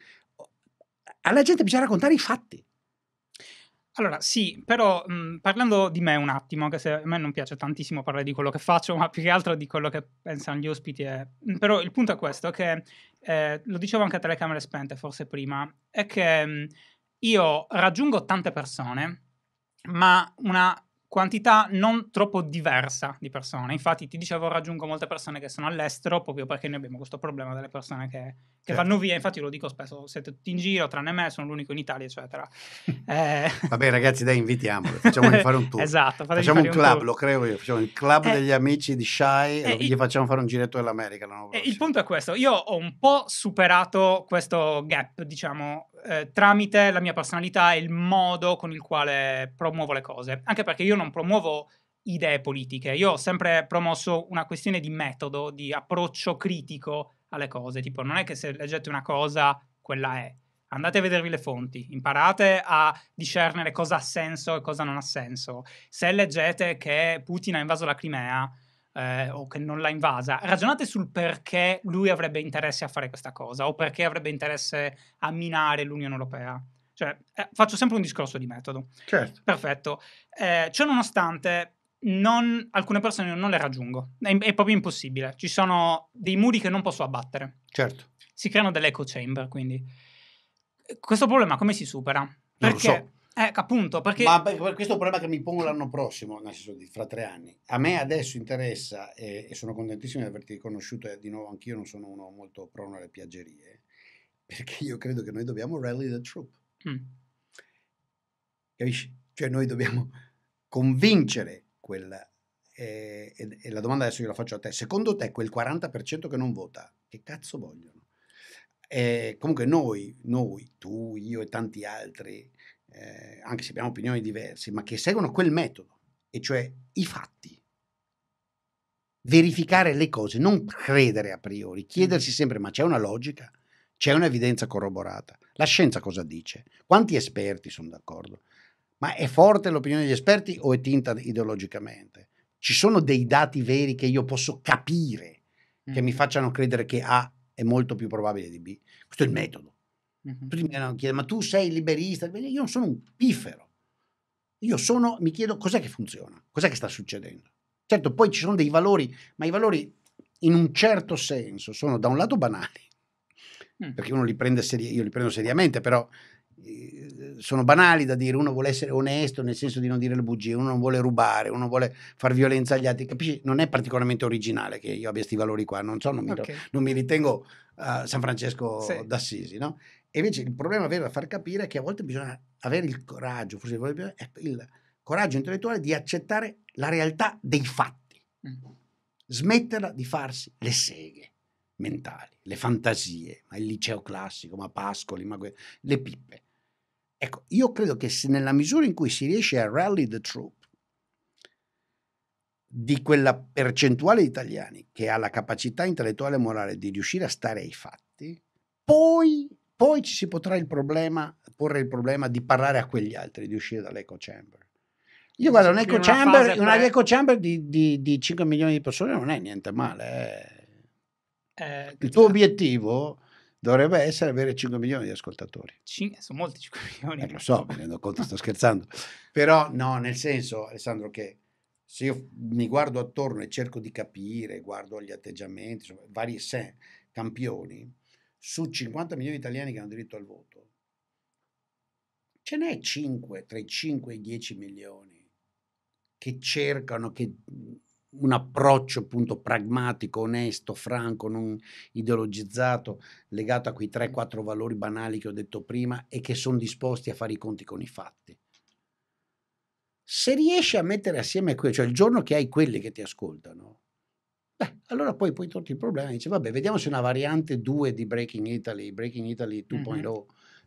Alla gente bisogna raccontare i fatti. Allora, sì, però mh, mhmm, parlando di me un attimo, anche se a me non piace tantissimo parlare di quello che faccio, ma più che altro di quello che pensano gli ospiti. È... Mhmm, però il punto è questo, che eh, lo dicevo anche a telecamere spente forse prima, è che mh, mhmm, io raggiungo tante persone, ma una quantità non troppo diversa di persone. Infatti, ti dicevo, raggiungo molte persone che sono all'estero proprio perché noi abbiamo questo problema delle persone che, che certo. vanno via. Infatti, lo dico spesso: siete tutti in giro, tranne me, sono l'unico in Italia, eccetera. Eh... Vabbè, ragazzi, dai, invitiamoli, facciamogli fare un tour. esatto, facciamo un, club, tour. lo creo io. Facciamo il club eh, degli amici di Shy e eh, gli facciamo fare un giretto dell'America. Eh, il punto è questo: io ho un po' superato questo gap, diciamo, eh, tramite la mia personalità e il modo con il quale promuovo le cose. Anche perché io non promuovo idee politiche, io ho sempre promosso una questione di metodo, di approccio critico alle cose. Tipo, non è che se leggete una cosa, quella è. Andate a vedervi le fonti, imparate a discernere cosa ha senso e cosa non ha senso. Se leggete che Putin ha invaso la Crimea, eh, o che non l'ha invasa, ragionate sul perché lui avrebbe interesse a fare questa cosa o perché avrebbe interesse a minare l'Unione Europea. Cioè, eh, faccio sempre un discorso di metodo. Certo. Perfetto. Eh, ciononostante, non, alcune persone non le raggiungo, è, è, proprio impossibile. Ci sono dei muri che non posso abbattere. Certo. Si creano delle echo chamber, quindi. Questo problema come si supera? Perché eh, appunto, perché... Ma per questo è un problema che mi pongo l'anno prossimo, nel senso di fra tre anni. A me adesso interessa, e, e sono contentissimo di averti riconosciuto, e di nuovo anch'io non sono uno molto prono alle piaggerie, perché io credo che noi dobbiamo rally the troop. Mm. Capisci? Cioè noi dobbiamo convincere quella... e, e la domanda adesso io la faccio a te. Secondo te quel 40% che non vota, che cazzo vogliono? Eh, comunque noi, noi, tu, io e tanti altri eh, anche se abbiamo opinioni diverse, ma che seguono quel metodo, e cioè i fatti. Verificare le cose, non credere a priori, chiedersi mm. sempre ma c'è una logica, c'è un'evidenza corroborata. La scienza cosa dice? Quanti esperti sono d'accordo? Ma è forte l'opinione degli esperti o è tinta ideologicamente? Ci sono dei dati veri che io posso capire, che mi mm. facciano credere che A è molto più probabile di B? Questo è il metodo. Mm-hmm. Tutti mi hanno chiesto, ma tu sei liberista? Io non sono un piffero. Io sono, mi chiedo cos'è che funziona, cos'è che sta succedendo. Certo, poi ci sono dei valori, ma i valori in un certo senso sono da un lato banali, mm. perché uno li prende seri- io li prendo seriamente, però eh, sono banali da dire, uno vuole essere onesto nel senso di non dire le bugie, uno non vuole rubare, uno vuole far violenza agli altri, capisci? Non è particolarmente originale che io abbia questi valori qua, non so, non mi, okay. non mi ritengo uh, San Francesco sì. d'Assisi, no? E invece il problema vero da far capire è che a volte bisogna avere il coraggio, forse il ecco, coraggio intellettuale di accettare la realtà dei fatti, mm. smetterla di farsi le seghe mentali, le fantasie, ma il liceo classico, ma Pascoli, ma que- le pippe. Ecco, io credo che se nella misura in cui si riesce a rally the troop di quella percentuale di italiani che ha la capacità intellettuale e morale di riuscire a stare ai fatti, poi poi ci si potrà il problema, porre il problema di parlare a quegli altri, di uscire dall'eco chamber. Io guardo un eco chamber, una eco chamber di, di, di, 5 milioni di persone non è niente male. Eh. Eh, il tuo esatto. obiettivo dovrebbe essere avere 5 milioni di ascoltatori. Cin- eh, sono molti 5 milioni. Eh, lo so, mi rendo conto, sto scherzando. Però no, nel senso, Alessandro, che se io mi guardo attorno e cerco di capire, guardo gli atteggiamenti, insomma, vari se, campioni, su 50 milioni di italiani che hanno diritto al voto, ce n'è 5, tra i 5 e i 10 milioni che cercano che un approccio appunto pragmatico, onesto, franco, non ideologizzato, legato a quei 3-4 valori banali che ho detto prima e che sono disposti a fare i conti con i fatti. Se riesci a mettere assieme quelli, cioè il giorno che hai quelli che ti ascoltano, Beh, allora poi poi il problema e dice vabbè, vediamo se una variante 2 di Breaking Italy, Breaking Italy 2.0 mm-hmm.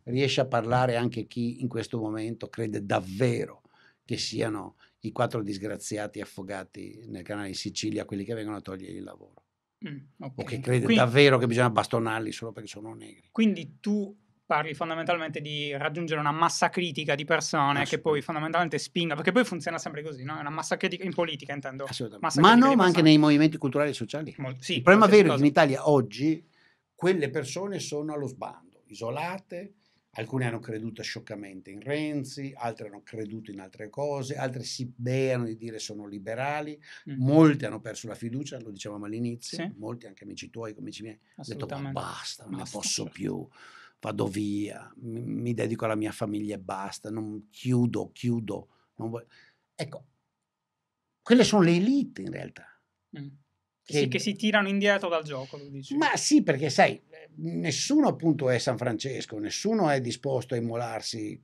riesce a parlare anche chi in questo momento crede davvero che siano i quattro disgraziati affogati nel canale di Sicilia quelli che vengono a togliere il lavoro. Mm, okay. O che crede quindi, davvero che bisogna bastonarli solo perché sono negri. Quindi tu parli fondamentalmente di raggiungere una massa critica di persone che poi fondamentalmente spinga, perché poi funziona sempre così, no? Una massa critica in politica intendo. ma no, ma anche nei movimenti culturali e sociali. Mol- sì, Il problema vero è che in Italia oggi quelle persone sono allo sbando, isolate, alcune hanno creduto scioccamente in Renzi, altre hanno creduto in altre cose, altre si beano di dire sono liberali, mm-hmm. molte hanno perso la fiducia, lo dicevamo all'inizio, sì. molti anche amici tuoi, amici miei, hanno detto basta, non ne posso più vado via, mi, mi dedico alla mia famiglia e basta, non chiudo, chiudo. Non ecco, quelle sono le elite in realtà. Mm. Che, sì, che si tirano indietro dal gioco, Ma sì, perché sai, nessuno appunto è San Francesco, nessuno è disposto a immolarsi.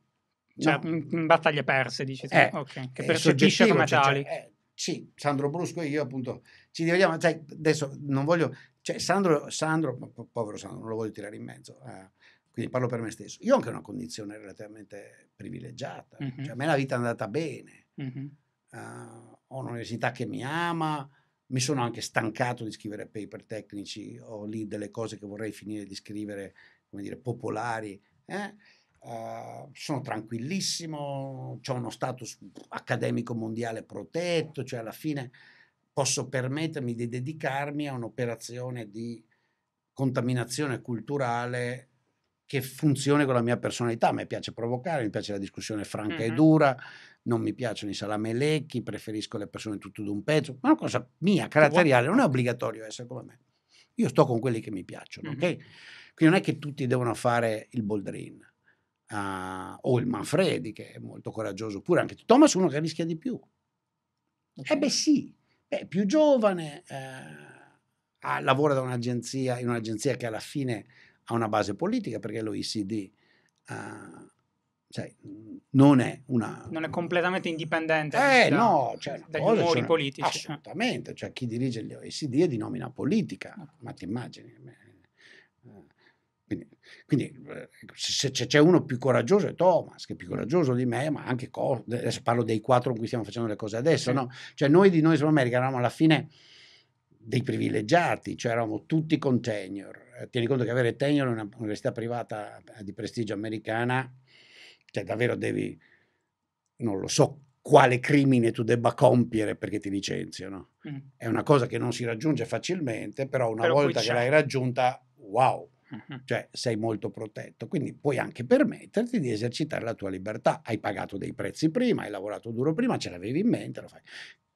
Cioè, no. in, in battaglie perse, dice, eh, okay, che percepisce come cioè, cioè tali. Cioè, eh, sì, Sandro Brusco e io appunto ci dividiamo, cioè, adesso non voglio, cioè Sandro, Sandro, povero Sandro, non lo voglio tirare in mezzo, eh, quindi parlo per me stesso, io ho anche una condizione relativamente privilegiata, mm-hmm. cioè, a me la vita è andata bene, mm-hmm. uh, ho un'università che mi ama, mi sono anche stancato di scrivere paper tecnici, ho lì delle cose che vorrei finire di scrivere, come dire, popolari, eh? uh, sono tranquillissimo, ho uno status accademico mondiale protetto, cioè alla fine posso permettermi di dedicarmi a un'operazione di contaminazione culturale che funzioni con la mia personalità. A me piace provocare, mi piace la discussione franca mm-hmm. e dura, non mi piacciono i salamelecchi, preferisco le persone tutto d'un pezzo, ma è una cosa mia, caratteriale, non è obbligatorio essere come me. Io sto con quelli che mi piacciono, mm-hmm. ok? Quindi non è che tutti devono fare il Boldrin. Uh, o il Manfredi che è molto coraggioso oppure anche Thomas uno che rischia di più eh okay. eh beh sì è più giovane eh, lavora da un'agenzia in un'agenzia che alla fine ha una base politica perché l'OICD uh, eh, cioè, non è una... Non è completamente indipendente eh, da, diciamo, no, cioè, dagli umori cioè, politici. Eh. Assolutamente, cioè chi dirige gli OECD è di nomina politica, no. ma ti immagini. Eh, quindi, quindi se c'è uno più coraggioso è Thomas, che è più coraggioso di me, ma anche... Co- adesso parlo dei quattro con cui stiamo facendo le cose adesso, sì. no? Cioè noi di Noi Sud America eravamo alla fine dei privilegiati, cioè eravamo tutti con tenure. Eh, tieni conto che avere tenure in una università privata eh, di prestigio americana, cioè davvero devi, non lo so quale crimine tu debba compiere perché ti licenziano. Mm. È una cosa che non si raggiunge facilmente, però una però volta che l'hai raggiunta, wow, mm-hmm. cioè sei molto protetto. Quindi puoi anche permetterti di esercitare la tua libertà. Hai pagato dei prezzi prima, hai lavorato duro prima, ce l'avevi in mente, lo fai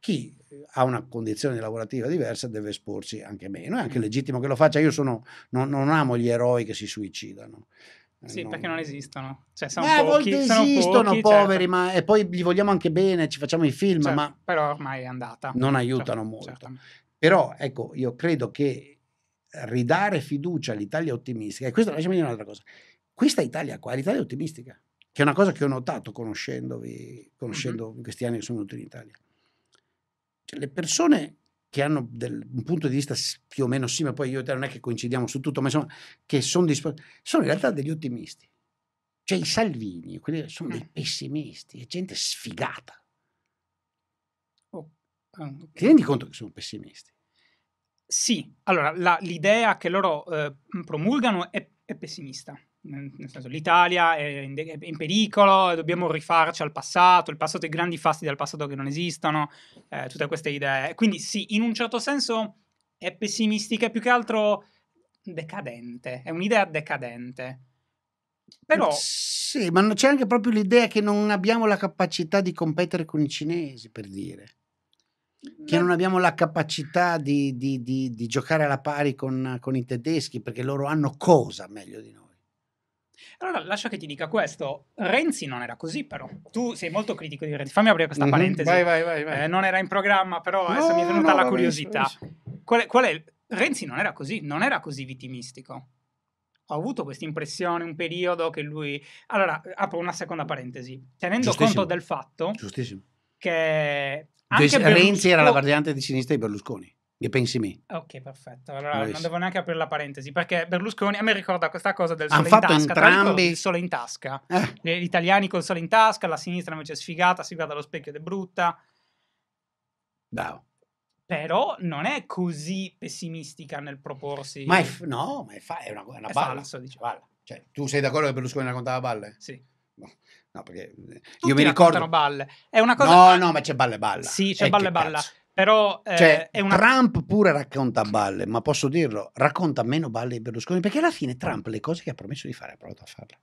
chi eh, ha una condizione lavorativa diversa deve esporsi anche meno, è anche mm. legittimo che lo faccia, io sono, non, non amo gli eroi che si suicidano. Eh, sì, non... perché non esistono. Cioè, sono Beh, pochi, a volte esistono, pochi, certo. poveri, certo. ma... e poi gli vogliamo anche bene, ci facciamo i film, certo, ma... Però ormai è andata. Non cioè, aiutano certo, molto. Però, ecco, io credo che ridare fiducia all'Italia ottimistica, e questo lasciami dire un'altra cosa, questa Italia qua, l'Italia ottimistica, che è una cosa che ho notato conoscendovi, conoscendo mm-hmm. questi anni che sono venuto in Italia cioè, le persone che hanno del, un punto di vista più o meno simile, poi io e te non è che coincidiamo su tutto, ma insomma, che sono disposti, sono in realtà degli ottimisti. Cioè i Salvini, quelli sono dei eh. pessimisti, è gente sfigata. Oh, ah, Ti rendi conto che sono pessimisti? Sì, allora la, l'idea che loro eh, promulgano è, è pessimista nel senso l'Italia è in, è in, pericolo, dobbiamo rifarci al passato, il passato, è grandi fasti del passato che non esistono, eh, tutte queste idee. Quindi sì, in un certo senso è pessimistica, è più che altro decadente, è un'idea decadente. Però... Sì, ma c'è anche proprio l'idea che non abbiamo la capacità di competere con i cinesi, per dire. Che non abbiamo la capacità di, di, di, di giocare alla pari con, con i tedeschi, perché loro hanno cosa meglio di noi. Allora, lascia che ti dica questo. Renzi non era così, però. Tu sei molto critico di Renzi. Fammi aprire questa mm-hmm. parentesi. Vai, vai, vai, vai. Eh, non era in programma, però adesso mi è venuta no, la curiosità. Qual è, qual è? Renzi non era così, non era così vittimistico. Ho avuto questa impressione un periodo che lui... Allora, apro una seconda parentesi. Tenendo conto del fatto... Giustissimo. Che... Cioè, anche Renzi Berlusconi... era la variante di sinistra di Berlusconi. Che pensi me? Ok, perfetto. Allora Adesso. non devo neanche aprire la parentesi perché Berlusconi a me ricorda questa cosa del sole Han in fatto tasca. Entrambi... Il sole in tasca. Eh. Gli italiani col sole in tasca, la sinistra invece è sfigata, si guarda allo specchio ed è brutta. Bravo. Però non è così pessimistica nel proporsi. Ma è f- no, ma è, fa- è una, una è balla. Falso, diciamo. balla. Cioè, tu sei d'accordo che Berlusconi raccontava balle? Sì. No. no perché eh, Tutti io mi ricordo. balle. È una cosa. No, no, ma c'è balle e balla. Sì, c'è e eh, balle e balla. Cazzo però eh, cioè, una... Trump pure racconta balle, ma posso dirlo, racconta meno balle di Berlusconi, perché alla fine Trump le cose che ha promesso di fare ha provato a farle.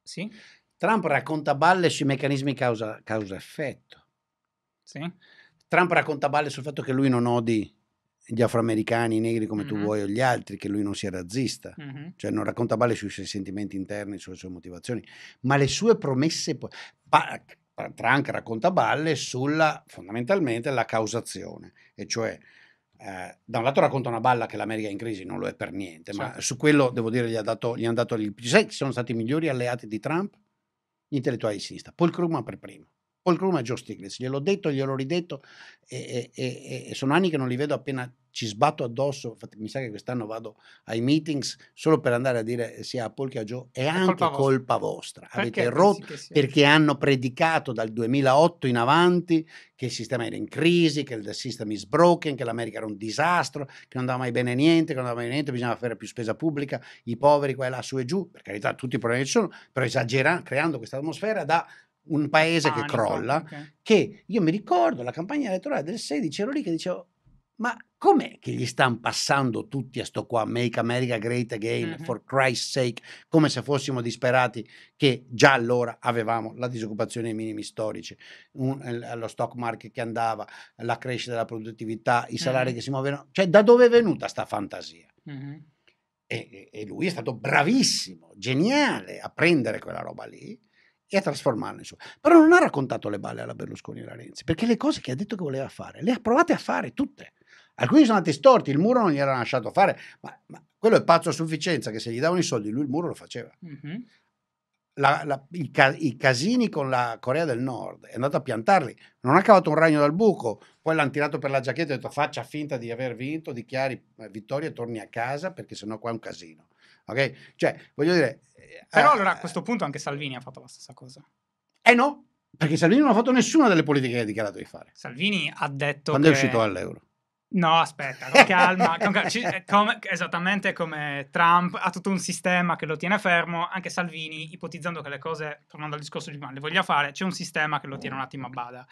Sì. Trump racconta balle sui meccanismi causa-effetto. sì. Trump racconta balle sul fatto che lui non odi gli afroamericani, i negri come mm-hmm. tu vuoi o gli altri, che lui non sia razzista, mm-hmm. cioè non racconta balle sui suoi sentimenti interni, sulle sue motivazioni, ma le sue promesse, pa- Trank racconta balle sulla fondamentalmente la causazione, e cioè eh, da un lato racconta una balla che l'America è in crisi, non lo è per niente, certo. ma su quello devo dire gli, ha dato, gli hanno dato gli, sai chi sono stati i migliori alleati di Trump? Gli intellettuali di sinistra, Paul Krugman per primo. Paul Krugman e Joe Stiglitz, gliel'ho detto, gliel'ho ridetto e, e, e, e sono anni che non li vedo appena ci sbatto addosso, infatti mi sa che quest'anno vado ai meetings solo per andare a dire eh, sia a Apple che a Joe, è, è anche colpa, colpa vostra. vostra. Avete rotto perché hanno predicato dal 2008 in avanti che il sistema era in crisi, che il system is broken, che l'America era un disastro, che non andava mai bene niente, che non andava mai niente, bisognava fare più spesa pubblica, i poveri qua e là, su e giù, per carità tutti i problemi ci sono, però esagerando, creando questa atmosfera da un paese Panico, che crolla, okay. che io mi ricordo la campagna elettorale del 16 ero lì che dicevo ma com'è che gli stanno passando tutti a sto qua Make America Great Again mm-hmm. for Christ's sake come se fossimo disperati che già allora avevamo la disoccupazione ai minimi storici un, lo stock market che andava la crescita della produttività i salari mm-hmm. che si muovevano cioè da dove è venuta sta fantasia mm-hmm. e, e lui è stato bravissimo geniale a prendere quella roba lì e a trasformarle su. Però non ha raccontato le balle alla Berlusconi e alla Renzi, perché le cose che ha detto che voleva fare, le ha provate a fare tutte. Alcuni sono andati storti, il muro non gli era lasciato fare, ma, ma quello è pazzo a sufficienza che se gli davano i soldi lui il muro lo faceva. Mm-hmm. La, la, i, ca, i, casini con la Corea del Nord, è andato a piantarli, non ha cavato un ragno dal buco, poi l'hanno tirato per la giacchetta e ha detto faccia finta di aver vinto, dichiari eh, vittoria e torni a casa perché sennò qua è un casino. Ok? Cioè, voglio dire... Eh, Però eh, allora a eh, questo punto anche Salvini ha fatto la stessa cosa. Eh no, perché Salvini non ha fatto nessuna delle politiche che ha dichiarato di fare. Salvini ha detto... Quando che... è uscito dall'euro No, aspetta, con calma. Con cal- ci, eh, come, esattamente come Trump ha tutto un sistema che lo tiene fermo, anche Salvini, ipotizzando che le cose, tornando al discorso di prima, le voglia fare, c'è un sistema che lo tiene un attimo a bada.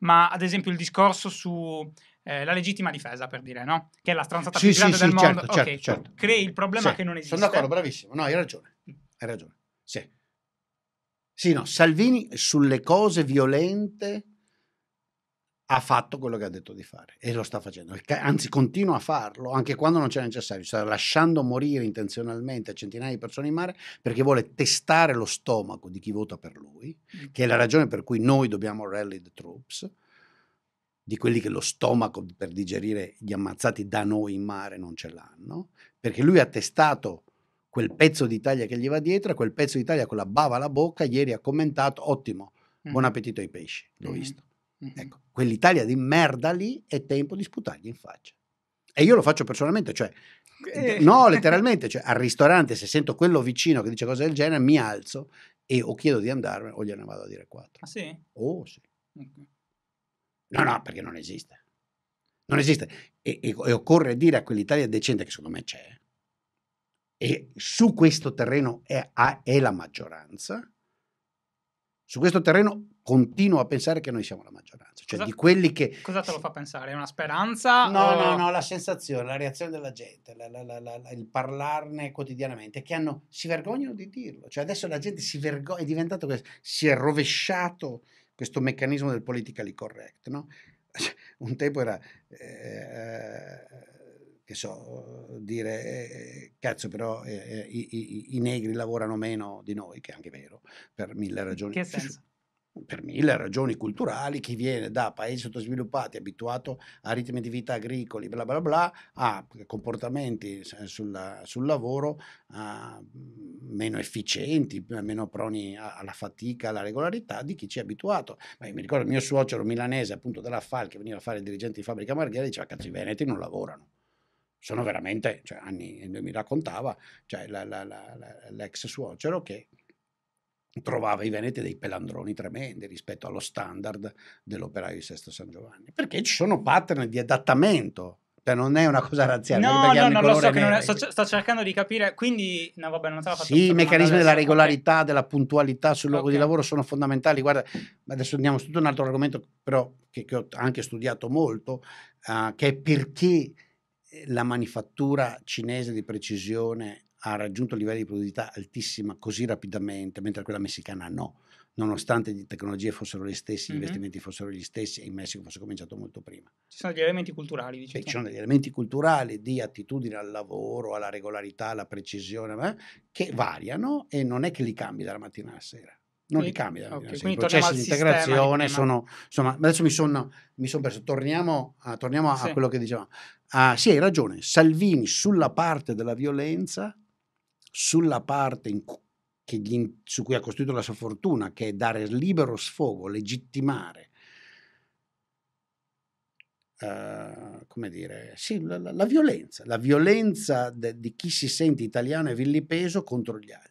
Ma ad esempio il discorso sulla eh, legittima difesa, per dire, no? Che è la stranzata sì, più grande sì, del sì, mondo. Certo, certo okay, certo. Crei il problema sì, che non esiste. Sono d'accordo, bravissimo. No, hai ragione. Hai ragione. Sì. Sì, no, Salvini sulle cose violente ha fatto quello che ha detto di fare e lo sta facendo, anzi continua a farlo anche quando non c'è necessario, sta lasciando morire intenzionalmente centinaia di persone in mare perché vuole testare lo stomaco di chi vota per lui, mm. che è la ragione per cui noi dobbiamo rally the troops, di quelli che lo stomaco per digerire gli ammazzati da noi in mare non ce l'hanno, perché lui ha testato quel pezzo d'Italia che gli va dietro, quel pezzo d'Italia con la bava alla bocca, ieri ha commentato, ottimo, buon mm. appetito ai pesci, l'ho mm. visto. Ecco, quell'Italia di merda lì è tempo di sputargli in faccia. E io lo faccio personalmente, cioè, no, letteralmente, cioè, al ristorante se sento quello vicino che dice cose del genere, mi alzo e o chiedo di andarmene o gliene vado a dire quattro. Ah sì? Oh sì. Okay. No, no, perché non esiste. Non esiste. E, e, e, occorre dire a quell'Italia decente che secondo me c'è, e su questo terreno è, è la maggioranza, su questo terreno continuo a pensare che noi siamo la maggioranza. Cioè cosa, di quelli che... Cosa te lo fa pensare? È una speranza? No, o... no, no, la sensazione, la reazione della gente, la, la, la, il parlarne quotidianamente, che hanno, si vergognano di dirlo. Cioè adesso la gente si vergogna, è diventato, questo, si è rovesciato questo meccanismo del politically correct, no? Un tempo era... Eh, che so, dire eh, eh cazzo però eh, eh i, i, i, negri lavorano meno di noi, che è anche vero, per mille ragioni. Che senso? per mille ragioni culturali, chi viene da paesi sottosviluppati, abituato a ritmi di vita agricoli, bla bla bla, ha comportamenti sul, sul lavoro uh, meno efficienti, meno proni alla fatica, alla regolarità di chi ci è abituato. Ma io mi ricordo il mio suocero milanese, appunto della FAL, che veniva a fare il dirigente di fabbrica Marghera, diceva cazzo i veneti non lavorano sono veramente, cioè, anni, mi raccontava cioè, la, la, la, l'ex suocero che trovava i veneti dei pelandroni tremendi rispetto allo standard dell'operaio di Sesto San Giovanni, perché ci sono pattern di adattamento cioè non è una cosa razziale. No, no, no, lo so che non è, sto, sto, cercando di capire, quindi no, vabbè, non fatto Sì, i meccanismi della regolarità, okay. della puntualità sul luogo okay. di lavoro sono fondamentali. Guarda, adesso andiamo su tutto un altro argomento, però che, che ho anche studiato molto, uh, che è perché la manifattura cinese di precisione ha raggiunto livelli di produttività altissima così rapidamente, mentre quella messicana no, nonostante le tecnologie fossero le stesse, mm-hmm. gli investimenti fossero gli stessi e in Messico fosse cominciato molto prima. Ci sono degli elementi culturali, dici Ci sono degli elementi culturali di attitudine al lavoro, alla regolarità, alla precisione, eh, che variano e non è che li cambi dalla mattina alla sera non quindi, li cambia. Okay, I processi di integrazione sono. Insomma, adesso mi sono, mi sono perso. Torniamo, a, torniamo sì. a quello che dicevamo. Ah, sì, hai ragione. Salvini sulla parte della violenza, sulla parte cui, su cui ha costruito la sua fortuna, che è dare libero sfogo, legittimare, uh, come dire, sì, la, la, la violenza, la violenza de, di chi si sente italiano e vilipeso contro gli altri.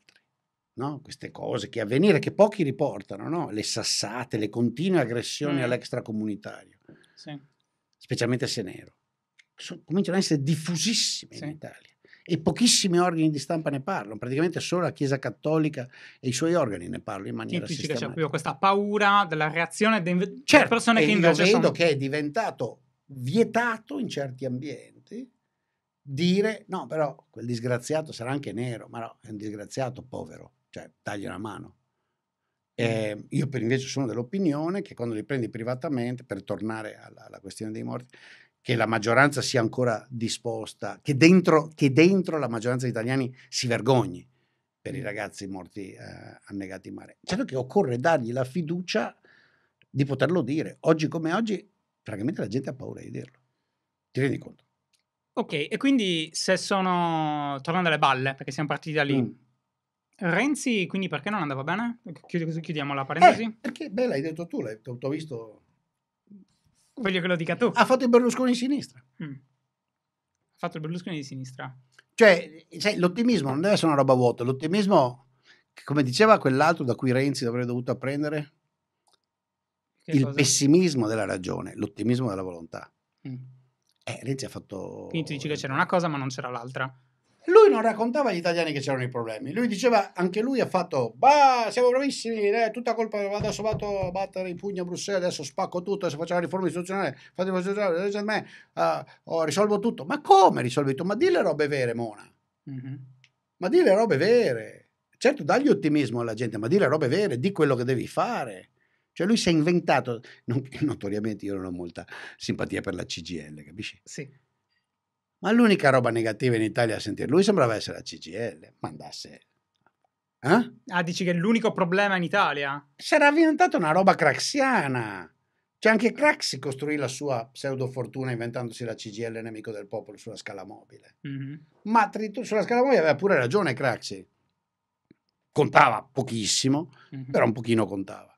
No? queste cose che avvenire, che pochi riportano, no? le sassate, le continue aggressioni mm. all'extracomunitario, sì. specialmente se nero sono, cominciano ad essere diffusissime sì. in Italia e pochissimi organi di stampa ne parlano, praticamente solo la Chiesa Cattolica e i suoi organi ne parlano in maniera Tipici sistematica. C'è proprio questa paura della reazione delle certo, persone che invece io vedo che è diventato vietato in certi ambienti dire no però quel disgraziato sarà anche nero, ma no, è un disgraziato povero, cioè tagli una mano. Eh, io per invece sono dell'opinione che quando li prendi privatamente, per tornare alla, alla questione dei morti, che la maggioranza sia ancora disposta, che dentro, che dentro la maggioranza degli italiani si vergogni per i ragazzi morti eh, annegati in mare. Certo che occorre dargli la fiducia di poterlo dire. Oggi come oggi, francamente la gente ha paura di dirlo. Ti rendi conto? Ok, e quindi se sono... tornando alle balle, perché siamo partiti da lì. Mm. Renzi, quindi perché non andava bene? Chiudiamo la eh, parentesi. Eh, perché, beh, l'hai detto tu, l'hai, tutto visto Voglio che lo dica tu. Ha fatto il Berlusconi di sinistra. Mm. Ha fatto il Berlusconi di sinistra. Cioè, cioè, l'ottimismo non deve essere una roba vuota. L'ottimismo, come diceva quell'altro da cui Renzi avrebbe dovuto apprendere, che il cosa? pessimismo della ragione, l'ottimismo della volontà. Mm. Eh, Renzi ha fatto... Quindi tu dici che c'era una cosa ma non c'era l'altra. Lui non raccontava agli italiani che c'erano i problemi, lui diceva, anche lui ha fatto, bah, siamo bravissimi, eh, tutta colpa, adesso vado a battere i pugni a Bruxelles, adesso spacco tutto, adesso faccio la riforma istituzionale, fate la riforma istituzionale, uh, oh, risolvo tutto. Ma come risolvi tutto? Ma di le robe vere, Mona. Mm-hmm. Ma di le robe vere. Certo, dagli ottimismo alla gente, ma di le robe vere, di quello che devi fare. Cioè lui si è inventato, non, notoriamente io non ho molta simpatia per la CGL, capisci? Sì. Ma l'unica roba negativa in Italia a sentire lui sembrava essere la CGL, ma andasse. Eh? Ah, dici che è l'unico problema in Italia? Sarà diventata una roba craxiana. Cioè anche Craxi costruì la sua pseudo fortuna inventandosi la CGL nemico del popolo sulla scala mobile. Mm-hmm. Ma tritu- sulla scala mobile aveva pure ragione Craxi. Contava pochissimo, mm-hmm. però un pochino contava.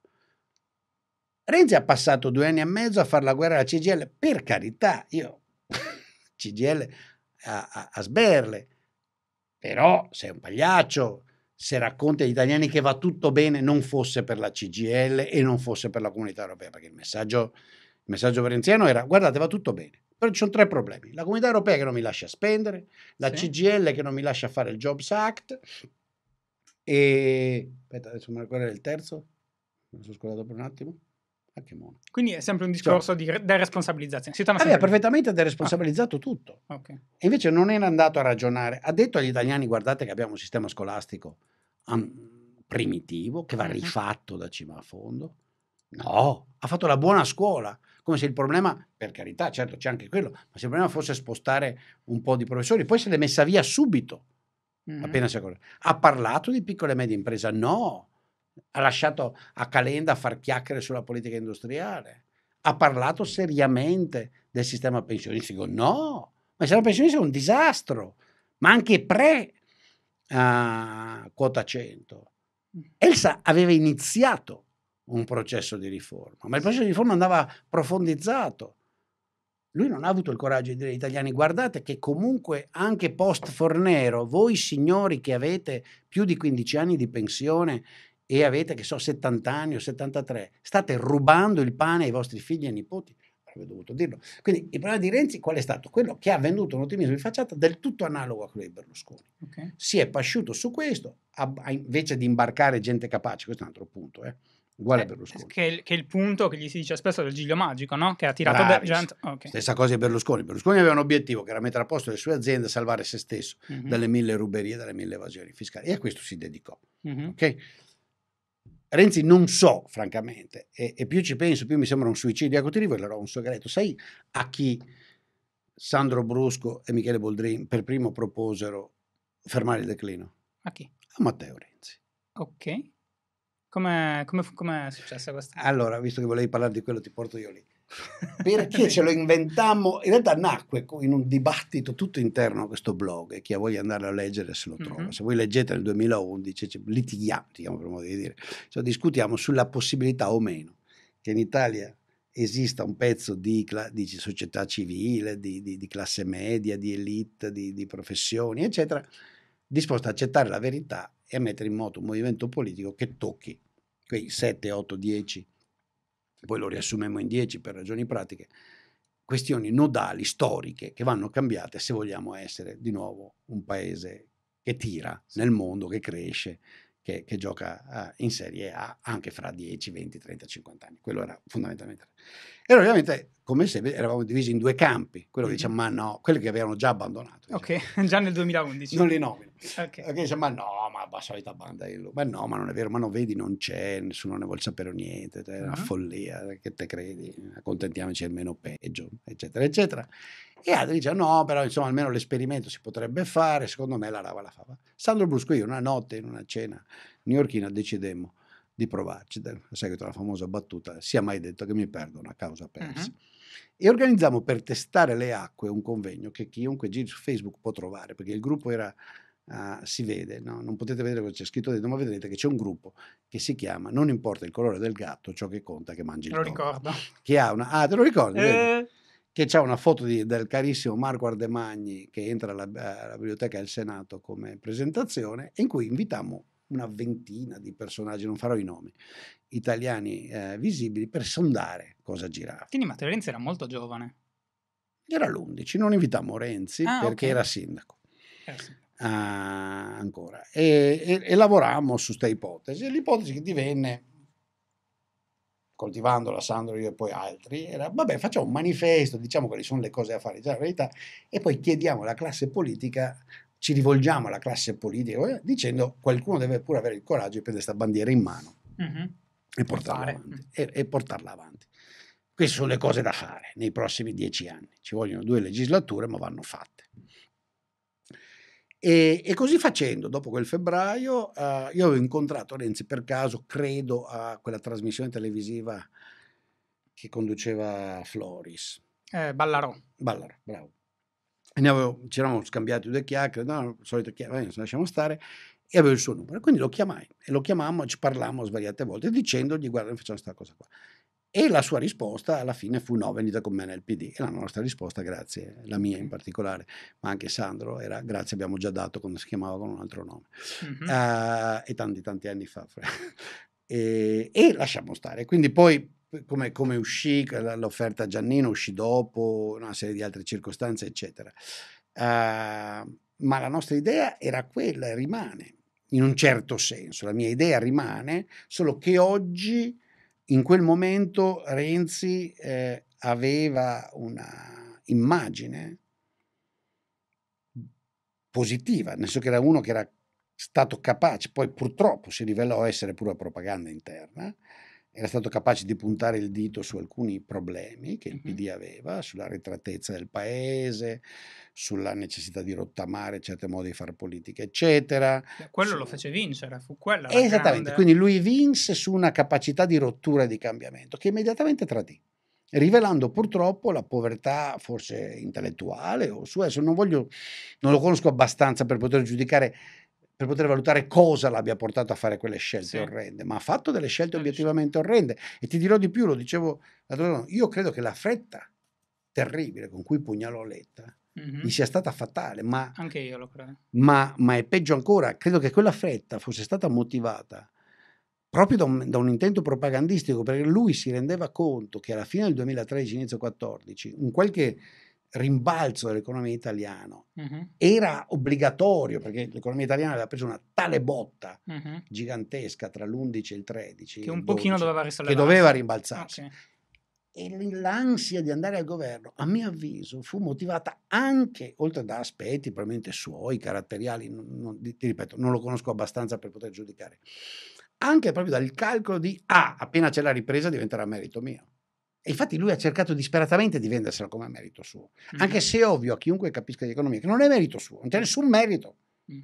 Renzi ha passato due anni e mezzo a fare la guerra alla CGL, per carità, io CGL a, a, a sberle. Però sei un pagliaccio se racconti agli italiani che va tutto bene non fosse per la CGL e non fosse per la comunità europea, perché il messaggio, il messaggio verenziano era guardate va tutto bene, però ci sono tre problemi. La comunità europea che non mi lascia spendere, la sì. CGL che non mi lascia fare il Jobs Act e... aspetta adesso mi ricordo il terzo, mi sono scordato per un attimo a Cremona. Quindi è sempre un cioè discorso cioè, di responsabilizzazione. Si aveva ah, perfettamente deresponsabilizzato ah. tutto. Okay. E invece non era andato a ragionare. Ha detto agli italiani, guardate che abbiamo un sistema scolastico um, primitivo, che va mhm. rifatto da cima a fondo. No, ha fatto la buona scuola come se il problema, per carità, certo c'è anche quello, ma se il problema fosse spostare un po' di professori, poi se l'è messa via subito, mm-hmm. appena si è accorto. Ha parlato di piccole e medie imprese? No, ha lasciato a Calenda far chiacchiere sulla politica industriale, ha parlato seriamente del sistema pensionistico. No, ma il sistema pensionistico è un disastro, ma anche pre uh, quota 100. Mm. Elsa aveva iniziato un processo di riforma, ma il processo di riforma andava profondizzato. Lui non ha avuto il coraggio di dire agli italiani guardate che comunque anche post Fornero, voi signori che avete più di 15 anni di pensione e avete, che so, 70 anni o 73, state rubando il pane ai vostri figli e nipoti. Avrebbe dovuto dirlo. Quindi il problema di Renzi qual è stato? Quello che ha venduto un ottimismo di facciata del tutto analogo a quello di Berlusconi. Okay. Si è pasciuto su questo, a, a, invece di imbarcare gente capace, questo è un altro punto, eh uguale eh, Berlusconi. Che, che, è il punto che gli si dice spesso del giglio magico, no? Che ha tirato da gente. Okay. Stessa cosa di Berlusconi. Berlusconi aveva un obiettivo che era mettere a posto le sue aziende e salvare se stesso mm-hmm. dalle mille ruberie, dalle mille evasioni fiscali. E a questo si dedicò. Mm-hmm. Okay? Renzi non so, francamente, e, e, più ci penso, più mi sembra un suicidio. Ecco, ti rivelerò un segreto. Sai a chi Sandro Brusco e Michele Boldrin per primo proposero fermare il declino? A chi? A Matteo Renzi. Ok. Come, come, come è successa questa? Allora, visto che volevi parlare di quello, ti porto io lì. Perché ce lo inventammo? In realtà nacque in un dibattito tutto interno a questo blog e chi ha voglia di andare a leggere se lo trova. Mm-hmm. Se voi leggete nel 2011 litighiamo, diciamo per modo di dire, cioè, discutiamo sulla possibilità o meno che in Italia esista un pezzo di, di società civile, di, di, di, classe media, di elite, di professioni, eccetera, disposta ad accettare la verità e a mettere in moto un movimento politico che tocchi quei 7, 8, 10 poi lo riassumiamo in 10 per ragioni pratiche, questioni nodali, storiche, che vanno cambiate se vogliamo essere di nuovo un paese che tira nel mondo, che cresce, che, che gioca uh, in Serie A anche fra 10, 20, 30, 50 anni. Quello era fondamentalmente. E allora, ovviamente, come sempre, eravamo divisi in due campi. Quello che dice, ma no, quelli che avevano già abbandonato. Ok, diciamo. già nel 2011. Non li nomino. Ok. okay dice, ma no, ma la solita banda. Io, ma no, ma non è vero, ma non vedi, non c'è, nessuno ne vuole sapere niente, è una uh-huh. follia, che te credi, accontentiamoci del meno peggio, eccetera, eccetera. E altri dice no, però insomma almeno l'esperimento si potrebbe fare, secondo me la Rava la fava. Sandro Brusco io una notte in una cena newyorkina decidemmo di provarci, a seguito alla famosa battuta, sia mai detto che mi perdo una causa persa. Uh-huh. E organizziamo per testare le acque un convegno che chiunque giri su Facebook può trovare, perché il gruppo era Uh, si vede, no? non potete vedere cosa c'è scritto dentro, ma vedrete che c'è un gruppo che si chiama Non importa il colore del gatto, ciò che conta è che mangi il gatto. Te lo ricordo. Che ha una... Ah, te lo ricordi? Eh che c'è una foto di, del carissimo Marco Ardemagni che entra alla, eh, alla, biblioteca del Senato come presentazione, in cui invitiamo una ventina di personaggi, non farò i nomi, italiani eh, visibili per sondare cosa girava. Quindi Matteo Renzi era molto giovane. Era l'11, non invitammo Renzi ah, perché okay. era sindaco. Era sindaco. Ah, ancora. E, e, e lavorammo su questa ipotesi. L'ipotesi che divenne coltivandola Sandro, io e poi altri, era vabbè facciamo un manifesto, diciamo quali sono le cose da fare, già la verità, e poi chiediamo alla classe politica, ci rivolgiamo alla classe politica eh, dicendo qualcuno deve pure avere il coraggio di prendere questa bandiera in mano mm-hmm. e, portarla avanti, e, e portarla avanti. Queste sono le cose da fare nei prossimi dieci anni, ci vogliono due legislature ma vanno fatte. E, e, così facendo, dopo quel febbraio, uh, io avevo incontrato Renzi per caso, credo, a quella trasmissione televisiva che conduceva Floris. Eh, Ballarò. Ballarò, bravo. Avevo, ci eravamo scambiati due chiacchiere, no, solito chiacchiere, eh, lasciamo stare, e avevo il suo numero. Quindi lo chiamai e lo chiamammo, ci parlammo svariate volte dicendogli, guarda, facciamo questa cosa qua. E la sua risposta alla fine fu no, venite con me nel PD. E la nostra risposta, grazie, la mia in particolare, ma anche Sandro, era grazie abbiamo già dato quando si chiamava con un altro nome. Mm-hmm. Uh, e tanti, tanti anni fa. e, e lasciamo stare. Quindi poi come, come, uscì l'offerta a Giannino, uscì dopo, una serie di altre circostanze, eccetera. Uh, ma la nostra idea era quella rimane, in un certo senso. La mia idea rimane, solo che oggi in quel momento Renzi eh, aveva una immagine positiva, nel senso che era uno che era stato capace, poi purtroppo si rivelò essere pura propaganda interna, era stato capace di puntare il dito su alcuni problemi che il PD aveva, sulla ritrattezza del paese, sulla necessità di rottamare certi modi di fare politica, eccetera. Quello su... lo fece vincere, fu quella. Esattamente, grande... quindi lui vinse su una capacità di rottura e di cambiamento che immediatamente tradì rivelando purtroppo la povertà forse intellettuale o sua, adesso non voglio, non lo conosco abbastanza per poter giudicare per poter valutare cosa l'abbia portato a fare quelle scelte sì. orrende, ma ha fatto delle scelte obiettivamente orrende. E ti dirò di più, lo dicevo io credo che la fretta terribile con cui pugnalò Letta mm-hmm. gli sia stata fatale, ma, Anche io lo credo. Ma, ma, è peggio ancora, credo che quella fretta fosse stata motivata proprio da un, da un intento propagandistico, perché lui si rendeva conto che alla fine del 2013, inizio 2014, un qualche rimbalzo dell'economia italiana uh-huh. era obbligatorio perché l'economia italiana aveva preso una tale botta uh-huh. gigantesca tra l'11 e il 13 che un 12, pochino doveva risollevarsi che doveva rimbalzarsi okay. e l'ansia di andare al governo a mio avviso fu motivata anche oltre da aspetti probabilmente suoi caratteriali non, non, ti ripeto non lo conosco abbastanza per poter giudicare anche proprio dal calcolo di ah appena c'è la ripresa diventerà merito mio e infatti lui ha cercato disperatamente di vendersela come merito suo, mm. anche se è ovvio a chiunque capisca di economia che non è merito suo, non c'è nessun merito, mm.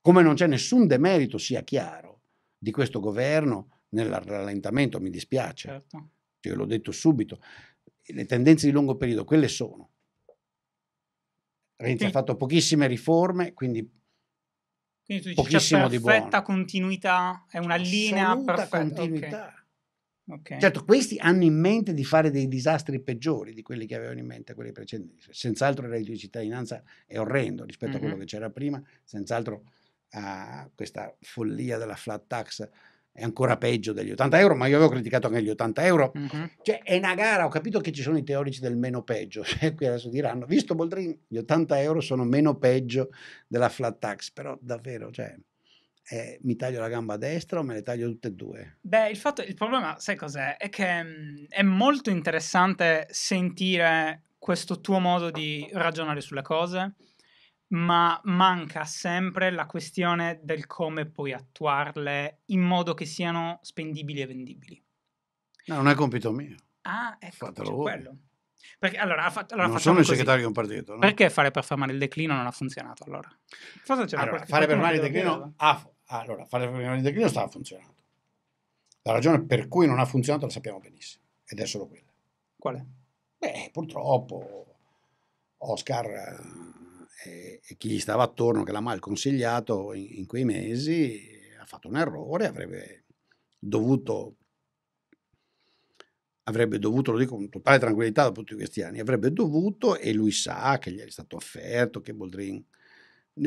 come non c'è nessun demerito, sia chiaro, di questo governo nel rallentamento, mi dispiace, certo. cioè, l'ho detto subito, le tendenze di lungo periodo, quelle sono. Renzi sì. ha fatto pochissime riforme, quindi quindi tu dici, cioè, pochissimo cioè, perfetta di buono. continuità, è una linea Assoluta perfetta. Continuità. Okay. Okay. Certo, questi hanno in mente di fare dei disastri peggiori di quelli che avevano in mente quelli precedenti. Senz'altro il reddito di cittadinanza è orrendo rispetto mm-hmm. a quello che c'era prima, senz'altro uh, questa follia della flat tax è ancora peggio degli 80 euro, ma io avevo criticato anche gli 80 euro. Mm-hmm. Cioè è una gara, ho capito che ci sono i teorici del meno peggio, e qui adesso diranno, visto Boldrin, gli 80 euro sono meno peggio della flat tax, però davvero, cioè eh, mi taglio la gamba a destra o me le taglio tutte e due? Beh, il, fatto, il problema, sai cos'è? È che mh, mm, è molto interessante sentire questo tuo modo di ragionare sulle cose, ma manca sempre la questione del come puoi attuarle in modo che siano spendibili e vendibili. No, non è compito mio. Ah, ecco, Fatelo cioè quello. Perché, allora, fa- allora non sono il così. segretario di un partito. No? Perché fare per fermare il declino non ha funzionato allora? allora fare per fermare il declino ha, allora, fare il piramide del Grillo stava funzionando. La ragione per cui non ha funzionato la sappiamo benissimo, ed è solo quella. Quale? Beh, purtroppo Oscar eh, e, e chi gli stava attorno, che l'ha mal consigliato in, in quei mesi, ha fatto un errore, avrebbe dovuto avrebbe dovuto, lo dico con totale tranquillità dopo tutti questi anni, avrebbe dovuto, e lui sa che gli è stato offerto, che Boldrin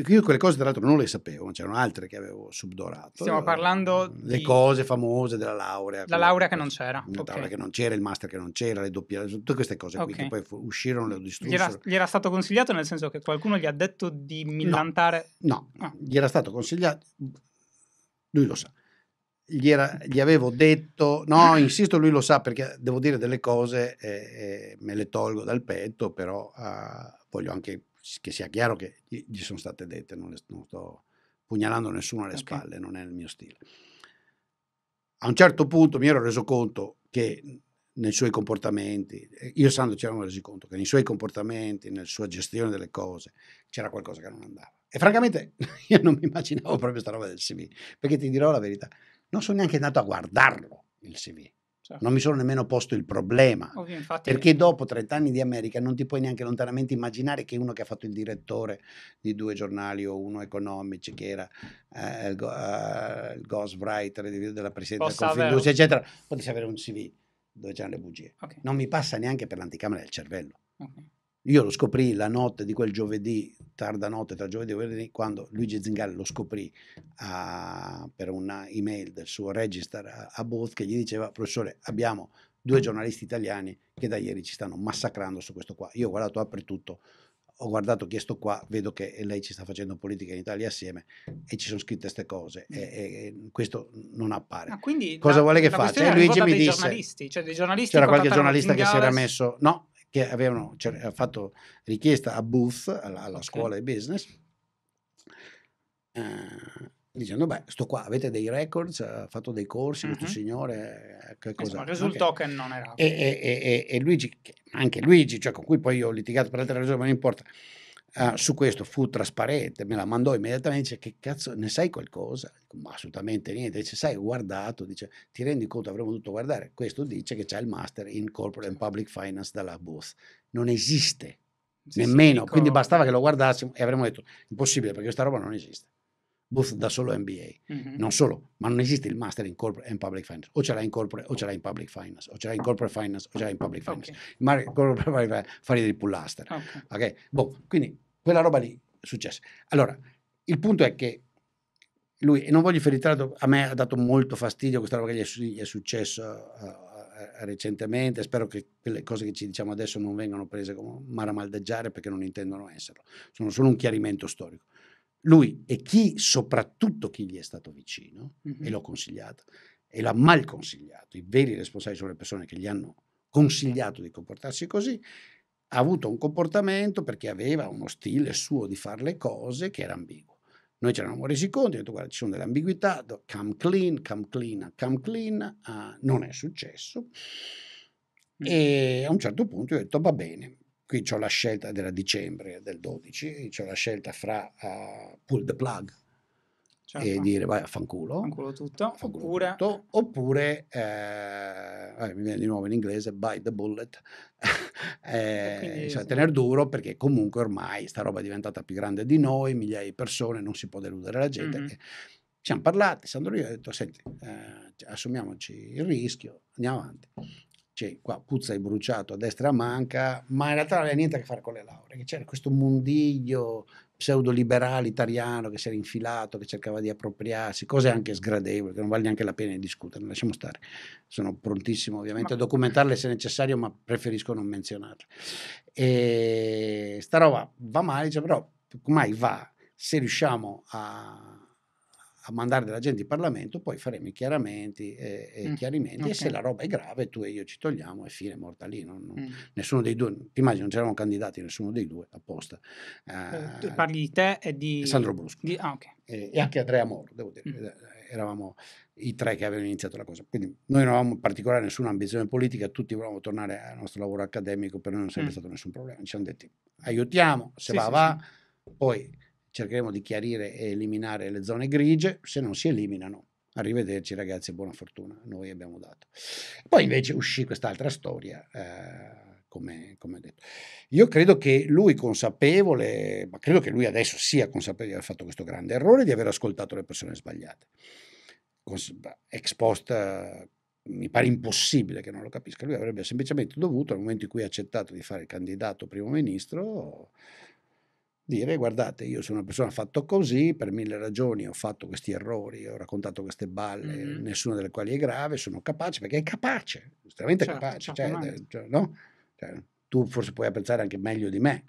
io quelle cose tra l'altro non le sapevo, c'erano altre che avevo subdorato. Stiamo parlando le di... cose famose della laurea. La laurea che non c'era. La laurea che non c'era, il master che non c'era, le doppie, tutte queste cose okay. qui che poi fu, uscirono, le distrussero. Gli gli era, stato consigliato nel senso che qualcuno gli ha detto di millantare? No, no ah. gli era stato consigliato, lui lo sa. Gli, era, gli, avevo detto, no, insisto, lui lo sa perché devo dire delle cose e, e me le tolgo dal petto, però uh, voglio anche che sia chiaro che gli, sono state dette, non, le, non sto pugnalando nessuno alle okay. spalle, non è il mio stile. A un certo punto mi ero reso conto che nei suoi comportamenti, eh, io e Sandro ci eravamo resi conto che nei suoi comportamenti, nella sua gestione delle cose, c'era qualcosa che non andava. E francamente io non mi immaginavo proprio questa roba del CV, perché ti dirò la verità, non sono neanche andato a guardarlo il CV. Certo. Non mi sono nemmeno posto il problema. Okay, infatti... Perché dopo 30 anni di America non ti puoi neanche lontanamente immaginare che uno che ha fatto il direttore di due giornali o uno economici, che era eh, il, uh, il ghostwriter della Presidenza della Confindustria, Confiducia, eccetera, potesse avere un CV dove c'erano le bugie. Okay. Non mi passa neanche per l'anticamera del cervello. Okay. Io lo scoprì la notte di quel giovedì, tarda notte tra giovedì e venerdì, quando Luigi Zingali lo scoprì a, per una email del suo register a, a Booth che gli diceva, professore, abbiamo due giornalisti italiani che da ieri ci stanno massacrando su questo qua. Io ho guardato apertutto, ho guardato chiesto qua, vedo che lei ci sta facendo politica in Italia assieme e ci sono scritte queste cose e, e questo non appare. Ah, quindi Cosa la, vuole che faccia? E Luigi mi disse... Cioè cioè c'era qualche giornalista che si era messo... No, che avevano cioè, fatto richiesta a Booth, alla, alla okay. scuola di business, eh, dicendo, beh, sto qua, avete dei records, ha fatto dei corsi, uh-huh. questo mhm. signore, che cosa... Insomma, risultò okay. che non era... E, e, e, e Luigi, anche Luigi, cioè con cui poi ho litigato per altre ragioni, ma non importa, Uh, su questo fu trasparente, me la mandò immediatamente, dice che cazzo ne sai qualcosa? Ma assolutamente niente, dice sai ho guardato, dice ti rendi conto avremmo dovuto guardare, questo dice che c'è il master in corporate and public finance dalla Booth, non esiste sì, nemmeno, sì, quindi bastava che lo guardassimo e avremmo detto impossibile perché questa roba non esiste. Booth da solo MBA, mm-hmm. non solo, ma non esiste il master in corporate and public finance, o ce l'hai in corporate o ce l'hai in public finance, o ce l'hai in corporate finance o ce l'hai in public finance. Okay. Ma corporate finance fa dei pullaster. Okay. Okay? Boh, quindi quella roba lì è successa. Allora, il punto è che lui, e non voglio ferire, a me ha dato molto fastidio questa roba che gli è, successa eh, eh, eh, recentemente, spero che quelle cose che ci diciamo adesso non vengano prese come maramaldeggiare perché non intendono esserlo, sono solo un chiarimento storico. Lui e chi, soprattutto chi gli è stato vicino, mm-hmm. e l'ho consigliato, e l'ha mal consigliato, i veri responsabili sono le persone che gli hanno consigliato di comportarsi così, ha avuto un comportamento perché aveva uno stile suo di fare le cose che era ambiguo. Noi ci eravamo resi conto, abbiamo detto guarda ci sono delle ambiguità, come clean, come clean, come clean, ah, non è successo. Mm. E a un certo punto ho detto va bene, qui ho la scelta della dicembre del 12, ho la scelta fra uh, pull the plug certo. e dire vai a fanculo. Fanculo tutto. Fanculo oppure, tutto. oppure eh, mi viene di nuovo in inglese, bite the bullet, eh, cioè tenere duro perché comunque ormai sta roba è diventata più grande di noi, migliaia di persone, non si può deludere la gente. Mm-hmm. Ci hanno parlato, Sandro io ha detto, senti, eh, cioè, assumiamoci il rischio, andiamo avanti cioè, qua puzza e bruciato a destra manca, ma in realtà non aveva niente a che fare con le lauree, c'era questo mondiglio pseudoliberale italiano che si era infilato, che cercava di appropriarsi, cose anche sgradevoli, che non vale neanche la pena di discutere, lasciamo stare. Sono prontissimo ovviamente ma... a documentarle se necessario, ma preferisco non menzionarle. E sta roba va male, cioè, però mai va, se riusciamo a a mandare della gente in Parlamento, poi faremo i chiaramenti e, e mm. chiarimenti okay. e se la roba è grave tu e io ci togliamo e fine, morta lì. Non, non, mm. Nessuno dei due, ti immagino, non c'erano candidati nessuno dei due apposta. Eh, eh, tu parli di te e di... Sandro Brusco. Di... Ah, okay. e, e, anche Andrea Moro, devo dire. Mm. Eravamo i tre che avevano iniziato la cosa. Quindi noi non avevamo in particolare nessuna ambizione politica, tutti volevamo tornare al nostro lavoro accademico, per noi non sarebbe stato nessun problema. Ci hanno detto aiutiamo, se sì, va sì, va, sì. poi cercheremo di chiarire e eliminare le zone grigie, se non si eliminano. Arrivederci ragazzi e buona fortuna, noi abbiamo dato. Poi invece uscì quest'altra storia, eh, come, come detto. Io credo che lui consapevole, ma credo che lui adesso sia consapevole di aver fatto questo grande errore, di aver ascoltato le persone sbagliate. Ex post mi pare impossibile che non lo capisca, lui avrebbe semplicemente dovuto, al momento in cui ha accettato di fare il candidato primo ministro, dire guardate io sono una persona fatto così per mille ragioni ho fatto questi errori ho raccontato queste balle mm-hmm. nessuna delle quali è grave sono capace perché è capace estremamente certo, capace certo, cioè, eh, cioè, no? cioè, tu forse puoi apprezzare anche meglio di me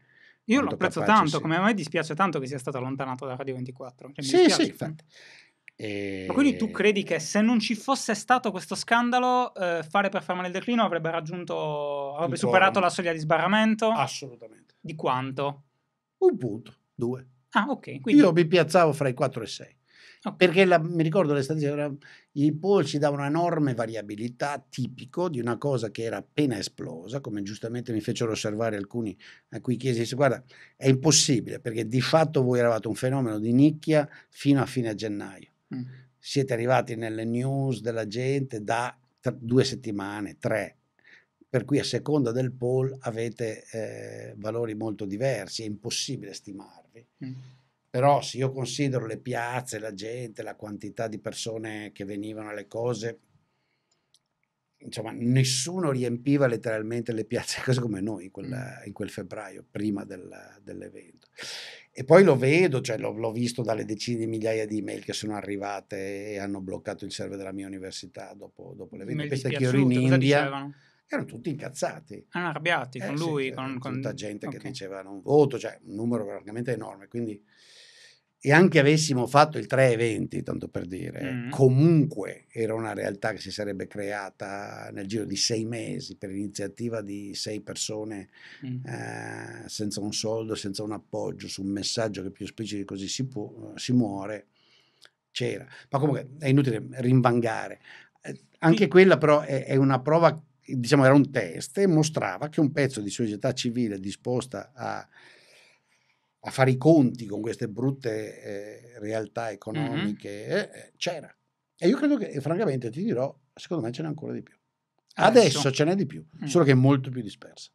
io lo apprezzo tanto sì. come a me dispiace tanto che sia stato allontanato da Radio 24 cioè, sì dispiace, sì infatti e... Ma quindi tu credi che se non ci fosse stato questo scandalo, eh, fare per fermare il declino avrebbe raggiunto, avrebbe superato la soglia di sbarramento? Assolutamente. Di quanto? Un punto, due. Ah, ok. Quindi... Io mi piazzavo fra i 4 e 6. Okay. Perché la, mi ricordo le statistiche, i polsi davano un'enorme variabilità, tipico di una cosa che era appena esplosa, come giustamente mi fecero osservare alcuni a cui chiesi, guarda, è impossibile perché di fatto voi eravate un fenomeno di nicchia fino a fine gennaio. Mm. Siete arrivati nelle news della gente da tre, due settimane, tre, per cui a seconda del poll avete eh, valori molto diversi, è impossibile stimarvi. Mm. Però se io considero le piazze, la gente, la quantità di persone che venivano alle cose, insomma, nessuno riempiva letteralmente le piazze cose come noi in, quella, mm. in quel febbraio, prima del, dell'evento. E poi lo vedo, cioè l'ho, l'ho, visto dalle decine di migliaia di email che sono arrivate e hanno bloccato il server della mia università dopo, dopo l'evento. Pensa che ero in India. Dicevano? erano tutti incazzati. Erano arrabbiati eh, con sì, lui. Con, con, tutta gente okay. che diceva non voto, cioè un numero veramente enorme. Quindi, e anche avessimo fatto il 3,20, tanto per dire, mm. comunque era una realtà che si sarebbe creata nel giro di sei mesi per iniziativa di sei persone mm. eh, senza un soldo, senza un appoggio, su un messaggio che più esplicito di così si, può, eh, si muore. C'era. Ma comunque è inutile rimbangare. Eh, anche quella però è, è una prova diciamo era un test e mostrava che un pezzo di società civile disposta a, a fare i conti con queste brutte eh, realtà economiche mm-hmm. eh, c'era. E io credo che, francamente, ti dirò, secondo me ce n'è ancora di più. Adesso, adesso ce n'è di più, mm. solo che è molto più dispersa.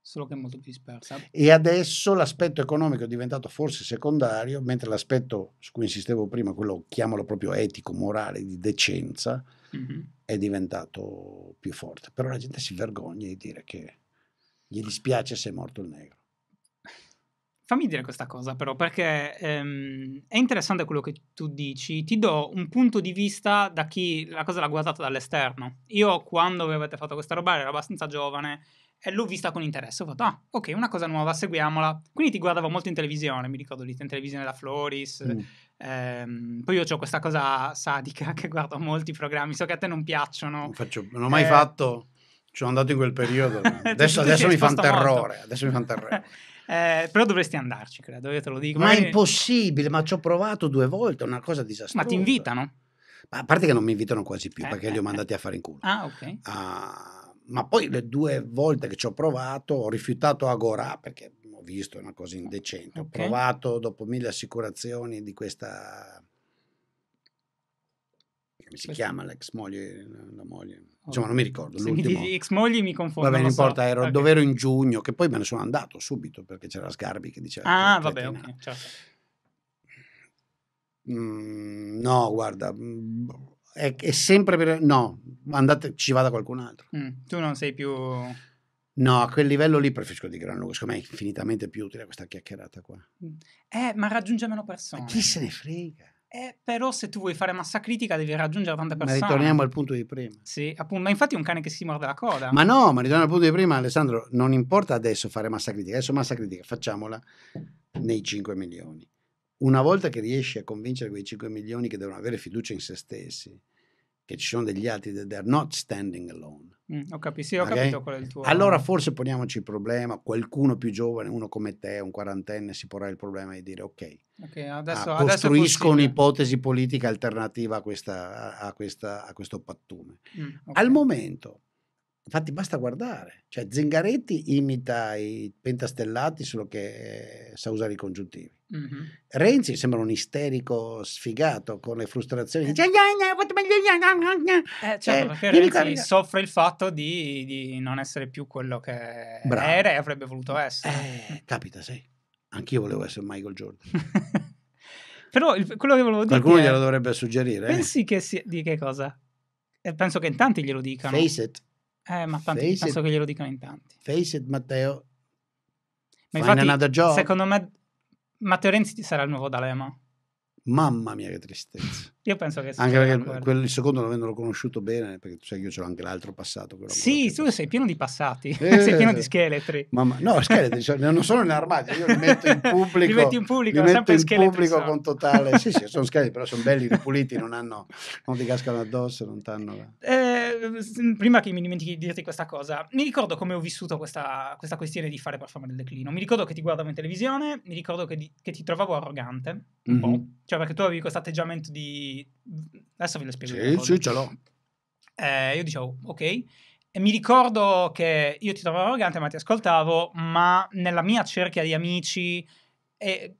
Solo che è molto più dispersa. E adesso l'aspetto economico è diventato forse secondario, mentre l'aspetto su cui insistevo prima, quello chiamalo proprio etico, morale, di decenza, mm-hmm. è diventato più forte. Però la gente si vergogna di dire che gli dispiace se è morto il negro. Fammi dire questa cosa però, perché ehm, è interessante quello che tu dici. Ti do un punto di vista da chi la cosa l'ha guardata dall'esterno. Io quando avete fatto questa roba ero abbastanza giovane e l'ho vista con interesse. Ho fatto, ah, ok, una cosa nuova, seguiamola. Quindi ti guardavo molto in televisione, mi ricordo lì, te in televisione da Floris, mm. Ehm, poi io ho questa cosa sadica che guardo molti programmi, so che a te non piacciono. Non, faccio, non ho mai eh, fatto, ci sono andato in quel periodo. Adesso, adesso, mi terrore, adesso mi fanno terrore. Eh, però dovresti andarci, credo, io te lo dico. Ma è impossibile, ma ci ho provato due volte, è una cosa disastrosa. Ma ti invitano? Ma a parte che non mi invitano quasi più eh, perché eh, li ho eh. mandati a fare in culo. Ah, ok. Uh, ma poi le due volte che ci ho provato ho rifiutato Agora perché visto, una cosa indecente. Okay. Ho provato dopo mille assicurazioni di questa come si chiama l'ex moglie, la moglie, oh. insomma non mi ricordo. L'ex moglie mi confondo. Vabbè, non importa, so. ero okay. dovero in giugno, che poi me ne sono andato subito perché c'era Sgarbi che diceva... Ah, che vabbè, ok, certo. Mm, no, guarda, mm, boh, è, è sempre... Per... No, andate, ci vada qualcun altro. Mm, tu non sei più... No, a quel livello lì preferisco di gran lunga, secondo me è infinitamente più utile questa chiacchierata qua. Mm. Eh, ma raggiunge meno persone. Ma chi se ne frega? Eh, però se tu vuoi fare massa critica devi raggiungere tante persone. Ma ritorniamo al punto di prima. Sì, appunto, ma infatti è un cane che si morde la coda. Ma no, ma ritorniamo al punto di prima, Alessandro, non importa adesso fare massa critica, adesso massa critica facciamola nei 5 milioni. Una volta che riesci a convincere quei 5 milioni che devono avere fiducia in se stessi, che ci sono degli altri, that they're not standing alone, Mm, ho capito, sì, ho okay? capito qual è il tuo. Allora forse poniamoci il problema, qualcuno più giovane, uno come te, un quarantenne, si porrà il problema di dire ok, okay ah, adesso, ah, costruisco un'ipotesi politica alternativa a, questa, a, a, questa, a questo pattume. Mm, okay. Al momento Infatti basta guardare, cioè Zingaretti imita i pentastellati solo che eh, sa usare i congiuntivi. Mm-hmm. Renzi sembra un isterico sfigato con le frustrazioni. Eh, certo, eh, Renzi soffre il fatto di, di, non essere più quello che Bravo. era e avrebbe voluto essere. Eh, capita, sì. Anch'io volevo essere Michael Jordan. Però il, quello che volevo dire... Qualcuno glielo dovrebbe suggerire. Pensi che sia... di che cosa? penso che in tanti glielo dicano. Face it. Eh, ma tanti, Face penso it. che glielo dicano in tanti. Face it, Matteo. Ma Find infatti, secondo me, Matteo Renzi sarà il nuovo D'Alema. Mamma mia, che tristezza. Io penso che sia. Anche perché quello, il secondo non avendolo conosciuto bene, perché tu cioè, sai, io ce l'ho anche l'altro passato. Sì, tu sei pieno di passati, eh, sei pieno di scheletri. Mamma, no, scheletri cioè, non sono nell'armadio, io li metto in pubblico. li metti in pubblico, li metto in pubblico sono. con totale. Sì, sì, sono scheletri, però sono belli, puliti, non hanno. non ti cascano addosso, non t'hanno. Eh, prima che mi dimentichi di dirti questa cosa, mi ricordo come ho vissuto questa, questa questione di fare performance del declino. Mi ricordo che ti guardavo in televisione, mi ricordo che, di, che ti trovavo arrogante, un mm-hmm. po', cioè perché tu avevi questo atteggiamento di... Adesso ve lo spiego. Sì, sì, ce l'ho. Eh, io dicevo, ok, e mi ricordo che io ti trovavo arrogante, ma ti ascoltavo, ma nella mia cerchia di amici... Eh,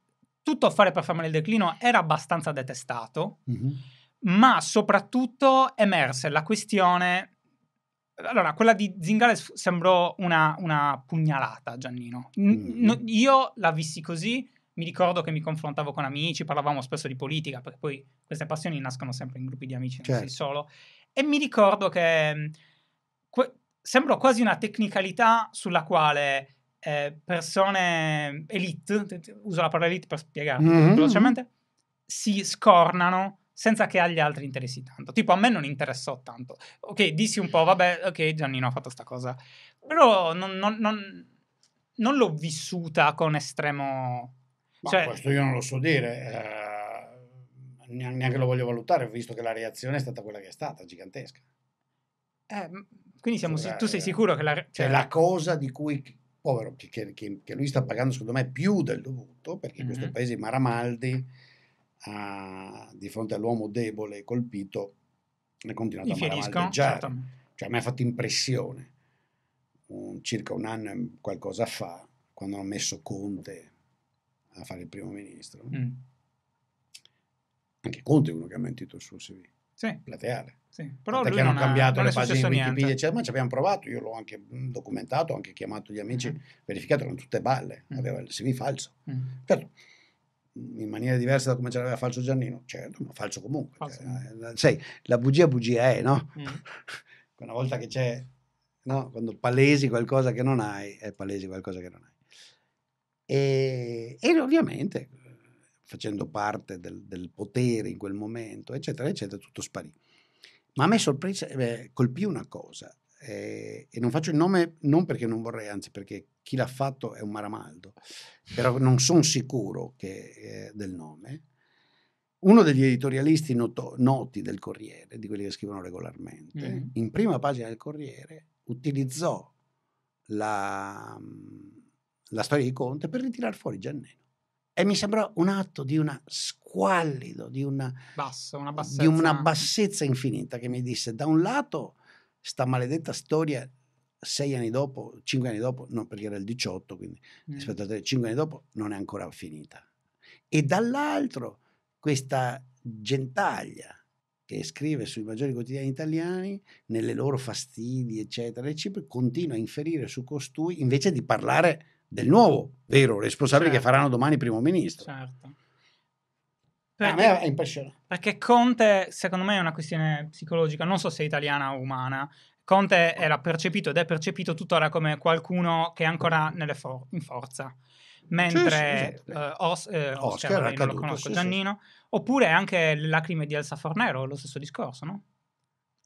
tutto fare performance del declino era abbastanza detestato. Mm-hmm ma soprattutto emerse la questione allora, quella di Zingales sembrò una, una pugnalata, Giannino. N- mm-hmm. no, io la vissi così, mi ricordo che mi confrontavo con amici, parlavamo spesso di politica, perché poi queste passioni nascono sempre in gruppi di amici, certo. non sei certo. solo. E mi ricordo che mm, que- sembrò quasi una tecnicalità sulla quale eh, persone elite, uso la parola elite per spiegarlo mm-hmm. velocemente, si scornano senza che agli altri interessi tanto. Tipo, a me non interessò tanto. Ok, dissi un po', vabbè, ok, Giannino ha fatto sta cosa. Però non, non, non, non l'ho vissuta con estremo... Ma cioè... questo io non lo so dire, eh, neanche lo voglio valutare, visto che la reazione è stata quella che è stata, gigantesca. Eh, quindi siamo, cioè, tu sei eh, sicuro che la... Cioè, cioè la cosa di cui povero, che, che, che, lui sta pagando secondo me più del dovuto, perché mm-hmm. questo paese i Maramaldi a, di fronte all'uomo debole colpito, è continuato a malavaldeggiare. Cioè, mi ha fatto impressione. Un, circa un anno e qualcosa fa, quando hanno messo Conte a fare il primo ministro. Mm. Anche Conte è uno che ha mentito il suo CV. Sì. Plateale. Sì. Però Tant'è hanno cambiato le pagine di Wikipedia, eccetera, ma ci abbiamo provato, io l'ho anche mm, documentato, ho anche chiamato gli amici, mm. verificato, erano tutte balle, mm. aveva il CV falso. Mm. Certo, in maniera diversa da come ce l'aveva falso Giannino, certo, ma falso comunque. Falso. Cioè, eh, sai, la bugia bugia è, no? Mm. Una volta che c'è, no? Quando palesi qualcosa che non hai, è eh, palesi qualcosa che non hai. E, e ovviamente, facendo parte del, del, potere in quel momento, eccetera, eccetera, tutto sparì. Ma a me sorpresa, eh, colpì una cosa, eh, e non faccio il nome non perché non vorrei, anzi perché chi l'ha fatto è un maramaldo, però non sono sicuro che, eh, del nome, uno degli editorialisti noto, noti del Corriere, di quelli che scrivono regolarmente, mm. in prima pagina del Corriere utilizzò la, mm, la storia di Conte per ritirare fuori Giannino. E mi sembrò un atto di una squallido, di una, Basso, una, bassezza. di una bassezza infinita che mi disse da un lato sta maledetta storia sei anni dopo, cinque anni dopo, no perché era il 18, quindi mm. rispetto a te, cinque anni dopo non è ancora finita. E dall'altro questa gentaglia che scrive sui maggiori quotidiani italiani, nelle loro fastidi, eccetera, eccetera, continua a inferire su costui invece di parlare del nuovo, vero, responsabile certo. che faranno domani primo ministro. Certo. Per eh, cioè, me è impressionante. Perché Conte, secondo me, è una questione psicologica, non so se italiana o umana. Conte era percepito ed è percepito tuttora come qualcuno che è ancora for- in forza. Mentre esatto. eh, eh, Oscar, Oscar vabbè, caduto, conosco, Giannino, oppure anche le lacrime di Elsa Fornero, lo stesso discorso, no?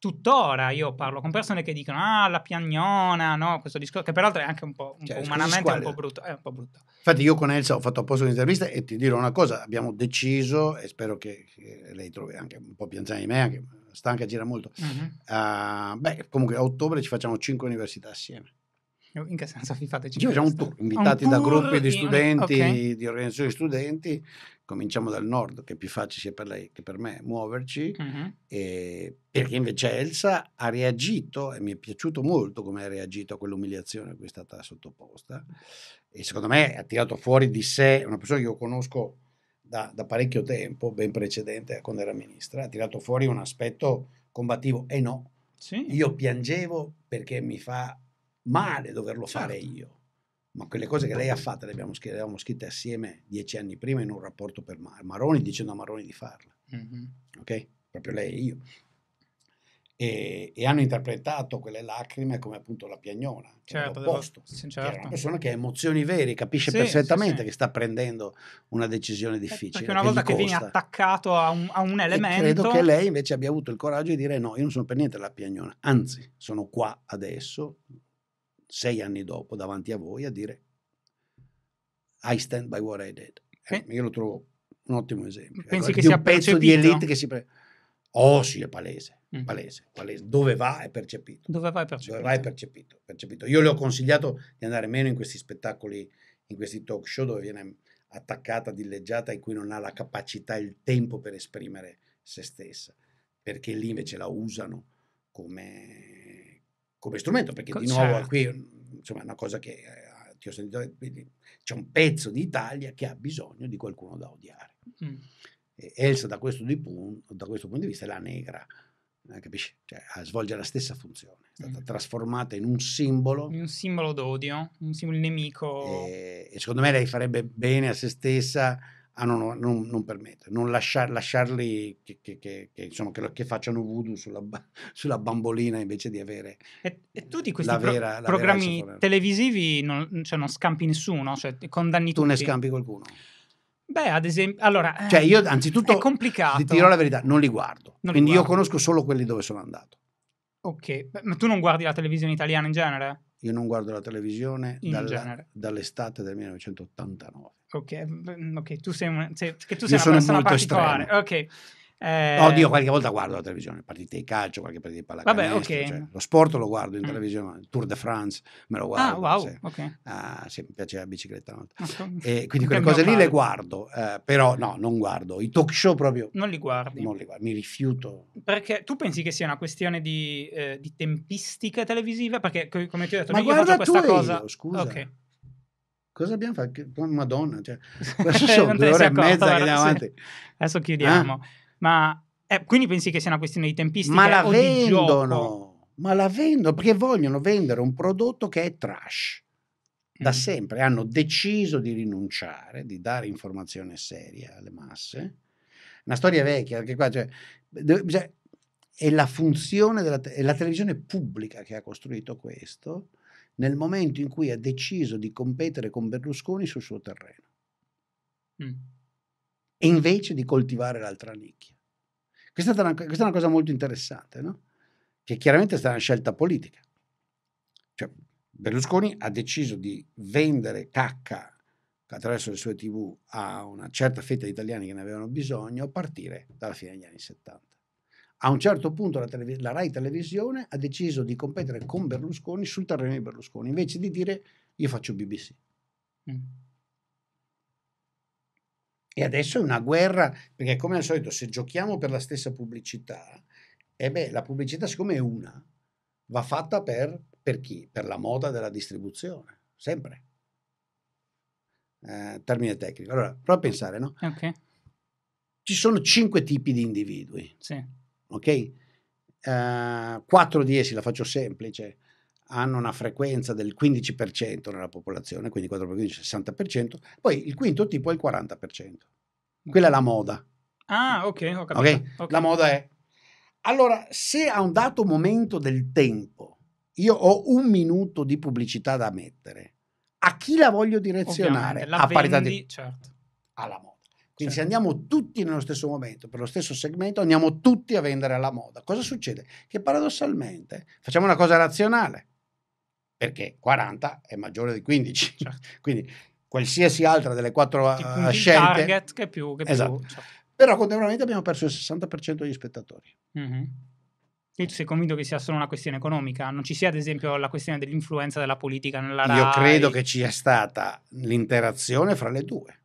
tuttora io parlo con persone che dicono ah la piagnona no questo discorso che peraltro è anche un po', un cioè, umanamente un po, brutto, è un po' brutto infatti io con Elsa ho fatto apposta un'intervista e ti dirò una cosa abbiamo deciso e spero che, che lei trovi anche un po' pianzana di me anche stanca gira molto uh-huh. uh, beh comunque a ottobre ci facciamo 5 università assieme in che senso vi fate Ci facciamo un tour, invitati un da tour gruppi di studenti, in... okay. di organizzazioni di studenti, cominciamo dal nord, che è più facile sia per lei che per me muoverci, uh-huh. e... perché invece Elsa ha reagito, e mi è piaciuto molto come ha reagito a quell'umiliazione a cui è stata sottoposta, e secondo me ha tirato fuori di sé una persona che io conosco da, da parecchio tempo, ben precedente a quando era ministra, ha tirato fuori un aspetto combattivo, e eh no, sì. io piangevo perché mi fa male doverlo fare certo. io, ma quelle cose che lei ha fatte le abbiamo, le abbiamo scritte assieme dieci anni prima in un rapporto per Maroni, dicendo a Maroni di farla, mm-hmm. ok? Proprio lei e io. E, e, hanno interpretato quelle lacrime come appunto la piagnola, certo, l'opposto, certo. che è certo, una certo. persona che ha emozioni vere, capisce sì, perfettamente sì, sì. che sta prendendo una decisione eh, difficile. Perché una volta che, che vieni attaccato a un, a un elemento... E credo che lei invece abbia avuto il coraggio di dire no, io non sono per niente la piagnola, anzi sono qua adesso, sei anni dopo davanti a voi a dire I stand by what I did. Eh, io lo trovo un ottimo esempio. Pensi ecco, che sia un pezzo percepito? di elite che si pre... Oh sì, è palese, mm. palese, palese. Dove va è percepito. Dove va è percepito. Dove va è percepito, percepito. Io le ho consigliato di andare meno in questi spettacoli, in questi talk show dove viene attaccata, dileggiata, e cui non ha la capacità, il tempo per esprimere se stessa, perché lì invece la usano come come strumento, perché di nuovo certo. qui insomma, è una cosa che eh, ti ho sentito, c'è un pezzo d'Italia che ha bisogno di qualcuno da odiare. Mm. Elsa da questo, pun- da questo, punto di vista è la negra, eh, capisci? Cioè, svolge la stessa funzione, è stata mm. trasformata in un simbolo. In un simbolo d'odio, un simbolo nemico. E, e secondo me lei farebbe bene a se stessa a ah, non, non, non permettere, non lasciar, lasciarli che, che, che, insomma, che, facciano voodoo sulla, sulla, bambolina invece di avere. E, e tu di questi pro, programmi televisivi non, cioè non, scampi nessuno, cioè condanni tu tutti. Tu ne scampi qualcuno. Beh, ad esempio, allora, eh, cioè io anzitutto è complicato. Ti dirò la verità, non li guardo. Non quindi li guardo. io conosco solo quelli dove sono andato. Ok, ma tu non guardi la televisione italiana in genere? Io non guardo la televisione dalla, dall'estate del 1989. Ok, mm, okay. tu sei, una, sei, tu sei una persona particolare. Estremo. Ok, eh... Oddio, mm. qualche volta guardo la televisione, partite di calcio, qualche partita di pallacanestro. Vabbè, okay. cioè, lo sport lo guardo in televisione, il Tour de France me lo ah, guardo. Ah, wow, se, okay. ah, sì, mi piace la bicicletta. Okay. Ah, e quindi quelle cose lì le guardo, eh, però no, non guardo. I talk show proprio... Non li guardi? Non li guardo, mi rifiuto. Perché tu pensi che sia una questione di, eh, di tempistica televisiva? Perché come ti ho detto, Ma io faccio questa cosa... Io, scusa. Ok cosa abbiamo fatto? Madonna, cioè, sono due ore e mezza che andiamo avanti. Adesso chiudiamo. Eh? Ma eh, quindi pensi che sia una questione di tempistica? Ma la vendono, ma la vendono perché vogliono vendere un prodotto che è trash. Da mm. sempre hanno deciso di rinunciare, di dare informazione seria alle masse. Una storia vecchia, perché qua cioè, cioè, è la funzione della è la televisione pubblica che ha costruito questo nel momento in cui ha deciso di competere con Berlusconi sul suo terreno. Mm invece di coltivare l'altra nicchia. Questa è una, questa è una cosa molto interessante, no? che chiaramente è stata una scelta politica. Cioè, Berlusconi ha deciso di vendere cacca attraverso le sue tv a una certa fetta di italiani che ne avevano bisogno a partire dalla fine degli anni 70. A un certo punto la, televis- la Rai Televisione ha deciso di competere con Berlusconi sul terreno di Berlusconi, invece di dire io faccio BBC. Mm. E adesso è una guerra, perché come al solito se giochiamo per la stessa pubblicità, eh beh, la pubblicità siccome è una, va fatta per, per chi? Per la moda della distribuzione, sempre. Eh, termine tecnico. Allora, prova a pensare, no? Ok. Ci sono cinque tipi di individui. Sì. Ok? Uh, quattro di essi, la faccio semplice, hanno una frequenza del 15% nella popolazione, quindi 4 per 15 60%, poi il quinto tipo è il 40%. Quella è la moda. Ah, ok, ho capito. Okay? Okay. La moda è. Allora, se a un dato momento del tempo io ho un minuto di pubblicità da mettere, a chi la voglio direzionare? La a vendi, parità di... Certo. Alla moda. Quindi certo. se andiamo tutti nello stesso momento, per lo stesso segmento, andiamo tutti a vendere alla moda. Cosa succede? Che paradossalmente facciamo una cosa razionale perché 40 è maggiore di 15. Certo. Quindi qualsiasi altra delle quattro tipo eh, scelte... target che più... Che più certo. Però contemporaneamente abbiamo perso il 60% degli spettatori. Mm-hmm. Io sei convinto che sia solo una questione economica, non ci sia ad esempio la questione dell'influenza della politica nella RAI? Io credo che ci sia stata l'interazione fra le due.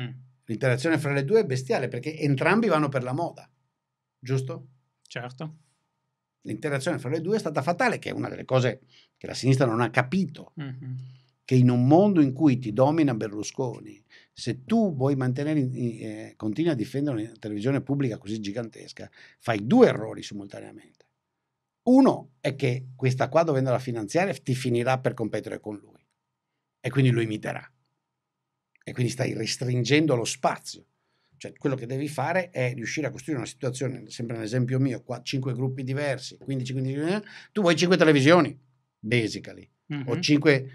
Mm. L'interazione fra le due è bestiale perché entrambi vanno per la moda, giusto? Certo l'interazione fra le due è stata fatale, che è una delle cose che la sinistra non ha capito. Mm-hmm. Che in un mondo in cui ti domina Berlusconi, se tu vuoi mantenere, eh, continui a difendere una televisione pubblica così gigantesca, fai due errori simultaneamente. Uno è che questa qua, dovendo la finanziare, ti finirà per competere con lui e quindi lo imiterà. E quindi stai restringendo lo spazio cioè, quello che devi fare è riuscire a costruire una situazione, sempre nell'esempio mio, qua 5 gruppi diversi, 15, 15, 15 tu vuoi 5 televisioni, basically, mm-hmm. o 5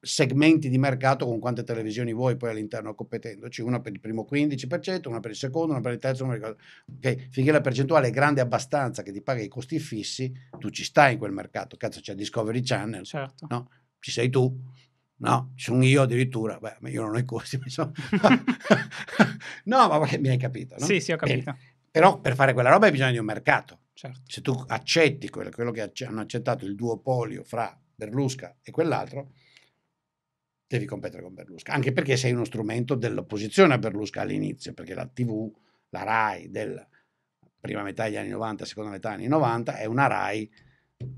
segmenti di mercato con quante televisioni vuoi poi all'interno competendoci, una per il primo 15%, una per il secondo, una per il terzo, una per il... Okay. finché la percentuale è grande abbastanza che ti paga i costi fissi, tu ci stai in quel mercato, cazzo c'è Discovery Channel, certo. no? ci sei tu, No, sono io addirittura, beh, io non ho i corsi, no, ma mi hai capito, no? Sì, sì, ho capito. Bene. Però per fare quella roba hai bisogno di un mercato. Certo. Se tu accetti quello, quello che hanno accettato il duopolio fra Berlusca e quell'altro, devi competere con Berlusca, anche perché sei uno strumento dell'opposizione a Berlusca all'inizio, perché la TV, la RAI della prima metà degli anni 90, seconda metà degli anni 90, è una RAI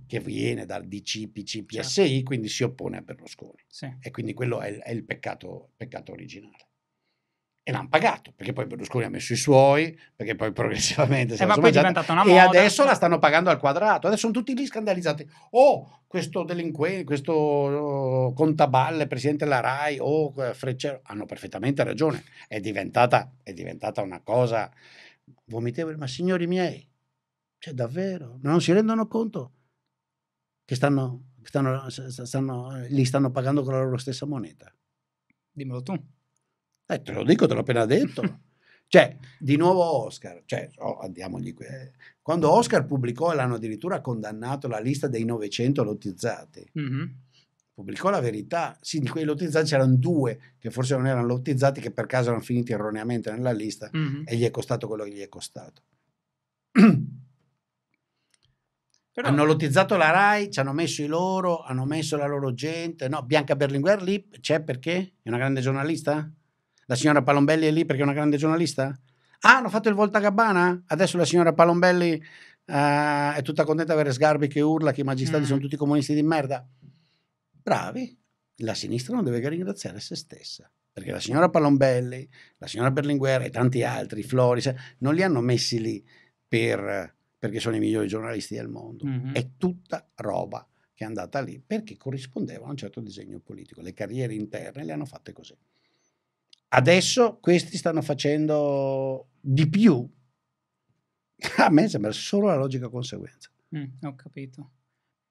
che viene dal DC, PC, PSI, certo. quindi si oppone a Berlusconi. Sì. E quindi quello è, è il peccato, peccato originale e l'hanno pagato perché poi Berlusconi ha messo i suoi perché poi progressivamente eh, poi moda, e adesso la stanno pagando al quadrato adesso sono tutti lì scandalizzati oh questo delinquente questo oh, contaballe presidente della RAI o oh, eh, Freccero hanno perfettamente ragione è diventata, è diventata una cosa vomitevole ma signori miei cioè davvero non si rendono conto che, stanno, stanno, stanno, li stanno pagando con la loro stessa moneta. Dimmelo tu. Eh, te lo dico, te l'ho appena detto. cioè, di nuovo Oscar, cioè, oh, andiamogli qui. Eh, quando Oscar pubblicò, l'hanno addirittura condannato la lista dei 900 lottizzati. Mm-hmm pubblicò la verità. Sì, di quei lottizzati c'erano due che forse non erano lottizzati, che per caso erano finiti erroneamente nella lista mm-hmm. e gli è costato quello che gli è costato. Però... Hanno lottizzato la RAI, ci hanno messo i loro, hanno messo la loro gente. No, Bianca Berlinguer lì c'è perché è una grande giornalista? La signora Palombelli è lì perché è una grande giornalista? Ah, hanno fatto il Volta Gabbana? Adesso la signora Palombelli uh, è tutta contenta di avere Sgarbi che urla che i magistrati mm. sono tutti comunisti di merda. Bravi, la sinistra non deve che ringraziare se stessa. Perché la signora Palombelli, la signora Berlinguer e tanti altri, Floris, non li hanno messi lì per perché sono i migliori giornalisti del mondo. Mm-hmm. È tutta roba che è andata lì perché corrispondeva a un certo disegno politico. Le carriere interne le hanno fatte così. Adesso questi stanno facendo di più. A me sembra solo la logica conseguenza. Mm, ho capito.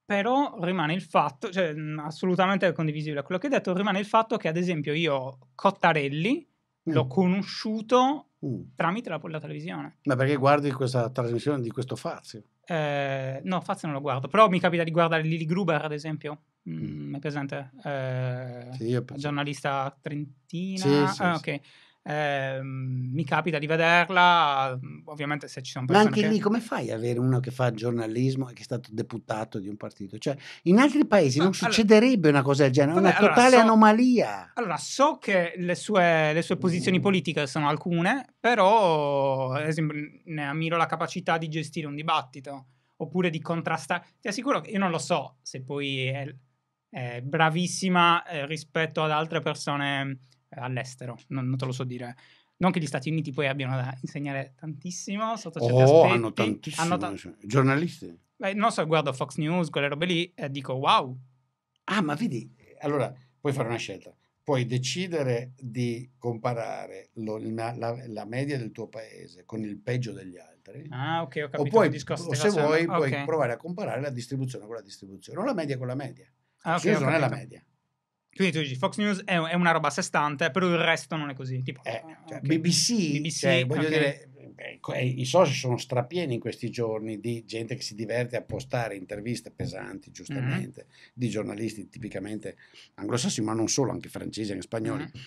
Però rimane il fatto, cioè assolutamente condivisibile quello che hai detto, rimane il fatto che ad esempio io Cottarelli mm. l'ho conosciuto Mm. Tramite la, la, televisione. Ma perché guardi questa trasmissione di questo Fazio? Eh, no, Fazio non lo guardo, però mi capita di guardare Lily Gruber, ad esempio. Mm, mm, è presente? Eh, sì, giornalista trentina. Sì, sì, ah, sì. Okay. Eh, mi capita di vederla, mhmm, ovviamente se ci sono persone. Ma anche che... lì come fai ad avere uno che fa giornalismo e che è stato deputato di un partito? Cioè, in altri paesi Ma, non allora... succederebbe una cosa del genere, è una allora, totale so... anomalia. Allora, so che le sue, le sue posizioni mm. politiche sono alcune, però ad esempio, ne ammiro la capacità di gestire un dibattito oppure di contrastare. Ti assicuro che io non lo so se poi è, è bravissima eh, rispetto ad altre persone mhmm, all'estero, non, non te lo so dire. Non che gli Stati Uniti poi abbiano da insegnare tantissimo sotto certi oh, aspetti. hanno tantissimo. Hanno ta- cioè, giornalisti? Beh, non so, guardo Fox News, quelle robe lì, e dico wow. Ah, ma vedi, allora puoi fare una scelta. Puoi decidere di comparare lo, la, la, la, media del tuo paese con il peggio degli altri. Ah, ok, ho capito. O, puoi, discorso, o se vuoi, okay. puoi provare a comparare la distribuzione con la distribuzione, o la media con la media. Ah, okay, Io cioè, non è la media. Quindi tu dici Fox News è, è una roba a sé stante, però il resto non è così. Tipo, eh, eh cioè, okay. BBC, BBC cioè, voglio okay. dire, eh, eh, i social sono strapieni in questi giorni di gente che si diverte a postare interviste pesanti, giustamente, mm-hmm. di giornalisti tipicamente anglosassoni, ma non solo, anche francesi, e spagnoli. Mm-hmm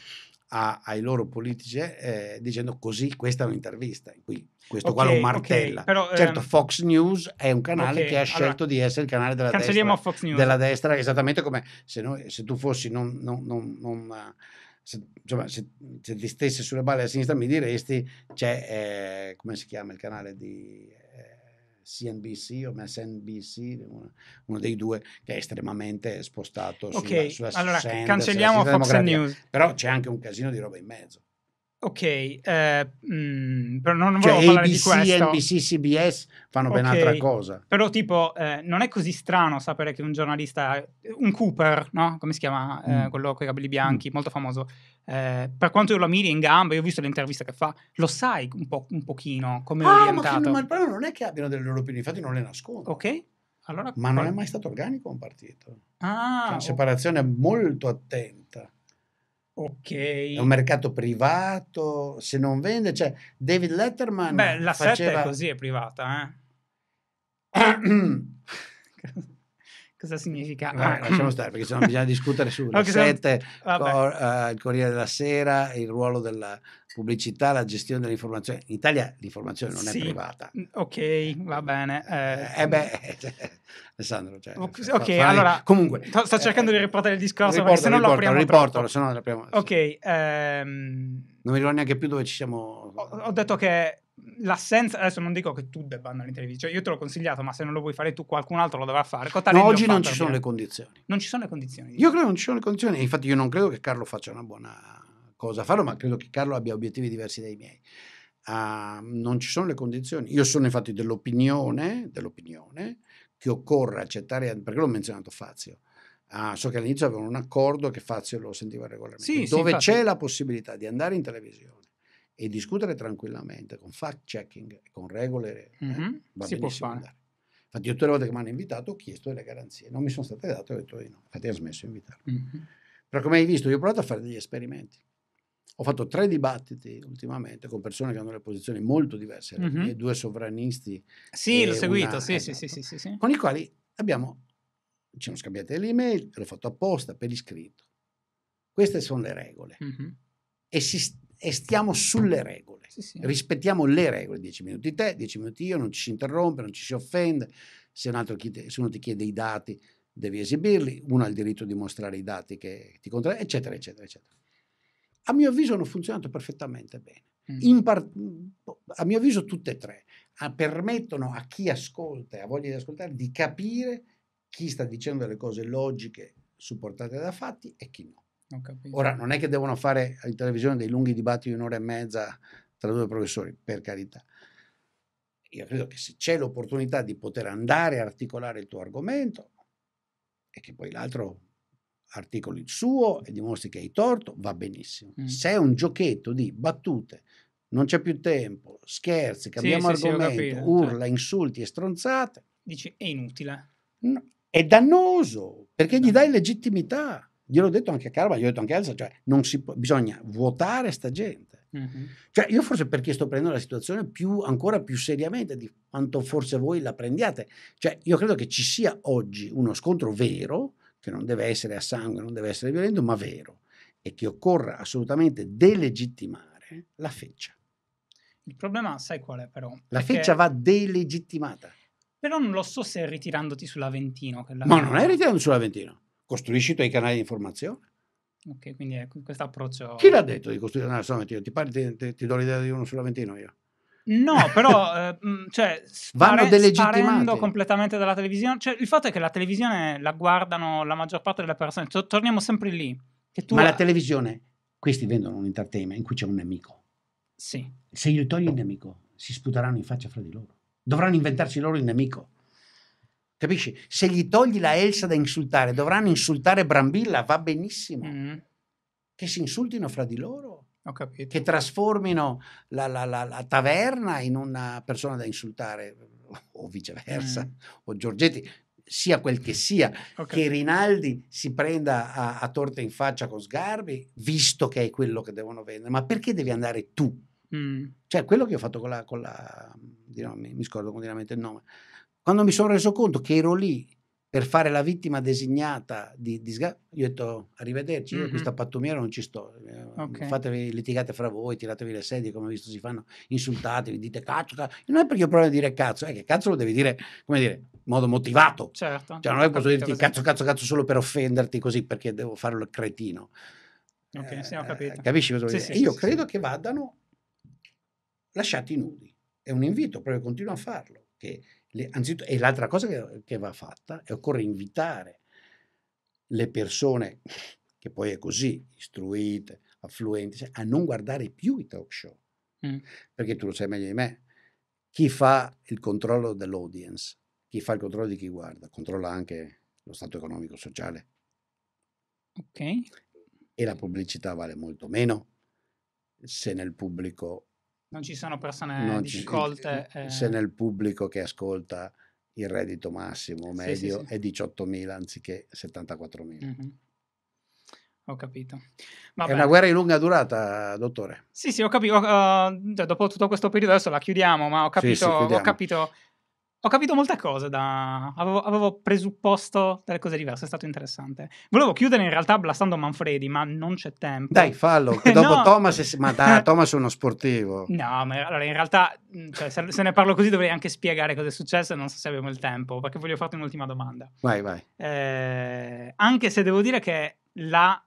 a, ai loro politici eh, dicendo così questa è un'intervista in questo okay, qua lo martella okay, però, certo ehm... Fox News è un canale okay, che ha scelto allora, di essere il canale della destra, Fox News. della destra esattamente come se, noi, se tu fossi non, non, non, non se, insomma, se, se, ti stessi sulle balle a sinistra mi diresti c'è eh, come si chiama il canale di CNBC o MSNBC, uno, uno dei due che è estremamente spostato okay. sulla, sulla allora, cancelliamo Fox News. Però c'è anche un casino di roba in mezzo. Ok, eh, mh, mm, però non, cioè, volevo ABC, di questo. NBC, CBS fanno okay. ben altra cosa. Però tipo, eh, non è così strano sapere che un giornalista, un Cooper, no? Come si chiama? Eh, mm. Eh, quello con i capelli bianchi, mm. molto famoso. Eh, per quanto io lo ammiri in gamba, io ho visto l'intervista che fa, lo sai un, po', un pochino come ah, è orientato. Ma, che, ma non è che abbiano delle loro opinioni, infatti non le nascondo. Ok. Allora, ma non è mai stato organico un partito. Ah, C'è una separazione okay. molto attenta Okay. È un mercato privato, se non vende, cioè David Letterman... Beh, la faceva... 7 è così, è privata, eh? cosa significa? Vabbè, eh, ah. Ecco. Lasciamo stare perché sennò bisogna discutere su okay, sette, cor, uh, il Corriere della Sera, il ruolo della pubblicità, la gestione dell'informazione. In Italia l'informazione non sì. è privata. Mm, ok, va bene. Eh, eh, eh beh, Alessandro, cioè, ok, fa, fa, allora... Comunque... Sto, sto cercando eh, di riportare il discorso riportalo, perché se no lo apriamo Riportalo, se no lo apriamo. Ok, ehm... Non mi ricordo neanche più dove ci siamo... Ho, ho detto che l'assenza adesso non dico che tu debba andare in televisione cioè io te l'ho consigliato ma se non lo vuoi fare tu qualcun altro lo dovrà fare no, oggi non ci sono le condizioni non ci sono le condizioni io credo non ci sono le condizioni infatti io non credo che Carlo faccia una buona cosa a farlo ma credo che Carlo abbia obiettivi diversi dai miei uh, non ci sono le condizioni io sono infatti dell'opinione dell'opinione che occorre accettare perché l'ho menzionato Fazio Ah, so che all'inizio avevano un accordo che Fazio lo sentiva regolarmente. Sì, dove sì, c'è la possibilità di andare in televisione e discutere tranquillamente con fact checking, con regole, mm-hmm. eh, si può fare. Andare. Infatti, io tutte le volte che mi hanno invitato ho chiesto delle garanzie, non mi sono state date, ho detto di no. Infatti, ho smesso di invitarmi. Mm-hmm. Però, come hai visto, io ho provato a fare degli esperimenti. Ho fatto tre dibattiti ultimamente con persone che hanno delle posizioni molto diverse, mm-hmm. due sovranisti. Sì, l'ho seguito, una, sì, esatto, sì, sì, sì, sì, Con i quali abbiamo, ci hanno scambiato le email, l'ho fatto apposta per iscritto. Queste sono le regole. E si, e stiamo sulle regole. Sì, sì. Rispettiamo le regole, 10 minuti te, 10 minuti io, non ci si interrompe, non ci si offende, se, un chiede, se uno ti chiede i dati devi esibirli, uno ha il diritto di mostrare i dati che ti contraddicono, eccetera, eccetera, eccetera. A mio avviso hanno funzionato perfettamente bene. Mm. Par- boh, a mio avviso tutte e tre a- permettono a chi ascolta e ha voglia di ascoltare di capire chi sta dicendo delle cose logiche supportate da fatti e chi no. Ora, non è che devono fare in televisione dei lunghi dibattiti di un'ora e mezza tra due professori, per carità. Io credo che se c'è l'opportunità di poter andare a articolare il tuo argomento e che poi l'altro articoli il suo e dimostri che hai torto, va benissimo. Mm. Se è un giochetto di battute, non c'è più tempo, scherzi, cambiamo sì, argomento, sì, sì, certo. urla, insulti e stronzate. Dici, è inutile. No, è dannoso, perché no. gli dai legittimità gliel'ho detto anche a Carva, gliel'ho detto anche a Elsa, cioè non si può, bisogna vuotare sta gente. Mm-hmm. Cioè io forse perché sto prendendo la situazione più, ancora più seriamente di quanto forse voi la prendiate. Cioè io credo che ci sia oggi uno scontro vero, che non deve essere a sangue, non deve essere violento, ma vero, e che occorra assolutamente delegittimare la feccia. Il problema sai qual è però? La perché... feccia va delegittimata. Però non lo so se è ritirandoti sull'Aventino. Che la... No, non è ritirandoti sull'Aventino costruisci i tuoi canali di informazione. Ok, quindi è ecco, questo approccio... Chi l'ha detto di costruire canali solamente Ti ti, ti, ti do l'idea di uno su Valentino io? No, però, eh, cioè, spare, sparendo completamente dalla televisione. Cioè, il fatto è che la televisione la guardano la maggior parte delle persone. Cioè, torniamo sempre lì. Ma la televisione, questi vendono un entertainment in cui c'è un nemico. Sì. Se io togli il nemico, si sputeranno in faccia fra di loro. Dovranno inventarsi loro il nemico. Capisci? Se gli togli la Elsa da insultare, dovranno insultare Brambilla, va benissimo. Mm. Che si insultino fra di loro. Che trasformino la, la, la, la, taverna in una persona da insultare, o viceversa, mm. o Giorgetti, sia quel che sia. Okay. Che Rinaldi si prenda a, a torta in faccia con Sgarbi, visto che è quello che devono vendere. Ma perché devi andare tu? Mm. Cioè, quello che ho fatto con la. Con la no, mi, mi scordo continuamente il nome quando mi sono reso conto che ero lì per fare la vittima designata di, di sga- io ho detto arrivederci, mm-hmm. io questa pattumiera non ci sto, eh, okay. fatevi, litigate fra voi, tiratevi le sedie come ho visto si fanno, insultatevi, dite cazzo, cazzo. non è perché ho problema di dire cazzo, è che cazzo lo devi dire, come dire, in modo motivato, certo, cioè non è posso dirti cazzo, cazzo, cazzo solo per offenderti così perché devo farlo il cretino. Ok, eh, siamo capiti. Capisci cosa sì, dire? Sì, io sì, credo che vadano lasciati nudi, è un invito, proprio continuo a farlo, che le, anzitutto, e l'altra cosa che, che va fatta è occorre invitare le persone, che poi è così, istruite, affluenti, cioè, a non guardare più i talk show. Mm. Perché tu lo sai meglio di me, chi fa il controllo dell'audience, chi fa il controllo di chi guarda, controlla anche lo stato economico sociale. Ok. E la pubblicità vale molto meno se nel pubblico non ci sono persone non discolte. se eh... nel pubblico che ascolta il reddito massimo medio sì, sì, sì. è 18.000 anziché 74.000. Mm-hmm. Ho capito. Vabbè. È una guerra di lunga durata, dottore. Sì, sì, ho capito. Uh, eh, cioè, dopo tutto questo periodo adesso la chiudiamo, ma ho capito, ho capito ho capito molte cose da... avevo, avevo, presupposto delle cose diverse, è stato interessante. Volevo chiudere in realtà blastando Manfredi, ma non c'è tempo. Dai, fallo, che dopo no. Thomas... È... Ma dai, Thomas è uno sportivo. No, ma allora in realtà mm, cioè, se, se, ne parlo così dovrei anche spiegare cosa è successo non so se abbiamo il tempo, perché voglio farti un'ultima domanda. Vai, vai. Eh, anche se devo dire che la...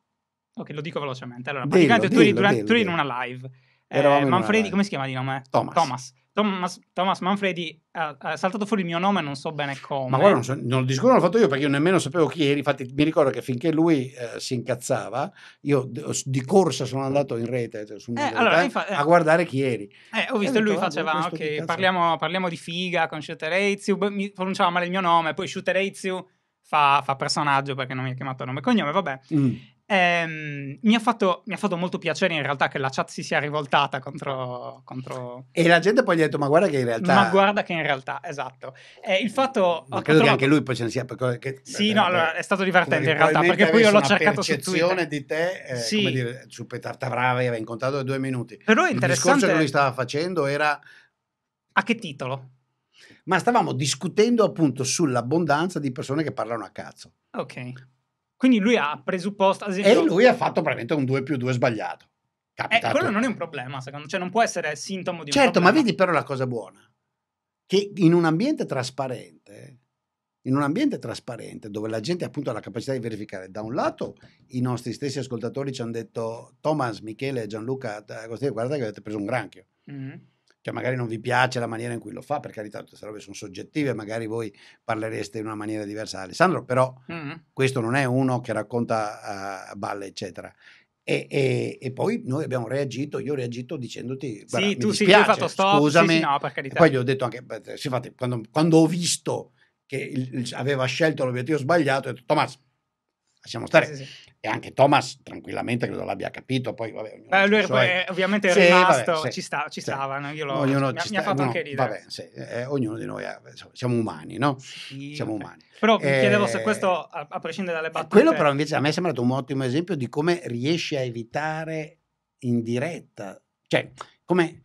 Ok, lo dico velocemente. Allora, praticamente dillo, tu, dillo, tu eri in una live eh, Manfredi, come si chiama di nome? Thomas. Thomas. Thomas, Thomas Manfredi ha, eh, ha, saltato fuori il mio nome, non so bene come. Ma guarda, non, so, non, di sicuro l'ho fatto io perché io nemmeno sapevo chi eri. Infatti, mi ricordo che finché lui eh, si incazzava, io di, corsa sono andato in rete cioè, eh, realtà, allora, infatti, eh. a guardare chi eri. Eh, ho visto e lui ah, boh, faceva: ah, Ok, parliamo, parliamo, di figa con Shootereizio. Mi pronunciava male il mio nome, poi Shootereizio fa, fa personaggio perché non mi ha chiamato nome e cognome, vabbè. Mm. Ehm, mi, ha fatto, mi, ha fatto, molto piacere in realtà che la chat si sia rivoltata contro... contro... E la gente poi gli ha detto ma guarda che in realtà... Ma guarda che in realtà, esatto. Eh, il fatto... Ma credo trovato... che anche lui poi ce ne sia... Perché... Sì, no, allora, è stato divertente in realtà perché poi io l'ho cercato su Twitter. di te, eh, sì. come dire, su Petavrava aveva incontrato da due minuti. Però è interessante... Il discorso che lui stava facendo era... A che titolo? Ma stavamo discutendo appunto sull'abbondanza di persone che parlano a cazzo. Ok. Quindi lui ha presupposto... Esempio, e lui ha fatto probabilmente un 2 più 2 sbagliato. Capita eh, quello non è un problema, secondo me. Cioè, non può essere sintomo di certo, un Certo, ma vedi però la cosa buona. Che in un ambiente trasparente, in un ambiente trasparente dove la gente appunto ha la capacità di verificare, da un lato i nostri stessi ascoltatori ci hanno detto Thomas, Michele, Gianluca, guardate che avete preso un granchio. Mm-hmm cioè magari non vi piace la maniera in cui lo fa, per carità, tutte queste robe sono soggettive, magari voi parlereste in una maniera diversa. da Alessandro, però, mm. questo non è uno che racconta uh, balle, eccetera. E, e, e, poi noi abbiamo reagito, io ho reagito dicendoti, guarda, sì, tu dispiace, sì, hai fatto stop, scusami, sì, sì, no, per carità. poi gli ho detto anche, infatti, quando, quando ho visto che il, il, aveva scelto l'obiettivo sbagliato, ho detto, Tommaso, lasciamo stare. Sì, sì, sì. E anche Thomas tranquillamente credo l'abbia capito, poi vabbè, eh, lui è, ovviamente è rimasto, vabbè, ci, sta, ci stavano, io lo, ognuno mi, sta, mi ha fatto ognuno, anche ridere. Vabbè, eh, eh, ognuno di noi, ha, insomma, siamo umani, no? siamo umani. Però eh, mi chiedevo se eh, questo, a, a prescindere dalle eh, battute... Quello però invece a me è sembrato un ottimo esempio di come riesci a evitare in diretta, cioè come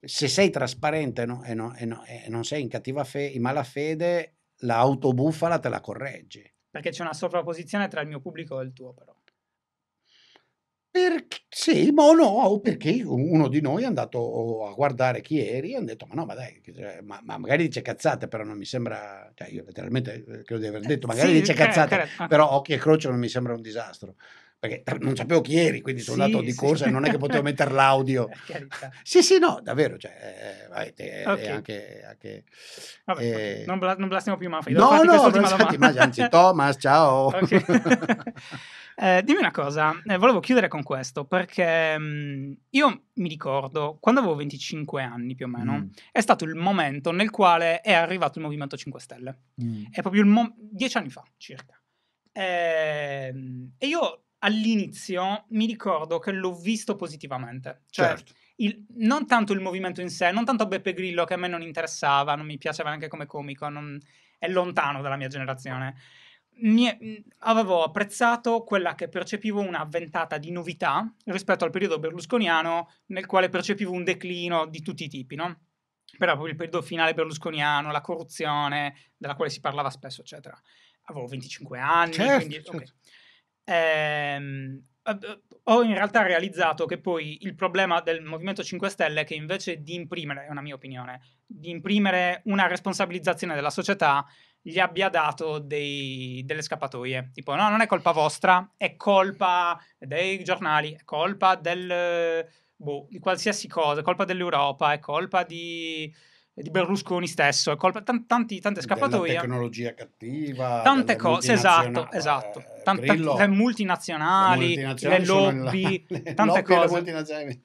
se sei trasparente no? e, no, e, no, e, non sei in cattiva fede, in malafede, l'autobuffala te la corregge perché c'è una sovrapposizione tra il mio pubblico e il tuo però. Perché, sì, ma no, perché uno di noi è andato a guardare chi eri e ha detto: Ma no, ma dai, ma, ma magari dice cazzate, però non mi sembra. Cioè, io letteralmente credo di aver detto: eh, Magari sì, dice cazzate, okay, ah. okay. però occhi e croce non mi sembra un disastro perché non sapevo chi eri, quindi sono sì, andato di sì. corsa e non è che potevo mettere l'audio. sì, sì, no, davvero, cioè, eh, vai, te, eh, okay. anche... anche Vabbè, eh, non, bla- non blastiamo più Manfred. No, no, blastiamo, anzi, Thomas, ciao. Okay. eh, dimmi una cosa, eh, volevo chiudere con questo, perché mh, mm, io mi ricordo, quando avevo 25 anni più o meno, mm. è stato il momento nel quale è arrivato il Movimento 5 Stelle. Mm. È proprio il mo- dieci anni fa, circa. Ehm, e io all'inizio mi ricordo che l'ho visto positivamente. Cioè, certo. il, non tanto il movimento in sé, non tanto Beppe Grillo che a me non interessava, non mi piaceva neanche come comico, non, è lontano dalla mia generazione. Mi, avevo apprezzato quella che percepivo una ventata di novità rispetto al periodo berlusconiano, nel quale percepivo un declino di tutti i tipi, no? Però il periodo finale berlusconiano, la corruzione, della quale si parlava spesso, eccetera avevo 25 anni, certo, quindi, certo. Okay ehm, eh, ho in realtà realizzato che poi il problema del Movimento 5 Stelle è che invece di imprimere, è una mia opinione, di imprimere una responsabilizzazione della società, gli abbia dato dei, delle scappatoie. Tipo, no, non è colpa vostra, è colpa dei giornali, è colpa del, boh, di qualsiasi cosa, è colpa dell'Europa, è colpa di di Berlusconi stesso, è colpa t- tanti, tante scappatoie. Della tecnologia cattiva, tante cose, esatto, esatto. Eh, tante, tante, multinazionali, le, multinazionali le lobby, la, tante lobby cose.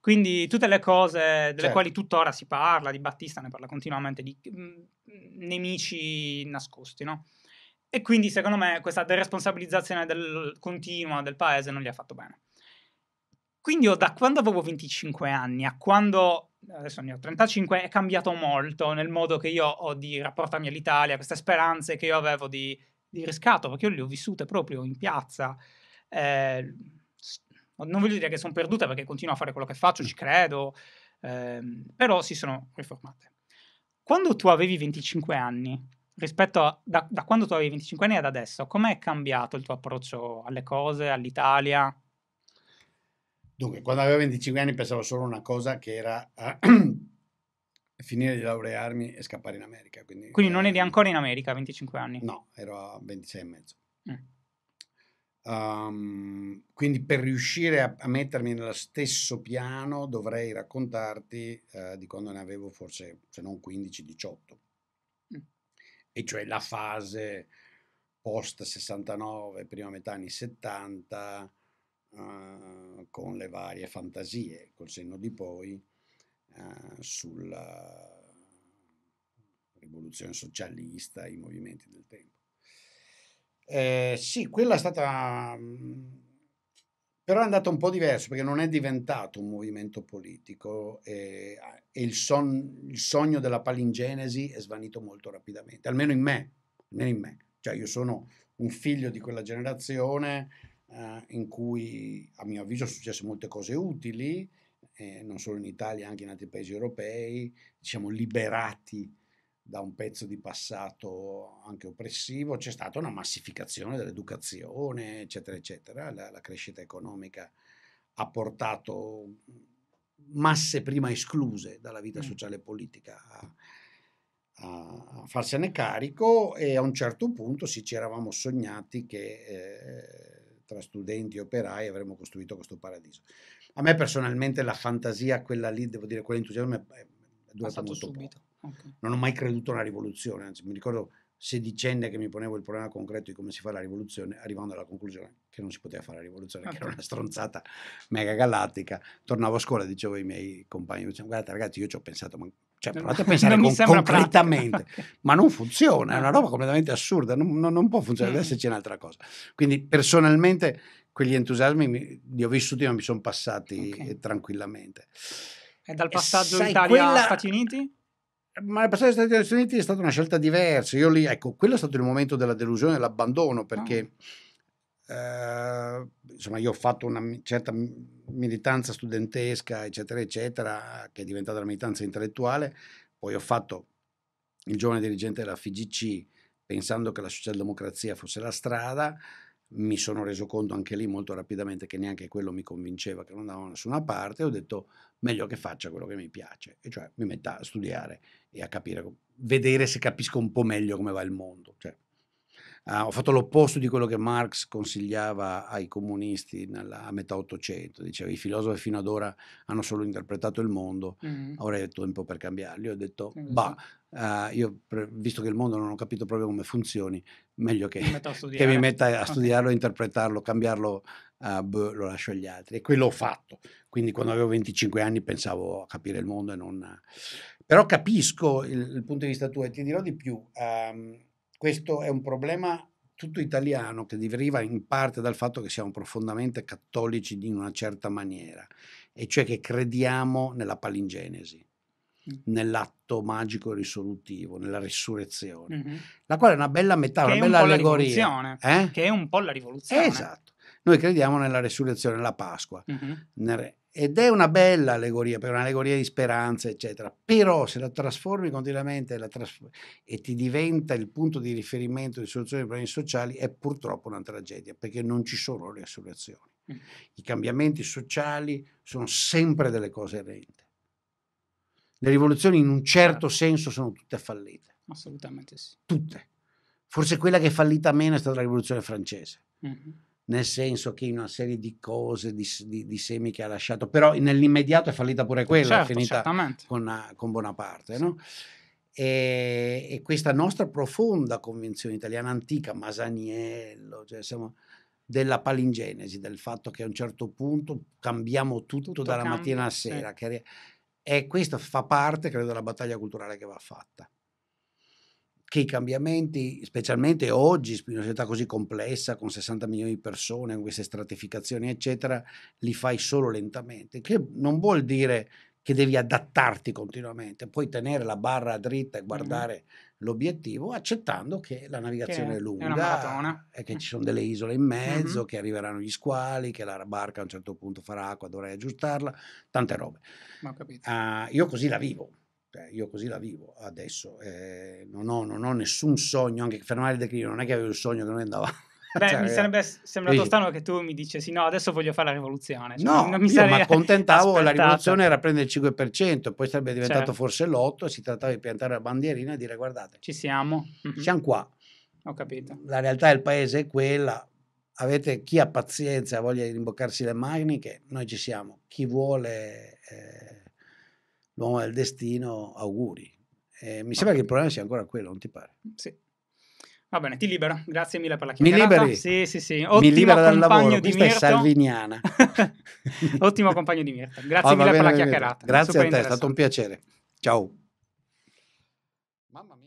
Quindi tutte le cose delle certo. quali tuttora si parla, di Battista ne parla continuamente, di mh, mm, nemici nascosti, no? E quindi secondo me questa deresponsabilizzazione del, continua del paese non gli ha fatto bene. Quindi io da quando avevo 25 anni a quando adesso ne ho 35, è cambiato molto nel modo che io ho di rapportarmi all'Italia, queste speranze che io avevo di, di riscatto, perché io le ho vissute proprio in piazza. Eh, non voglio dire che sono perdute perché continuo a fare quello che faccio, ci credo, ehm, però si sono riformate. Quando tu avevi 25 anni, rispetto a da, da quando tu avevi 25 anni ad adesso, com'è cambiato il tuo approccio alle cose, all'Italia? Dunque, quando avevo 25 anni pensavo solo a una cosa che era eh, finire di laurearmi e scappare in America. Quindi, quindi non eri ancora in America a 25 anni? No, ero a 26 e mezzo. Mm. Um, quindi per riuscire a, a, mettermi nello stesso piano dovrei raccontarti uh, di quando ne avevo forse, se non 15-18. Mm. E cioè la fase post 69, prima metà anni 70, eh, con le varie fantasie, col senno di poi, uh, sulla rivoluzione socialista, i movimenti del tempo. Eh, sì, quella è stata... Mm, però è andata un po' diverso perché non è diventato un movimento politico e, e il, son, il, sogno della palingenesi è svanito molto rapidamente, almeno in me, almeno in me. Cioè io sono un figlio di quella generazione eh, in cui a mio avviso sono successe molte cose utili, eh, non solo in Italia, anche in altri paesi europei, siamo liberati da un pezzo di passato anche oppressivo, c'è stata una massificazione dell'educazione, eccetera, eccetera, la, la crescita economica ha portato masse prima escluse dalla vita mm. sociale e politica a, a, farsene carico e a un certo punto sì, ci eravamo sognati che eh, tra studenti e operai avremmo costruito questo paradiso. A me personalmente la fantasia, quella lì, devo dire, quell'entusiasmo è, è durata molto subito. Okay. Non ho mai creduto a una rivoluzione, anzi mi ricordo sedicenne che mi ponevo il problema concreto di come si fa la rivoluzione, arrivando alla conclusione che non si poteva fare la rivoluzione, okay. che era una stronzata mega galattica. Tornavo a scuola e dicevo ai miei compagni, guardate ragazzi, io ci ho pensato, ma cioè, provate a pensare con, concretamente, pratica. ma non funziona, è una roba completamente assurda, non, non, non può funzionare, deve mm. esserci un'altra cosa. Quindi personalmente quegli entusiasmi mi, li ho vissuti ma mi sono passati okay. tranquillamente. E dal passaggio Italia-Stati quella... Uniti? Ma il passaggio agli Stati Uniti è stata una scelta diversa. Io lì, ecco, quello è stato il momento della delusione dell'abbandono perché... Oh eh, insomma io ho fatto una certa militanza studentesca eccetera eccetera che è diventata una militanza intellettuale, poi ho fatto il giovane dirigente della FGC pensando che la socialdemocrazia fosse la strada, mi sono reso conto anche lì molto rapidamente che neanche quello mi convinceva che non andavo da nessuna parte, ho detto meglio che faccia quello che mi piace, e cioè mi metta a studiare e a capire, vedere se capisco un po' meglio come va il mondo. Cioè, Ah, ho fatto l'opposto di quello che Marx consigliava ai comunisti nella, a metà Ottocento. Diceva i filosofi fino ad ora hanno solo interpretato il mondo, mm-hmm. ora è tempo per cambiarli. ho detto, mm-hmm. bah, uh, io pre- visto che il mondo non ho capito proprio come funzioni, meglio che, mi, che mi metta a okay. studiarlo, interpretarlo, cambiarlo, uh, boh, beh, lo lascio agli altri. E quello ho fatto. Quindi quando avevo 25 anni pensavo a capire il mondo e non... Però capisco il, il punto di vista tuo e ti dirò di più. Um, questo è un problema tutto italiano che deriva in parte dal fatto che siamo profondamente cattolici in una certa maniera, e cioè che crediamo nella palingenesi, mm. nell'atto magico e risolutivo, nella resurrezione, mm-hmm. la quale è una bella metafora, una bella un allegoria. Eh? Che è un po' la rivoluzione. Esatto. Noi crediamo nella resurrezione, nella Pasqua. Mm-hmm. Nel ed è una bella allegoria, per un'allegoria di speranza, eccetera. Però se la trasformi continuamente la trasformi, e ti diventa il punto di riferimento di soluzione ai problemi sociali, è purtroppo una tragedia, perché non ci sono le soluzioni. Mm. I cambiamenti sociali sono sempre delle cose errente. Le rivoluzioni in un certo, certo senso sono tutte fallite. Assolutamente sì. Tutte. Forse quella che è fallita meno è stata la rivoluzione francese. Mm-hmm nel senso che in una serie di cose, di, di, di, semi che ha lasciato, però nell'immediato è fallita pure quella, certo, è finita con, con, Bonaparte. Sì. No? E, e, questa nostra profonda convinzione italiana antica, Masaniello, cioè siamo della palingenesi, del fatto che a un certo punto cambiamo tutto, tutto dalla cambia, mattina alla sera, sì. che, e questo fa parte, credo, della battaglia culturale che va fatta che i cambiamenti, specialmente oggi, in una società così complessa, con 60 milioni di persone, con queste stratificazioni, eccetera, li fai solo lentamente, che non vuol dire che devi adattarti continuamente, puoi tenere la barra dritta e guardare mm-hmm. l'obiettivo accettando che la navigazione che è lunga è e che ci sono delle isole in mezzo, mm-hmm. che arriveranno gli squali, che la barca a un certo punto farà acqua, dovrai aggiustarla, tante robe. Uh, io così la vivo cioè, io così la vivo adesso, eh, non, ho, non, ho, nessun sogno, anche fermare il declino, non è che avevo il sogno che non andava. Beh, cioè, mi sarebbe sembrato sì. strano che tu mi dicessi no, adesso voglio fare la rivoluzione. Cioè, no, non mi io mi accontentavo, la rivoluzione era prendere il 5%, poi sarebbe diventato certo. forse l'8%, si trattava di piantare la bandierina e dire guardate. Ci siamo. Siamo qua. Ho capito. La realtà del paese è quella, avete chi ha pazienza, voglia di rimboccarsi le maniche, noi ci siamo. Chi vuole... Eh, l'uomo del destino, auguri. Eh, mi ah, sembra che il problema sia ancora quello, non ti pare? Mm, sì. Va bene, ti libero. Grazie mille per la chiacchierata. Mi liberi? Sì, sì, sì. Ottimo mi libera dal lavoro. Di Questa è salviniana. Ottimo compagno di Mirta. Grazie oh, mille bene, per la chiacchierata. Grazie a te, è stato un piacere. Ciao. Mamma mia.